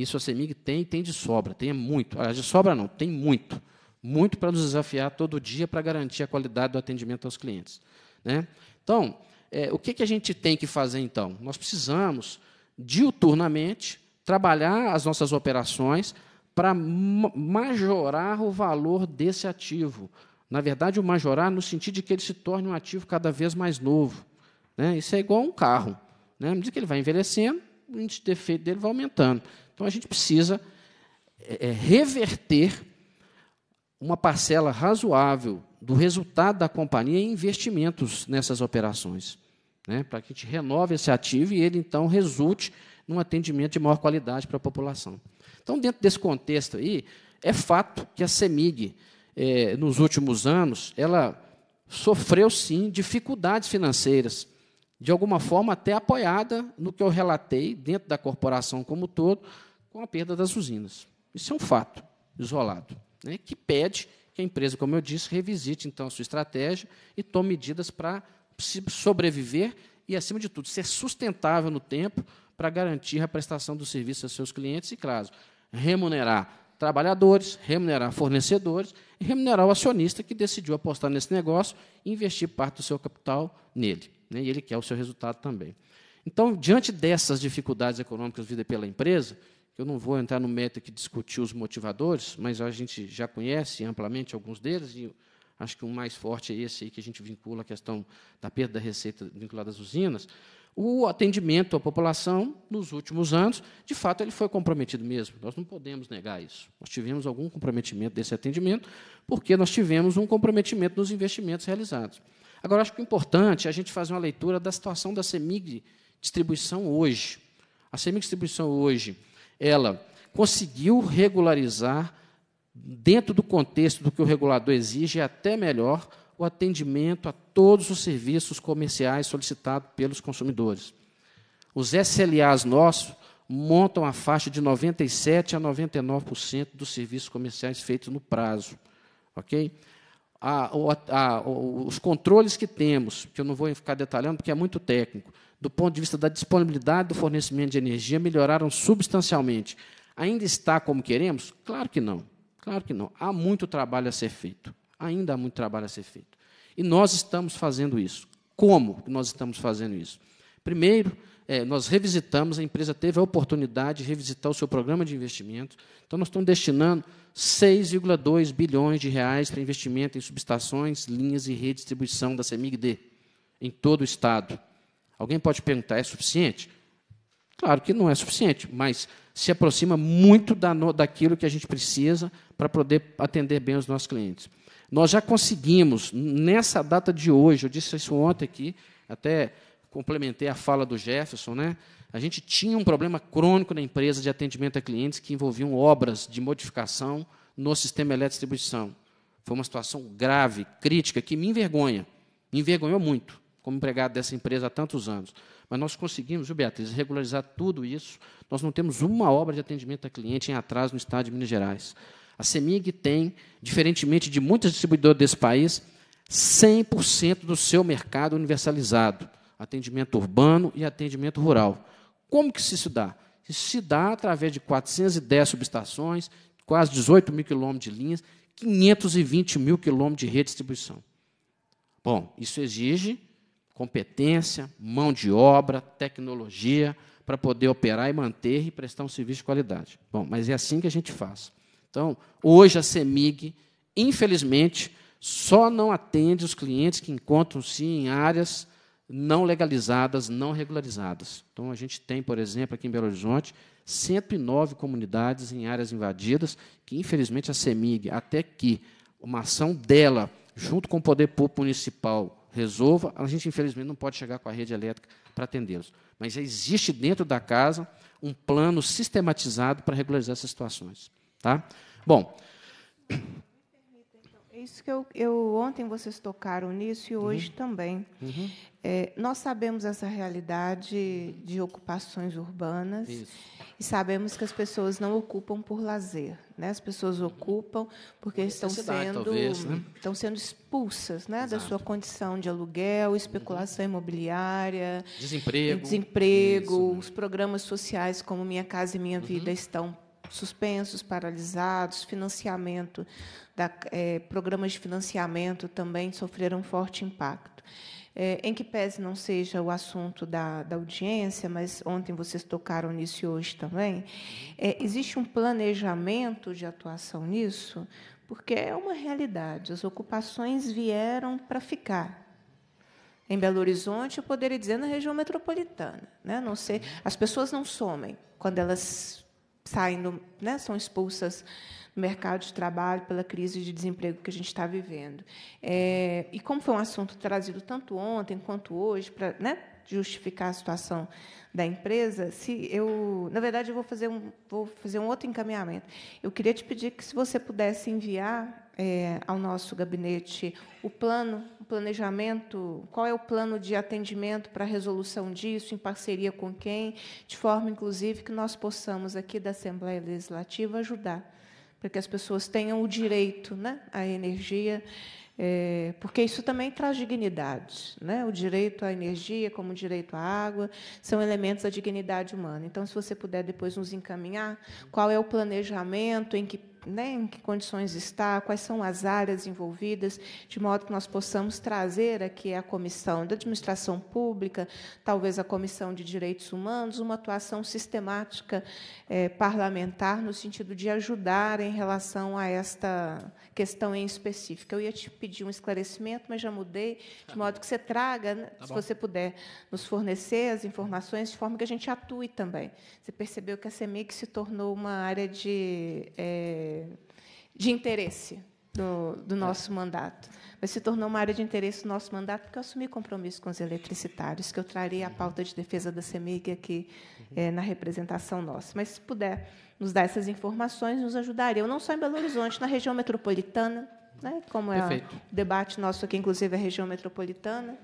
Isso a CEMIG tem, tem de sobra, tem muito. Aliás, ah, de sobra não, tem muito. Muito para nos desafiar todo dia para garantir a qualidade do atendimento aos clientes. Né? Então, é, o que, que a gente tem que fazer então? Nós precisamos, diuturnamente, trabalhar as nossas operações para majorar o valor desse ativo. Na verdade, o majorar no sentido de que ele se torne um ativo cada vez mais novo. Né? Isso é igual a um carro. Né? À medida que ele vai envelhecendo, o índice de defeito dele vai aumentando. Então a gente precisa é, é, reverter uma parcela razoável do resultado da companhia em investimentos nessas operações, né, para que a gente renove esse ativo e ele então resulte num atendimento de maior qualidade para a população. Então, dentro desse contexto aí, é fato que a CEMIG, é, nos últimos anos, ela sofreu sim dificuldades financeiras, de alguma forma até apoiada no que eu relatei dentro da corporação como um todo, com a perda das usinas. Isso é um fato isolado, né, que pede que a empresa, como eu disse, revisite então a sua estratégia e tome medidas para sobreviver e, acima de tudo, ser sustentável no tempo para garantir a prestação do serviço aos seus clientes e, claro, remunerar trabalhadores, remunerar fornecedores e remunerar o acionista que decidiu apostar nesse negócio e investir parte do seu capital nele. Né, e ele quer o seu resultado também. Então, diante dessas dificuldades econômicas vividas pela empresa, eu não vou entrar no método que discutiu os motivadores, mas a gente já conhece amplamente alguns deles, e acho que o mais forte é esse aí que a gente vincula a questão da perda da receita vinculada às usinas. O atendimento à população, nos últimos anos, de fato, ele foi comprometido mesmo. Nós não podemos negar isso. Nós tivemos algum comprometimento desse atendimento, porque nós tivemos um comprometimento nos investimentos realizados. Agora, acho que o importante é a gente fazer uma leitura da situação da CEMIG Distribuição hoje. A CEMIG Distribuição hoje ela conseguiu regularizar, dentro do contexto do que o regulador exige, é até melhor, o atendimento a todos os serviços comerciais solicitados pelos consumidores. Os SLAs nossos montam a faixa de 97% a 99% dos serviços comerciais feitos no prazo. ok? A, a, a, os controles que temos, que eu não vou ficar detalhando porque é muito técnico, do ponto de vista da disponibilidade do fornecimento de energia, melhoraram substancialmente. Ainda está como queremos? Claro que não. Claro que não. Há muito trabalho a ser feito. Ainda há muito trabalho a ser feito. E nós estamos fazendo isso. Como nós estamos fazendo isso? Primeiro, é, nós revisitamos, a empresa teve a oportunidade de revisitar o seu programa de investimento. Então, nós estamos destinando 6,2 bilhões de reais para investimento em subestações, linhas e redistribuição da CEMIG-D em todo o Estado. Alguém pode perguntar: é suficiente? Claro que não é suficiente, mas se aproxima muito da, daquilo que a gente precisa para poder atender bem os nossos clientes. Nós já conseguimos, nessa data de hoje, eu disse isso ontem aqui, até complementei a fala do Jefferson, né? A gente tinha um problema crônico na empresa de atendimento a clientes que envolviam obras de modificação no sistema de distribuição. Foi uma situação grave, crítica, que me envergonha. Me envergonhou muito como empregado dessa empresa há tantos anos. Mas nós conseguimos, viu, Beatriz, regularizar tudo isso. Nós não temos uma obra de atendimento a cliente em atraso no Estado de Minas Gerais. A CEMIG tem, diferentemente de muitas distribuidoras desse país, 100% do seu mercado universalizado, atendimento urbano e atendimento rural. Como que isso se dá? Isso se dá através de 410 subestações, quase 18 mil quilômetros de linhas, 520 mil quilômetros de redistribuição. Bom, isso exige competência, mão de obra, tecnologia, para poder operar e manter e prestar um serviço de qualidade. Bom, mas é assim que a gente faz. Então, hoje a CEMIG, infelizmente, só não atende os clientes que encontram-se em áreas não legalizadas, não regularizadas. Então, a gente tem, por exemplo, aqui em Belo Horizonte, 109 comunidades em áreas invadidas, que, infelizmente, a CEMIG, até que uma ação dela, junto com o Poder Público Municipal, resolva. A gente, infelizmente, não pode chegar com a rede elétrica para atendê-los. Mas já existe dentro da casa um plano sistematizado para regularizar essas situações. Tá? Bom. É isso que eu, eu ontem vocês tocaram nisso e hoje uhum. também. Uhum. É, nós sabemos essa realidade de ocupações urbanas Isso. e sabemos que as pessoas não ocupam por lazer. Né? As pessoas uhum. ocupam porque estão sendo, talvez, né? estão sendo expulsas né? Exato. da sua condição de aluguel, especulação uhum. imobiliária, desemprego, desemprego Isso. Né? os programas sociais como Minha Casa e Minha uhum. Vida estão suspensos, paralisados, financiamento, da, é, programas de financiamento também sofreram forte impacto. É, em que pese não seja o assunto da, da audiência, mas ontem vocês tocaram nisso e hoje também, é, existe um planejamento de atuação nisso? Porque é uma realidade, as ocupações vieram para ficar. Em Belo Horizonte, eu poderia dizer na região metropolitana. Né? Não sei, as pessoas não somem quando elas saem, do, né, são expulsas mercado de trabalho, pela crise de desemprego que a gente está vivendo. É, e como foi um assunto trazido tanto ontem quanto hoje, para né, justificar a situação da empresa, se eu, na verdade, eu vou fazer um, vou fazer um outro encaminhamento. Eu queria te pedir que se você pudesse enviar é, ao nosso gabinete o plano, o planejamento, qual é o plano de atendimento para a resolução disso, em parceria com quem, de forma, inclusive, que nós possamos aqui da Assembleia Legislativa ajudar para que as pessoas tenham o direito né, à energia, é, porque isso também traz dignidade. Né? O direito à energia, como o direito à água, são elementos da dignidade humana. Então, se você puder depois nos encaminhar qual é o planejamento, em que né, em que condições está, quais são as áreas envolvidas, de modo que nós possamos trazer aqui a Comissão da Administração Pública, talvez a Comissão de Direitos Humanos, uma atuação sistemática é, parlamentar no sentido de ajudar em relação a esta questão em específico. Eu ia te pedir um esclarecimento, mas já mudei, de modo que você traga, né, tá se você puder, nos fornecer as informações de forma que a gente atue também. Você percebeu que a CEMIG se tornou uma área de... É, de interesse do, do é. nosso é. mandato. Mas se tornou uma área de interesse do nosso mandato porque eu assumi compromisso com os eletricitários, que eu trarei a pauta de defesa da CEMIG aqui é, na representação nossa. Mas, se puder nos dar essas informações, nos ajudaria, não só em Belo Horizonte, na região metropolitana, né, como Perfeito. é o debate nosso aqui, inclusive, a região metropolitana,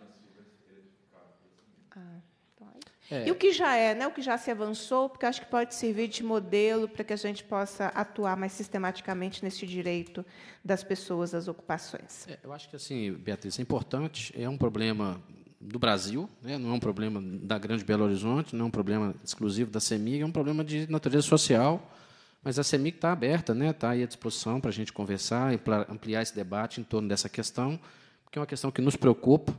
é. E o que já é, né, o que já se avançou, porque acho que pode servir de modelo para que a gente possa atuar mais sistematicamente nesse direito das pessoas às ocupações. É, eu acho que, assim, Beatriz, é importante, é um problema do Brasil, né, não é um problema da Grande Belo Horizonte, não é um problema exclusivo da CEMIG, é um problema de natureza social, mas a CEMIG está aberta, né, está aí à disposição para a gente conversar e ampliar esse debate em torno dessa questão, porque é uma questão que nos preocupa,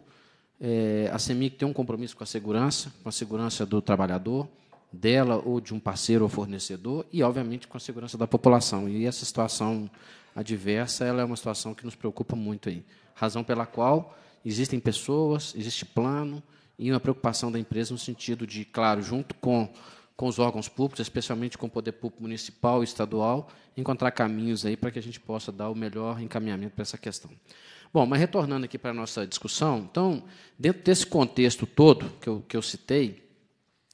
é, a CEMIC tem um compromisso com a segurança, com a segurança do trabalhador, dela ou de um parceiro ou fornecedor, e, obviamente, com a segurança da população. E essa situação adversa ela é uma situação que nos preocupa muito. Aí. Razão pela qual existem pessoas, existe plano e uma preocupação da empresa no sentido de, claro, junto com, com os órgãos públicos, especialmente com o poder público municipal e estadual, encontrar caminhos aí para que a gente possa dar o melhor encaminhamento para essa questão. Bom, mas retornando aqui para a nossa discussão, então, dentro desse contexto todo que eu, que eu citei,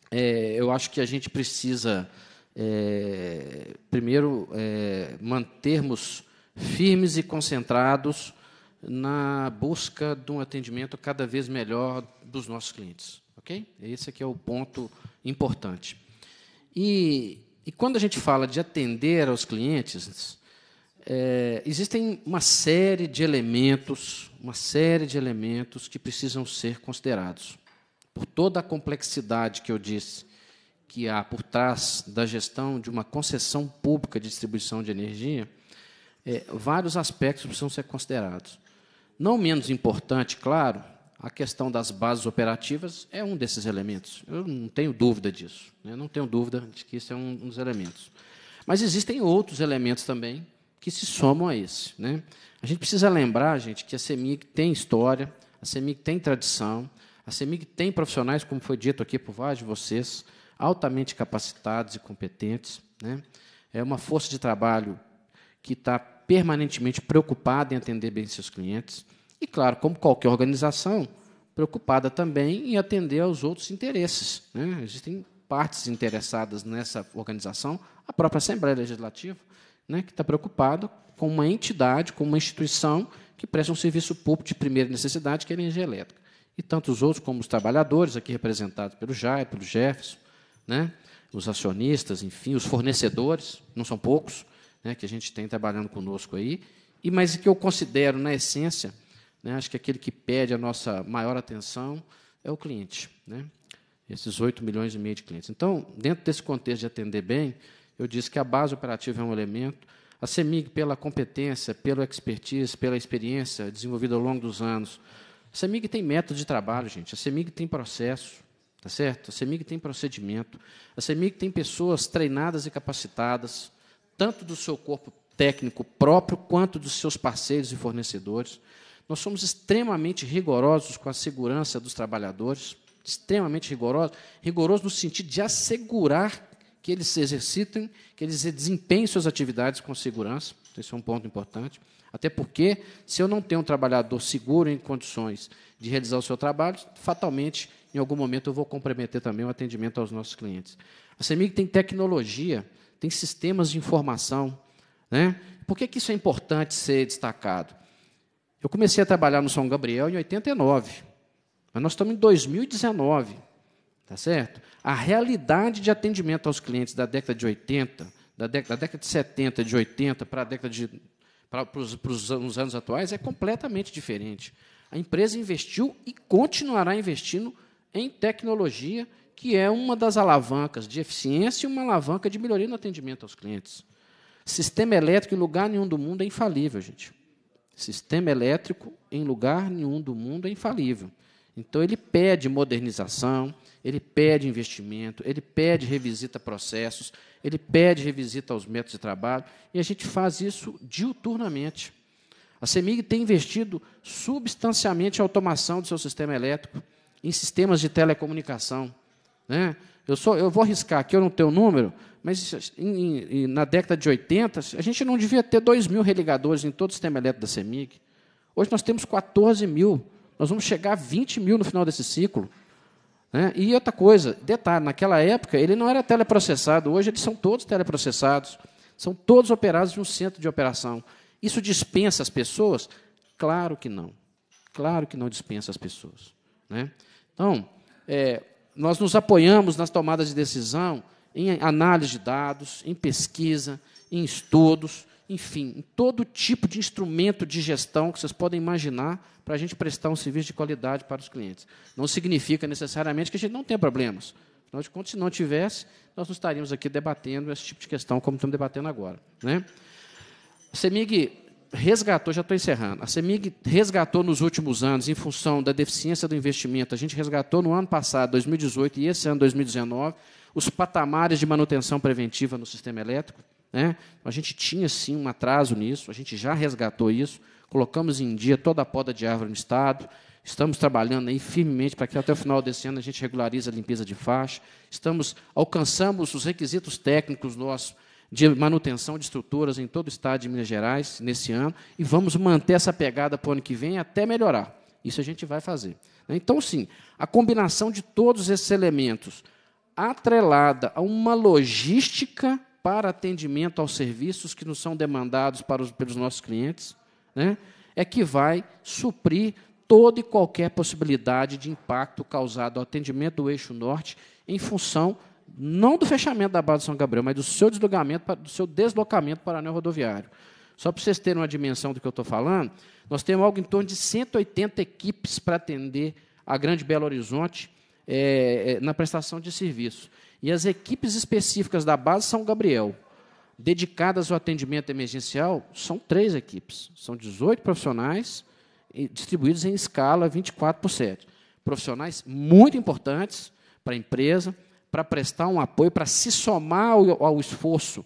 é, eu acho que a gente precisa, é, primeiro, é, mantermos firmes e concentrados na busca de um atendimento cada vez melhor dos nossos clientes. Ok? Esse aqui é o ponto importante. E, e quando a gente fala de atender aos clientes, é, existem uma série de elementos, uma série de elementos que precisam ser considerados. Por toda a complexidade que eu disse que há por trás da gestão de uma concessão pública de distribuição de energia, é, vários aspectos precisam ser considerados. Não menos importante, claro, a questão das bases operativas é um desses elementos. Eu não tenho dúvida disso. Né? Não tenho dúvida de que isso é um, um dos elementos. Mas existem outros elementos também que se somam a esse. Né? A gente precisa lembrar, gente, que a CEMIG tem história, a CEMIG tem tradição, a CEMIG tem profissionais, como foi dito aqui por vários de vocês, altamente capacitados e competentes. Né? É uma força de trabalho que está permanentemente preocupada em atender bem seus clientes. E, claro, como qualquer organização, preocupada também em atender aos outros interesses. Né? Existem partes interessadas nessa organização, a própria Assembleia Legislativa, né, que está preocupado com uma entidade, com uma instituição que presta um serviço público de primeira necessidade, que é a energia elétrica. E tantos outros, como os trabalhadores, aqui representados pelo Jair, pelo Jefferson, né, os acionistas, enfim, os fornecedores, não são poucos, né, que a gente tem trabalhando conosco aí, e mas que eu considero, na essência, né, acho que aquele que pede a nossa maior atenção é o cliente, né, esses 8 milhões e meio de clientes. Então, dentro desse contexto de atender bem, eu disse que a base operativa é um elemento. A CEMIG, pela competência, pela expertise, pela experiência desenvolvida ao longo dos anos. A CEMIG tem método de trabalho, gente. A CEMIG tem processo, tá certo? A CEMIG tem procedimento. A CEMIG tem pessoas treinadas e capacitadas, tanto do seu corpo técnico próprio, quanto dos seus parceiros e fornecedores. Nós somos extremamente rigorosos com a segurança dos trabalhadores, extremamente rigorosos, rigorosos no sentido de assegurar que eles se exercitem, que eles desempenhem suas atividades com segurança. Esse então, é um ponto importante. Até porque, se eu não tenho um trabalhador seguro em condições de realizar o seu trabalho, fatalmente, em algum momento, eu vou comprometer também o atendimento aos nossos clientes. A CEMIG tem tecnologia, tem sistemas de informação. Né? Por que, que isso é importante ser destacado? Eu comecei a trabalhar no São Gabriel em 89, mas nós estamos em 2019. Tá certo? A realidade de atendimento aos clientes da década de 80, da década, da década de 70, de 80 para a década de para, para, os, para os anos atuais é completamente diferente. A empresa investiu e continuará investindo em tecnologia, que é uma das alavancas de eficiência e uma alavanca de melhoria no atendimento aos clientes. Sistema elétrico em lugar nenhum do mundo é infalível, gente. Sistema elétrico em lugar nenhum do mundo é infalível. Então, ele pede modernização, ele pede investimento, ele pede revisita processos, ele pede revisita aos métodos de trabalho, e a gente faz isso diuturnamente. A CEMIG tem investido substancialmente em automação do seu sistema elétrico, em sistemas de telecomunicação. Né? Eu, sou, eu vou arriscar aqui, eu não tenho o número, mas em, em, na década de 80, a gente não devia ter 2 mil religadores em todo o sistema elétrico da CEMIG. Hoje nós temos 14 mil nós vamos chegar a 20 mil no final desse ciclo. Né? E outra coisa, detalhe, naquela época ele não era teleprocessado, hoje eles são todos teleprocessados, são todos operados de um centro de operação. Isso dispensa as pessoas? Claro que não. Claro que não dispensa as pessoas. Né? Então, é, nós nos apoiamos nas tomadas de decisão em análise de dados, em pesquisa, em estudos, enfim, em todo tipo de instrumento de gestão que vocês podem imaginar para a gente prestar um serviço de qualidade para os clientes. Não significa necessariamente que a gente não tenha problemas. Afinal de contas, se não tivesse, nós não estaríamos aqui debatendo esse tipo de questão como estamos debatendo agora. Né? A CEMIG resgatou, já estou encerrando, a CEMIG resgatou nos últimos anos, em função da deficiência do investimento, a gente resgatou no ano passado, 2018, e esse ano, 2019, os patamares de manutenção preventiva no sistema elétrico. Né? Então, a gente tinha sim um atraso nisso, a gente já resgatou isso, colocamos em dia toda a poda de árvore no Estado, estamos trabalhando aí firmemente para que até o final desse ano a gente regularize a limpeza de faixa, estamos, alcançamos os requisitos técnicos nossos de manutenção de estruturas em todo o estado de Minas Gerais nesse ano e vamos manter essa pegada para o ano que vem até melhorar. Isso a gente vai fazer. Né? Então, sim, a combinação de todos esses elementos atrelada a uma logística para atendimento aos serviços que nos são demandados para os, pelos nossos clientes, né, é que vai suprir toda e qualquer possibilidade de impacto causado ao atendimento do eixo norte em função não do fechamento da base de São Gabriel, mas do seu deslogamento, do seu deslocamento para o anel rodoviário. Só para vocês terem uma dimensão do que eu estou falando, nós temos algo em torno de 180 equipes para atender a Grande Belo Horizonte é, na prestação de serviço e as equipes específicas da base São Gabriel, dedicadas ao atendimento emergencial, são três equipes. São 18 profissionais distribuídos em escala 24 por 7. Profissionais muito importantes para a empresa, para prestar um apoio, para se somar ao, ao esforço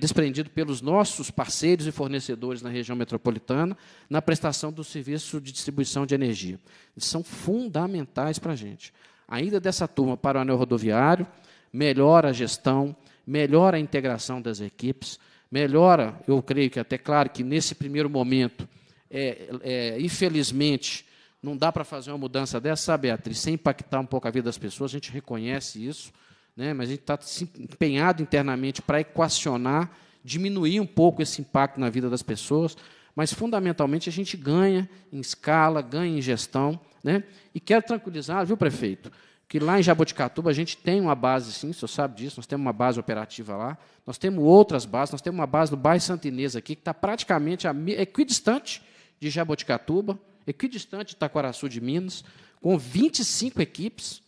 desprendido pelos nossos parceiros e fornecedores na região metropolitana na prestação do serviço de distribuição de energia. Eles são fundamentais para a gente. Ainda dessa turma para o anel rodoviário, melhora a gestão, melhora a integração das equipes, melhora, eu creio que até claro que nesse primeiro momento, é, é, infelizmente, não dá para fazer uma mudança dessa, Beatriz, sem impactar um pouco a vida das pessoas, a gente reconhece isso, né, mas a gente está empenhado internamente para equacionar, diminuir um pouco esse impacto na vida das pessoas, mas fundamentalmente a gente ganha em escala, ganha em gestão. Né, e quero tranquilizar, viu, prefeito? que lá em Jaboticatuba a gente tem uma base, sim, o senhor sabe disso, nós temos uma base operativa lá, nós temos outras bases, nós temos uma base no bairro Santa Inês aqui, que está praticamente a, equidistante de Jaboticatuba, equidistante de Taquaraçu de Minas, com 25 equipes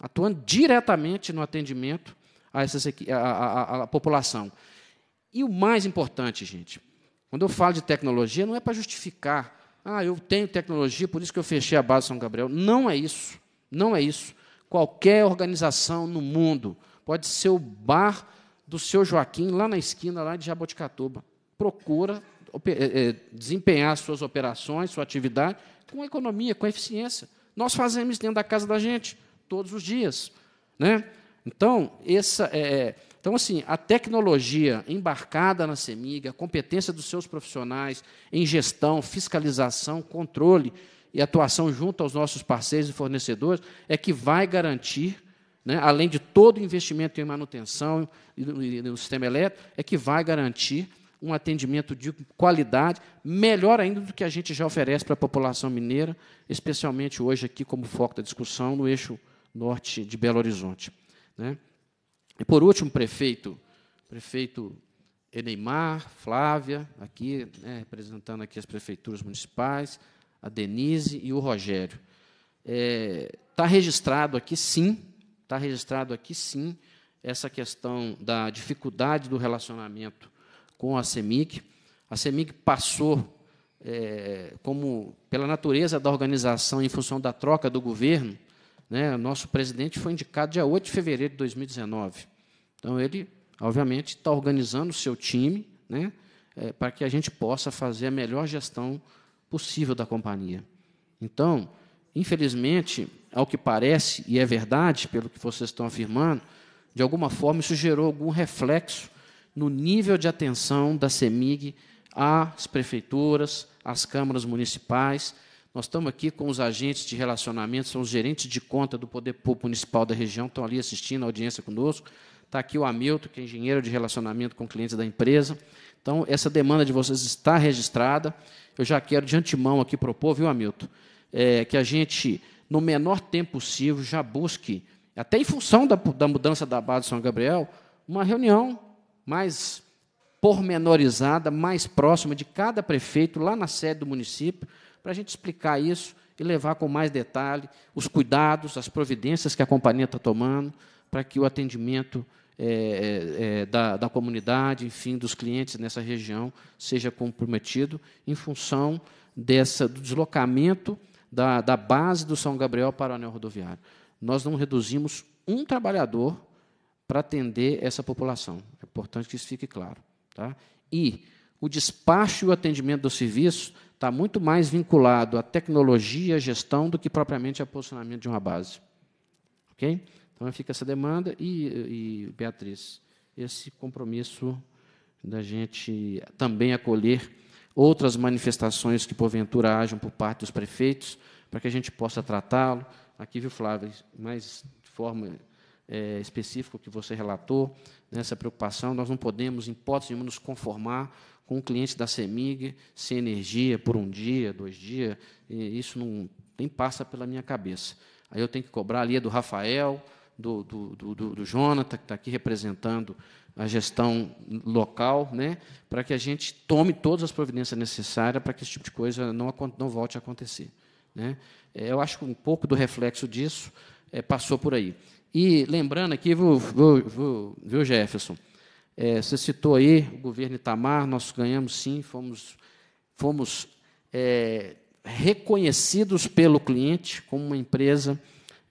atuando diretamente no atendimento a, a, a, a população. E o mais importante, gente, quando eu falo de tecnologia, não é para justificar, ah, eu tenho tecnologia, por isso que eu fechei a base São Gabriel. Não é isso, não é isso qualquer organização no mundo. Pode ser o bar do seu Joaquim, lá na esquina, lá de Jaboticatuba. Procura eh, eh, desempenhar suas operações, sua atividade, com economia, com eficiência. Nós fazemos isso dentro da casa da gente, todos os dias. Né? Então, essa, é, então, assim, a tecnologia embarcada na CEMIG, a competência dos seus profissionais em gestão, fiscalização, controle, e atuação junto aos nossos parceiros e fornecedores é que vai garantir, né, além de todo o investimento em manutenção e no, sistema elétrico, é que vai garantir um atendimento de qualidade, melhor ainda do que a gente já oferece para a população mineira, especialmente hoje aqui como foco da discussão no eixo norte de Belo Horizonte. Né? E por último, prefeito, prefeito Eneimar, Flávia, aqui né, representando aqui as prefeituras municipais, a Denise e o Rogério. Está é, tá registrado aqui, sim, está registrado aqui, sim, essa questão da dificuldade do relacionamento com a CEMIC. A CEMIC passou, é, como pela natureza da organização, em função da troca do governo, né, nosso presidente foi indicado dia 8 de fevereiro de 2019. Então, ele, obviamente, está organizando o seu time né, é, para que a gente possa fazer a melhor gestão possível da companhia. Então, infelizmente, ao que parece, e é verdade, pelo que vocês estão afirmando, de alguma forma isso gerou algum reflexo no nível de atenção da CEMIG às prefeituras, às câmaras municipais. Nós estamos aqui com os agentes de relacionamento, são os gerentes de conta do Poder Público Municipal da região, estão ali assistindo a audiência conosco. Está aqui o Hamilton, que é engenheiro de relacionamento com clientes da empresa. Então, essa demanda de vocês está registrada eu já quero de antemão aqui propor, viu, Hamilton, é, que a gente, no menor tempo possível, já busque, até em função da, da mudança da base de São Gabriel, uma reunião mais pormenorizada, mais próxima de cada prefeito, lá na sede do município, para a gente explicar isso e levar com mais detalhe os cuidados, as providências que a companhia está tomando para que o atendimento é, é, é, da, da comunidade, enfim, dos clientes nessa região seja comprometido em função dessa, do deslocamento da, da base do São Gabriel para o anel rodoviário. Nós não reduzimos um trabalhador para atender essa população. É importante que isso fique claro. Tá? E o despacho e o atendimento do serviço está muito mais vinculado à tecnologia e à gestão do que propriamente ao posicionamento de uma base. ok? Então fica essa demanda e, e Beatriz, esse compromisso da gente também acolher outras manifestações que porventura hajam por parte dos prefeitos, para que a gente possa tratá-lo. Aqui, viu, Flávio, mais de forma é, específica que você relatou, nessa né, preocupação, nós não podemos, em hipótese nenhuma, nos conformar com o cliente da CEMIG sem energia por um dia, dois dias, isso não nem passa pela minha cabeça. Aí eu tenho que cobrar ali é do Rafael, do, do, do, do Jonathan, que está aqui representando a gestão local, né, para que a gente tome todas as providências necessárias para que esse tipo de coisa não, não volte a acontecer. Né. É, eu acho que um pouco do reflexo disso é, passou por aí. E lembrando aqui, viu, viu, viu Jefferson, é, você citou aí o governo Itamar, nós ganhamos sim, fomos, fomos é, reconhecidos pelo cliente como uma empresa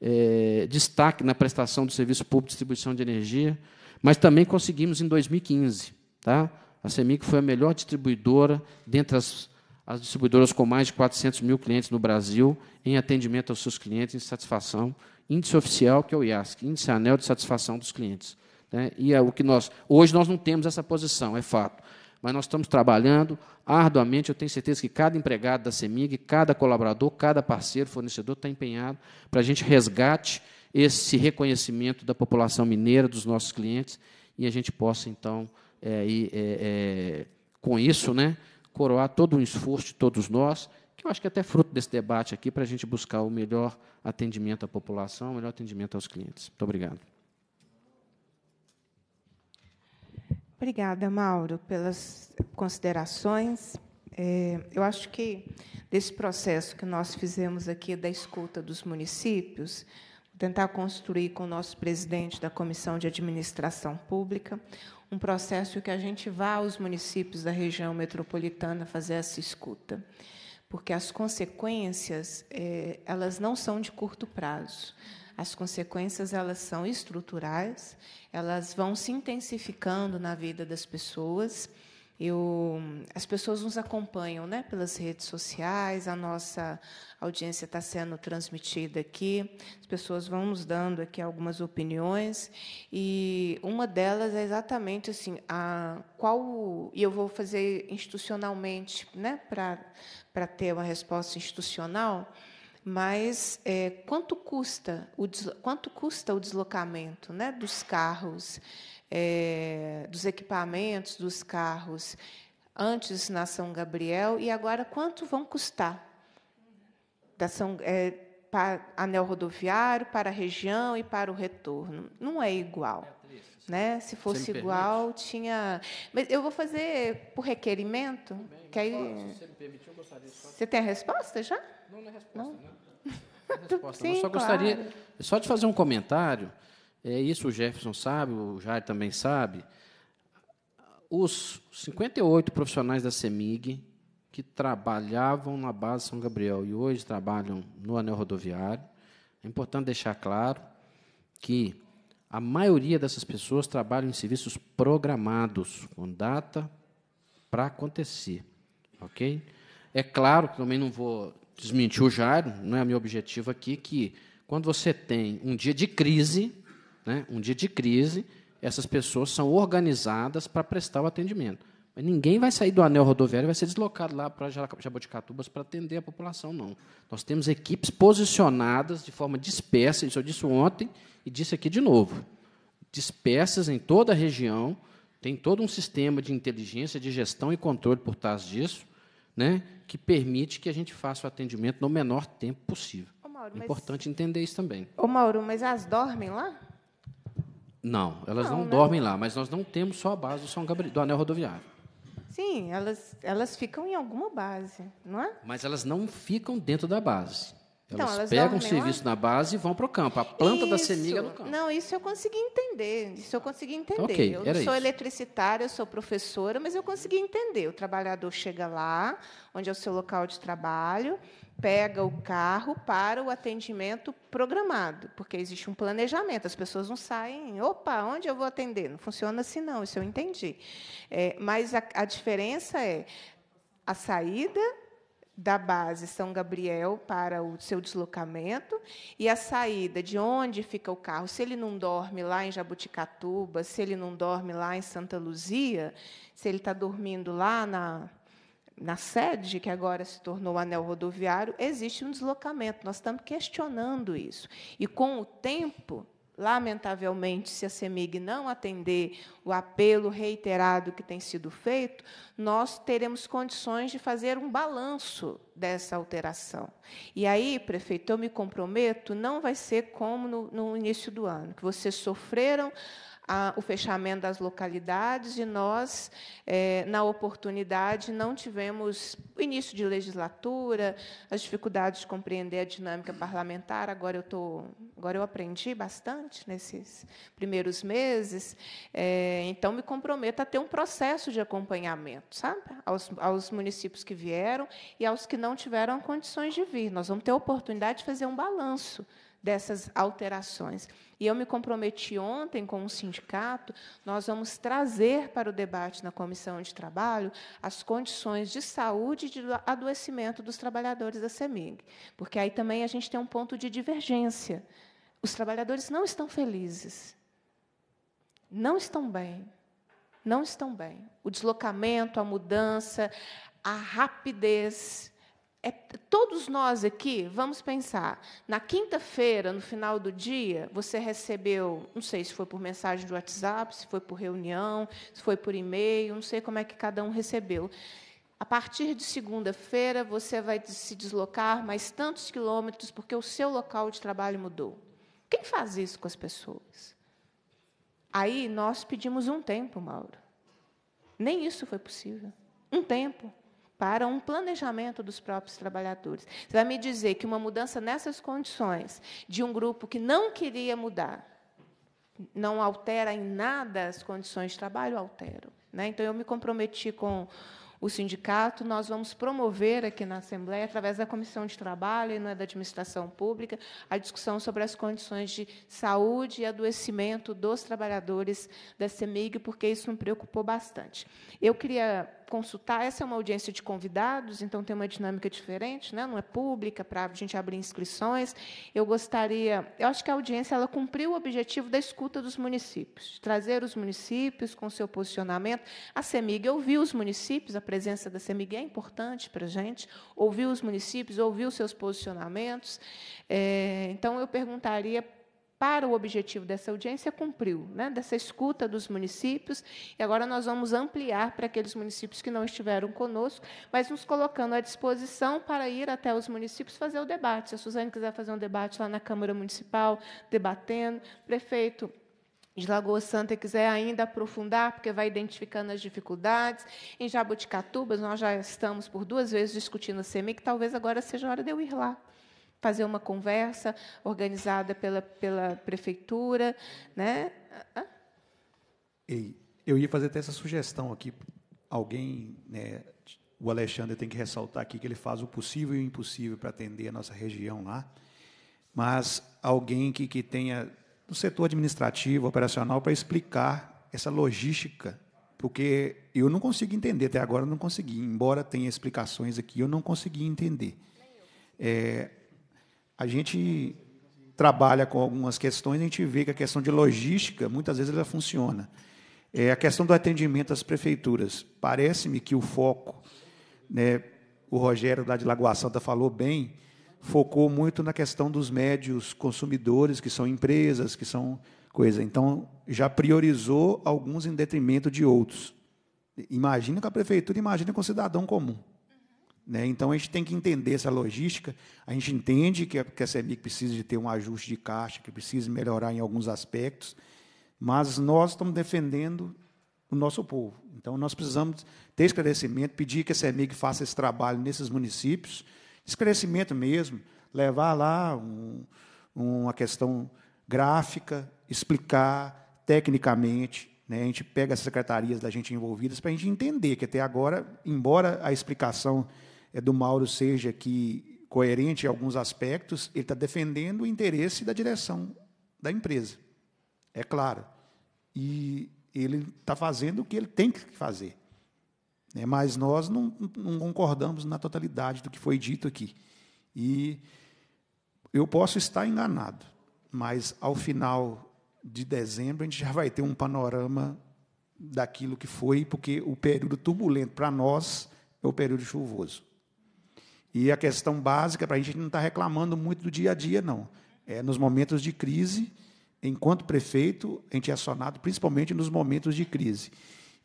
é, destaque na prestação do serviço público de distribuição de energia, mas também conseguimos em 2015. Tá? A CEMIG foi a melhor distribuidora dentre as, as distribuidoras com mais de 400 mil clientes no Brasil em atendimento aos seus clientes, em satisfação, índice oficial, que é o IASC, índice anel de satisfação dos clientes. Né? E é o que nós, hoje nós não temos essa posição, é fato mas nós estamos trabalhando arduamente. Eu tenho certeza que cada empregado da CEMIG, cada colaborador, cada parceiro, fornecedor está empenhado para a gente resgate esse reconhecimento da população mineira, dos nossos clientes, e a gente possa, então, é, é, é, com isso, né, coroar todo o esforço de todos nós, que eu acho que é até fruto desse debate aqui, para a gente buscar o melhor atendimento à população, o melhor atendimento aos clientes. Muito obrigado. Obrigada, Mauro, pelas considerações. É, eu acho que desse processo que nós fizemos aqui da escuta dos municípios, tentar construir com o nosso presidente da Comissão de Administração Pública um processo que a gente vá aos municípios da região metropolitana fazer essa escuta, porque as consequências eh, elas não são de curto prazo. As consequências elas são estruturais, elas vão se intensificando na vida das pessoas. Eu, as pessoas nos acompanham né, pelas redes sociais, a nossa audiência está sendo transmitida aqui, as pessoas vão nos dando aqui algumas opiniões, e uma delas é exatamente assim, a, qual. E eu vou fazer institucionalmente, né, para ter uma resposta institucional mas é, quanto custa o quanto custa o deslocamento, né, dos carros, é, dos equipamentos, dos carros antes na São Gabriel e agora quanto vão custar da São é, para anel rodoviário, para a região e para o retorno. Não é igual. Né? Se fosse se igual, permite. tinha. Mas eu vou fazer por requerimento. Bem, que aí... se você me permitir, eu gostaria só... Você tem a resposta já? Não, não é resposta, não. não. Né? [laughs] não é resposta, Sim, eu só gostaria claro. só de fazer um comentário. É isso o Jefferson sabe, o Jair também sabe. Os 58 profissionais da CEMIG que trabalhavam na base São Gabriel e hoje trabalham no anel rodoviário, é importante deixar claro que a maioria dessas pessoas trabalham em serviços programados, com data para acontecer. Ok? É claro que também não vou desmentir o Jairo, não é meu objetivo aqui, que quando você tem um dia de crise, né, um dia de crise, essas pessoas são organizadas para prestar o atendimento. Mas ninguém vai sair do anel rodoviário e vai ser deslocado lá para Jaboticatubas para atender a população, não. Nós temos equipes posicionadas de forma dispersa, isso eu disse ontem, e disse aqui de novo: dispersas em toda a região, tem todo um sistema de inteligência, de gestão e controle por trás disso, né, que permite que a gente faça o atendimento no menor tempo possível. Ô, Mauro, é importante mas... entender isso também. Ô, Mauro, mas elas dormem lá? Não, elas não, não né? dormem lá, mas nós não temos só a base do São Gabriel, do anel rodoviário. Sim, elas, elas ficam em alguma base, não é? Mas elas não ficam dentro da base. Então, elas, elas pegam o serviço na base e vão para o campo. A planta isso. da semiga é no campo. Não, isso eu consegui entender. Isso eu consegui tá entender. Okay, eu sou isso. eletricitária, eu sou professora, mas eu consegui entender. O trabalhador chega lá, onde é o seu local de trabalho, pega o carro para o atendimento programado, porque existe um planejamento. As pessoas não saem, opa, onde eu vou atender? Não funciona assim, não. Isso eu entendi. É, mas a, a diferença é a saída da base São Gabriel para o seu deslocamento e a saída de onde fica o carro. Se ele não dorme lá em Jabuticatuba, se ele não dorme lá em Santa Luzia, se ele está dormindo lá na, na sede, que agora se tornou anel rodoviário, existe um deslocamento. Nós estamos questionando isso. E com o tempo, lamentavelmente, se a CEMIG não atender o apelo reiterado que tem sido feito, nós teremos condições de fazer um balanço dessa alteração. E aí, prefeito, eu me comprometo, não vai ser como no, no início do ano, que vocês sofreram a, o fechamento das localidades e nós, é, na oportunidade, não tivemos o início de legislatura, as dificuldades de compreender a dinâmica parlamentar. Agora eu tô, agora eu aprendi bastante nesses primeiros meses. É, então me comprometo a ter um processo de acompanhamento, sabe, aos, aos municípios que vieram e aos que não tiveram condições de vir. Nós vamos ter a oportunidade de fazer um balanço dessas alterações. E eu me comprometi ontem com o sindicato, nós vamos trazer para o debate na comissão de trabalho as condições de saúde e de adoecimento dos trabalhadores da CEMIG, porque aí também a gente tem um ponto de divergência. Os trabalhadores não estão felizes, não estão bem, não estão bem. O deslocamento, a mudança, a rapidez é, todos nós aqui, vamos pensar, na quinta-feira, no final do dia, você recebeu, não sei se foi por mensagem do WhatsApp, se foi por reunião, se foi por e-mail, não sei como é que cada um recebeu. A partir de segunda-feira, você vai se deslocar mais tantos quilômetros porque o seu local de trabalho mudou. Quem faz isso com as pessoas? Aí nós pedimos um tempo, Mauro. Nem isso foi possível. Um tempo para um planejamento dos próprios trabalhadores. Você vai me dizer que uma mudança nessas condições, de um grupo que não queria mudar, não altera em nada as condições de trabalho? Altero. Né? Então, eu me comprometi com o sindicato, nós vamos promover aqui na Assembleia, através da Comissão de Trabalho e é da Administração Pública, a discussão sobre as condições de saúde e adoecimento dos trabalhadores da CEMIG, porque isso me preocupou bastante. Eu queria consultar. Essa é uma audiência de convidados, então tem uma dinâmica diferente, né? não é pública, para a gente abrir inscrições. Eu gostaria. Eu acho que a audiência ela cumpriu o objetivo da escuta dos municípios, trazer os municípios com seu posicionamento. A CEMIG ouviu os municípios, presença da CEMIG é importante para a gente, ouvir os municípios, ouvir os seus posicionamentos. É, então, eu perguntaria para o objetivo dessa audiência cumpriu, né, dessa escuta dos municípios, e agora nós vamos ampliar para aqueles municípios que não estiveram conosco, mas nos colocando à disposição para ir até os municípios fazer o debate. Se a Suzane quiser fazer um debate lá na Câmara Municipal, debatendo, prefeito, de Lagoa Santa quiser ainda aprofundar, porque vai identificando as dificuldades. Em Jabuticatubas, nós já estamos por duas vezes discutindo a CEMIC, talvez agora seja a hora de eu ir lá fazer uma conversa organizada pela, pela prefeitura, né? eu ia fazer até essa sugestão aqui. Alguém, né, o Alexandre tem que ressaltar aqui que ele faz o possível e o impossível para atender a nossa região lá, mas alguém que, que tenha do setor administrativo, operacional, para explicar essa logística, porque eu não consigo entender, até agora eu não consegui, embora tenha explicações aqui, eu não consegui entender. É, a gente trabalha com algumas questões, a gente vê que a questão de logística, muitas vezes, ela funciona. É, a questão do atendimento às prefeituras. Parece-me que o foco, né, o Rogério lá de Lagoa Santa falou bem, focou muito na questão dos médios consumidores, que são empresas, que são coisa. Então, já priorizou alguns em detrimento de outros. Imagina com a prefeitura, imagina com o cidadão comum. Né? Então, a gente tem que entender essa logística. A gente entende que a, que a CEMIC precisa de ter um ajuste de caixa, que precisa melhorar em alguns aspectos, mas nós estamos defendendo o nosso povo. Então, nós precisamos ter esclarecimento, pedir que a CEMIG faça esse trabalho nesses municípios, esse crescimento mesmo, levar lá um, uma questão gráfica, explicar tecnicamente. Né? A gente pega as secretarias da gente envolvidas para a gente entender que até agora, embora a explicação eh, do Mauro seja que coerente em alguns aspectos, ele está defendendo o interesse da direção da empresa. É claro. E ele está fazendo o que ele tem que fazer. Né? Mas nós não, não concordamos na totalidade do que foi dito aqui. E eu posso estar enganado, mas ao final de dezembro a gente já vai ter um panorama daquilo que foi, porque o período turbulento para nós é o período chuvoso. E a questão básica para a gente não está reclamando muito do dia a dia, não. É nos momentos de crise, enquanto prefeito, a gente é acionado principalmente nos momentos de crise.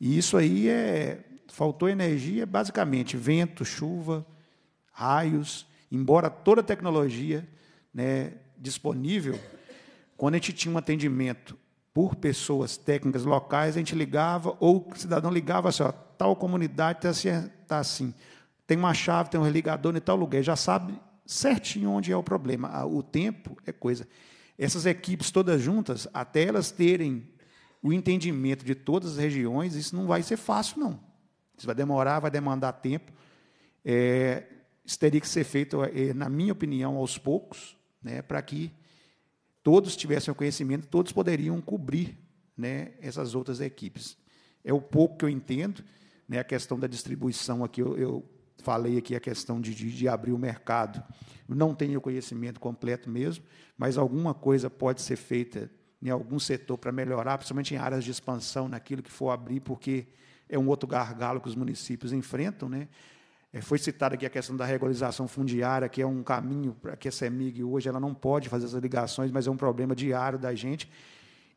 E isso aí é faltou energia, basicamente, vento, chuva, raios, embora toda a tecnologia né, disponível, quando a gente tinha um atendimento por pessoas técnicas locais, a gente ligava, ou o cidadão ligava assim, ó, tal comunidade está tá assim, tem uma chave, tem um religador em tal lugar, já sabe certinho onde é o problema. O tempo é coisa. Essas equipes todas juntas, até elas terem o entendimento de todas as regiões, isso não vai ser fácil, não. Isso vai demorar, vai demandar tempo. É, isso teria que ser feito, é, na minha opinião, aos poucos, né, para que todos tivessem o conhecimento, todos poderiam cobrir né, essas outras equipes. É o pouco que eu entendo. Né, a questão da distribuição aqui, eu, eu falei aqui a questão de, de, de, abrir o mercado. Não tenho conhecimento completo mesmo, mas alguma coisa pode ser feita em algum setor para melhorar, principalmente em áreas de expansão, naquilo que for abrir, porque é um outro gargalo que os municípios enfrentam. Né? É, foi citada aqui a questão da regularização fundiária, que é um caminho para que a CEMIG hoje ela não pode fazer essas ligações, mas é um problema diário da gente.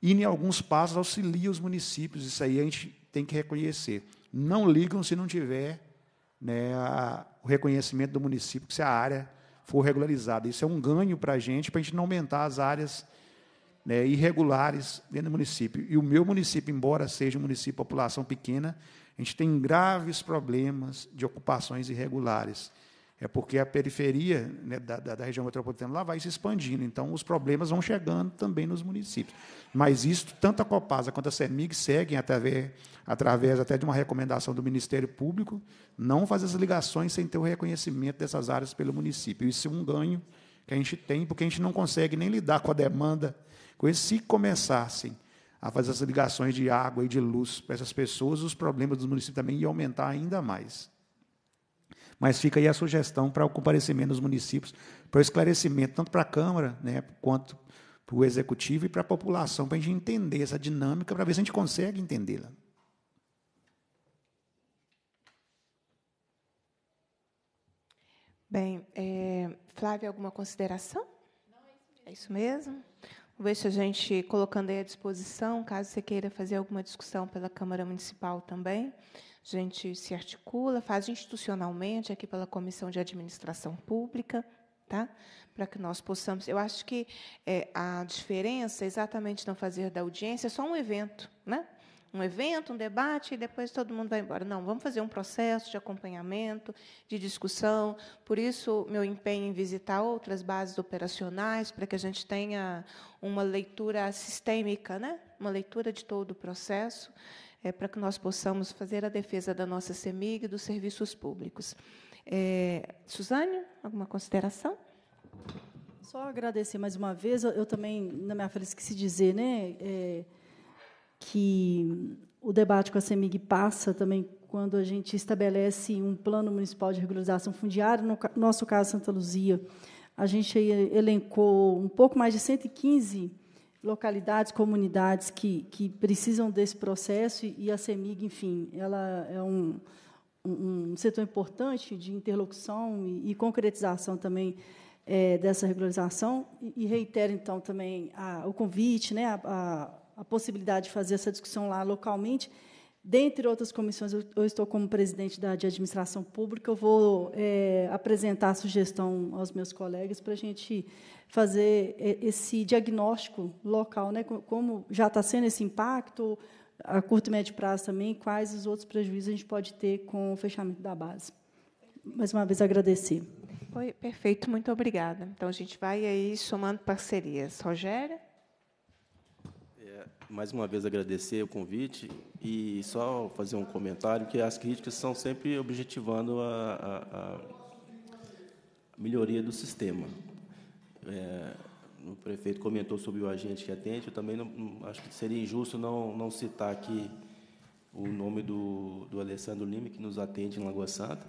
E, em alguns passos, auxilia os municípios. Isso aí a gente tem que reconhecer. Não ligam se não tiver né, a, o reconhecimento do município, que se a área for regularizada. Isso é um ganho para a gente, para a gente não aumentar as áreas né, irregulares dentro do município. E o meu município, embora seja um município de população pequena, a gente tem graves problemas de ocupações irregulares. É porque a periferia né, da, da, região metropolitana lá vai se expandindo, então os problemas vão chegando também nos municípios. Mas isso, tanto a Copasa quanto a CEMIG seguem através, através até de uma recomendação do Ministério Público, não fazer as ligações sem ter o reconhecimento dessas áreas pelo município. Isso é um ganho que a gente tem, porque a gente não consegue nem lidar com a demanda se começassem a fazer essas ligações de água e de luz para essas pessoas, os problemas dos municípios também iam aumentar ainda mais. Mas fica aí a sugestão para o comparecimento dos municípios, para o esclarecimento, tanto para a Câmara, né, quanto para o Executivo e para a população, para a gente entender essa dinâmica, para ver se a gente consegue entendê-la. Bem, é, Flávia, alguma consideração? Não, é isso mesmo. É isso mesmo? se a gente colocando aí à disposição, caso você queira fazer alguma discussão pela Câmara Municipal também. A gente se articula, faz institucionalmente aqui pela Comissão de Administração Pública, tá? Para que nós possamos. Eu acho que é, a diferença, é exatamente não fazer da audiência, é só um evento, né? um evento, um debate e depois todo mundo vai embora. Não, vamos fazer um processo de acompanhamento, de discussão. Por isso, meu empenho em visitar outras bases operacionais, para que a gente tenha uma leitura sistêmica, né? uma leitura de todo o processo, é, para que nós possamos fazer a defesa da nossa CEMIG e dos serviços públicos. É, Suzane, alguma consideração? Só agradecer mais uma vez. Eu, eu também, na minha fala, esqueci de dizer, né? É, que o debate com a CEMIG passa também quando a gente estabelece um plano municipal de regularização fundiária, no nosso caso, Santa Luzia, a gente elencou um pouco mais de 115 localidades, comunidades que, que precisam desse processo, e a CEMIG, enfim, ela é um, um setor importante de interlocução e, e concretização também é, dessa regularização. E, e reitero, então, também a, o convite, né, a, a a possibilidade de fazer essa discussão lá localmente. Dentre outras comissões, eu, eu estou como presidente da de administração pública, eu vou é, apresentar a sugestão aos meus colegas para a gente fazer é, esse diagnóstico local, né? como já está sendo esse impacto, a curto e médio prazo também, quais os outros prejuízos a gente pode ter com o fechamento da base. Mais uma vez, agradecer. Foi perfeito, muito obrigada. Então, a gente vai aí somando parcerias. Rogéria? mais uma vez agradecer o convite e só fazer um comentário que as críticas são sempre objetivando a, a, a melhoria do sistema. É, o prefeito comentou sobre o agente que atende, eu também não, acho que seria injusto não, não citar aqui o nome do, do Alessandro Lima, que nos atende em Lagoa Santa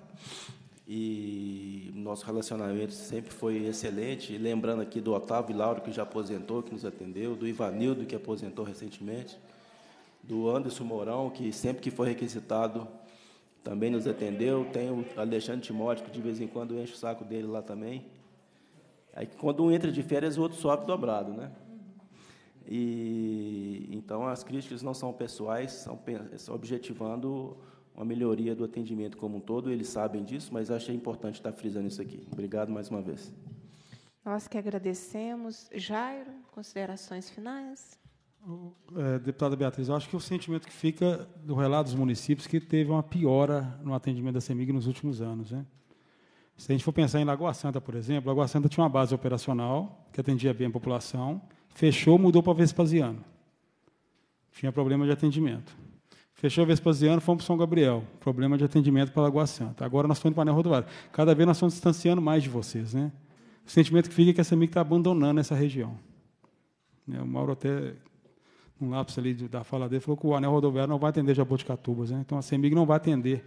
e nosso relacionamento sempre foi excelente. lembrando aqui do Otávio e Lauro, que já aposentou, que nos atendeu, do Ivanildo, que aposentou recentemente, do Anderson Mourão, que sempre que foi requisitado também nos atendeu. Tem o Alexandre Timóteo, que de vez em quando enche o saco dele lá também. Aí quando um entra de férias, o outro sobe dobrado, né? E então as críticas não são pessoais, são objetivando uma melhoria do atendimento como um todo. Eles sabem disso, mas achei importante estar frisando isso aqui. Obrigado mais uma vez. Nós que agradecemos. Jairo, considerações finais? É, deputada Beatriz, eu acho que o sentimento que fica do relato dos municípios é que teve uma piora no atendimento da CEMIG nos últimos anos. Né? Se a gente for pensar em Lagoa Santa, por exemplo, Lagoa Santa tinha uma base operacional que atendia bem a população, fechou, mudou para Vespasiano. Tinha problema de atendimento. Fechou Vespasiano, fomos para São Gabriel. Problema de atendimento para Lagoa Santa. Agora nós estamos indo para Anel Rodoviário. Cada vez nós estamos distanciando mais de vocês. Né? O sentimento que fica é que a CEMIG está abandonando essa região. Né, o Mauro até, num lápis ali da fala dele, falou que o anel rodoviário não vai atender Jaboticatubas. Né? Então a CEMIG não vai atender.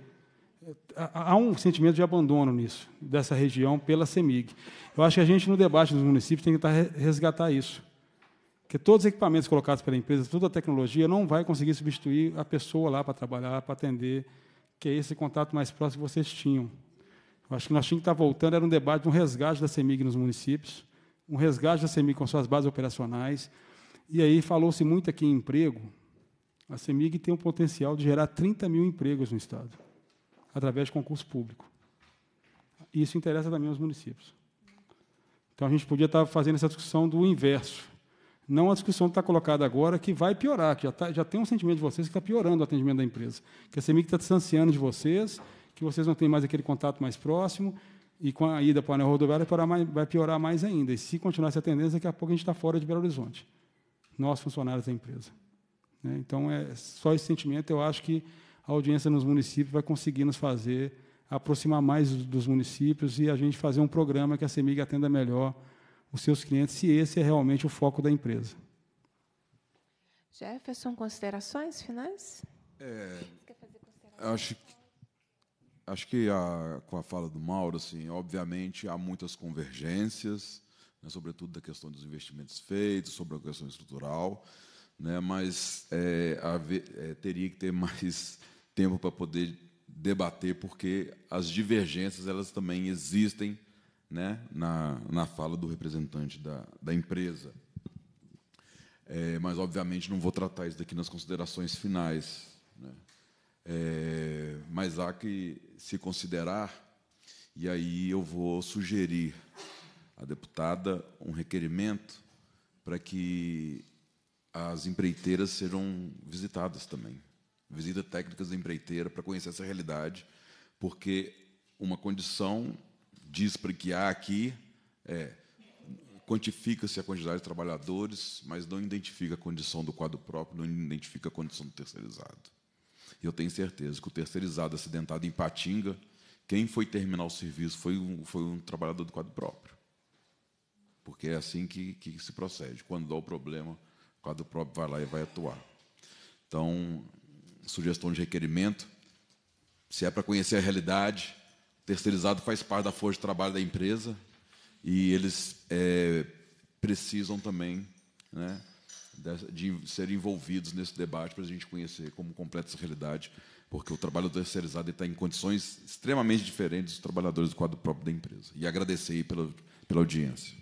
É, há um sentimento de abandono nisso, dessa região pela CEMIG. Eu acho que a gente, no debate dos municípios, tem que tentar resgatar isso que todos os equipamentos colocados pela empresa, toda a tecnologia, não vai conseguir substituir a pessoa lá para trabalhar, para atender, que é esse contato mais próximo que vocês tinham. Eu acho que nós tínhamos que estar voltando, era um debate, de um resgate da CEMIG nos municípios, um resgate da CEMIG com suas bases operacionais. E aí falou-se muito aqui em emprego. A CEMIG tem o potencial de gerar 30 mil empregos no Estado, através de concurso público. Isso interessa também aos municípios. Então, a gente podia estar fazendo essa discussão do inverso não a discussão que está colocada agora, que vai piorar, que já, tá, já tem um sentimento de vocês que está piorando o atendimento da empresa, que a CEMIC está distanciando de vocês, que vocês não têm mais aquele contato mais próximo, e com a ida para o anel rodoviária vai piorar mais ainda. E se continuar essa tendência, daqui a pouco a gente está fora de Belo Horizonte, nós funcionários da empresa. Né? Então, é só esse sentimento, eu acho que a audiência nos municípios vai conseguir nos fazer aproximar mais dos municípios e a gente fazer um programa que a CEMIG atenda melhor os seus clientes, se esse é realmente o foco da empresa. Jefferson, considerações finais? É, acho que, acho que a, com a fala do Mauro, assim, obviamente há muitas convergências, né, sobretudo da questão dos investimentos feitos, sobre a questão estrutural, né, mas é, haver, é, teria que ter [laughs] mais tempo para poder debater, porque as divergências elas também existem né, na, na fala do representante da, da empresa. É, mas, obviamente, não vou tratar isso daqui nas considerações finais. Né? É, mas há que se considerar, e aí eu vou sugerir à deputada um requerimento para que as empreiteiras sejam visitadas também. Visita técnicas da empreiteira para conhecer essa realidade, porque uma condição diz para que há aqui é quantifica-se a quantidade de trabalhadores, mas não identifica a condição do quadro próprio, não identifica a condição do terceirizado. Eu tenho certeza que o terceirizado acidentado em Patinga, quem foi terminar o serviço foi um, foi um trabalhador do quadro próprio. Porque é assim que, que se procede. Quando dá o problema, o quadro próprio vai lá e vai atuar. Então, sugestão de requerimento, se é para conhecer a realidade, terceirizado faz parte da força de trabalho da empresa e eles é, precisam também né, de, de ser envolvidos nesse debate para a gente conhecer como completa essa realidade, porque o trabalho terceirizado está em condições extremamente diferentes dos trabalhadores do quadro próprio da empresa. E agradecer pela, pela audiência.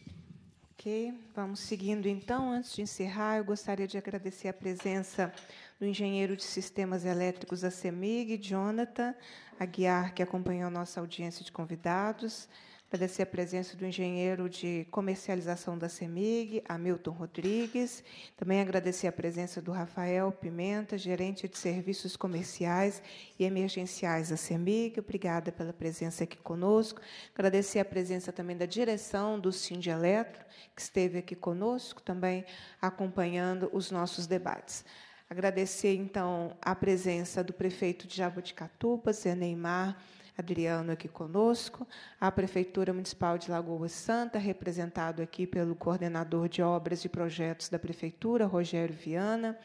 Ok, vamos seguindo então. Antes de encerrar, eu gostaria de agradecer a presença do engenheiro de sistemas elétricos da CEMIG, Jonathan Aguiar, que acompanhou a nossa audiência de convidados. Agradecer a presença do engenheiro de comercialização da CEMIG, Hamilton Rodrigues. Também agradecer a presença do Rafael Pimenta, gerente de serviços comerciais e emergenciais da CEMIG. Obrigada pela presença aqui conosco. Agradecer a presença também da direção do Cindy Eletro, que esteve aqui conosco, também acompanhando os nossos debates. Agradecer, então, a presença do prefeito de Jaboticatuba, Zé Neymar Adriano aqui conosco, a Prefeitura Municipal de Lagoa Santa, representado aqui pelo coordenador de obras e projetos da Prefeitura, Rogério Viana,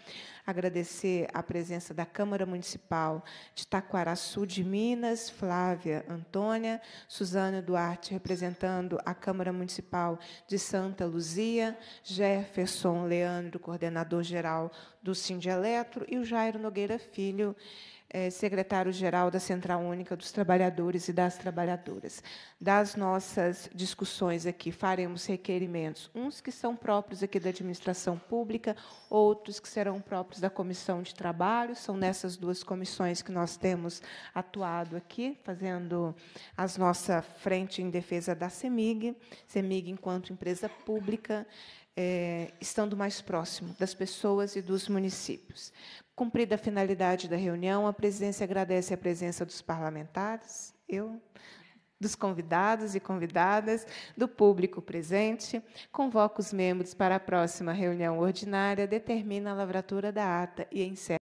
agradecer a presença da Câmara Municipal de Taquaraçu de Minas, Flávia Antônia, Suzana Duarte, representando a Câmara Municipal de Santa Luzia, Jefferson Leandro, coordenador-geral do Sindieleto, e o Jairo Nogueira Filho, é, secretário-geral da Central Única dos Trabalhadores e das Trabalhadoras. Das nossas discussões aqui, faremos requerimentos, uns que são próprios aqui da administração pública, outros que serão próprios da Comissão de Trabalho. São nessas duas comissões que nós temos atuado aqui, fazendo as nossa frente em defesa da CEMIG, CEMIG enquanto empresa pública. É, estando mais próximo das pessoas e dos municípios. Cumprida a finalidade da reunião, a presidência agradece a presença dos parlamentares, eu, dos convidados e convidadas, do público presente, convoca os membros para a próxima reunião ordinária, determina a lavratura da ata e encerra.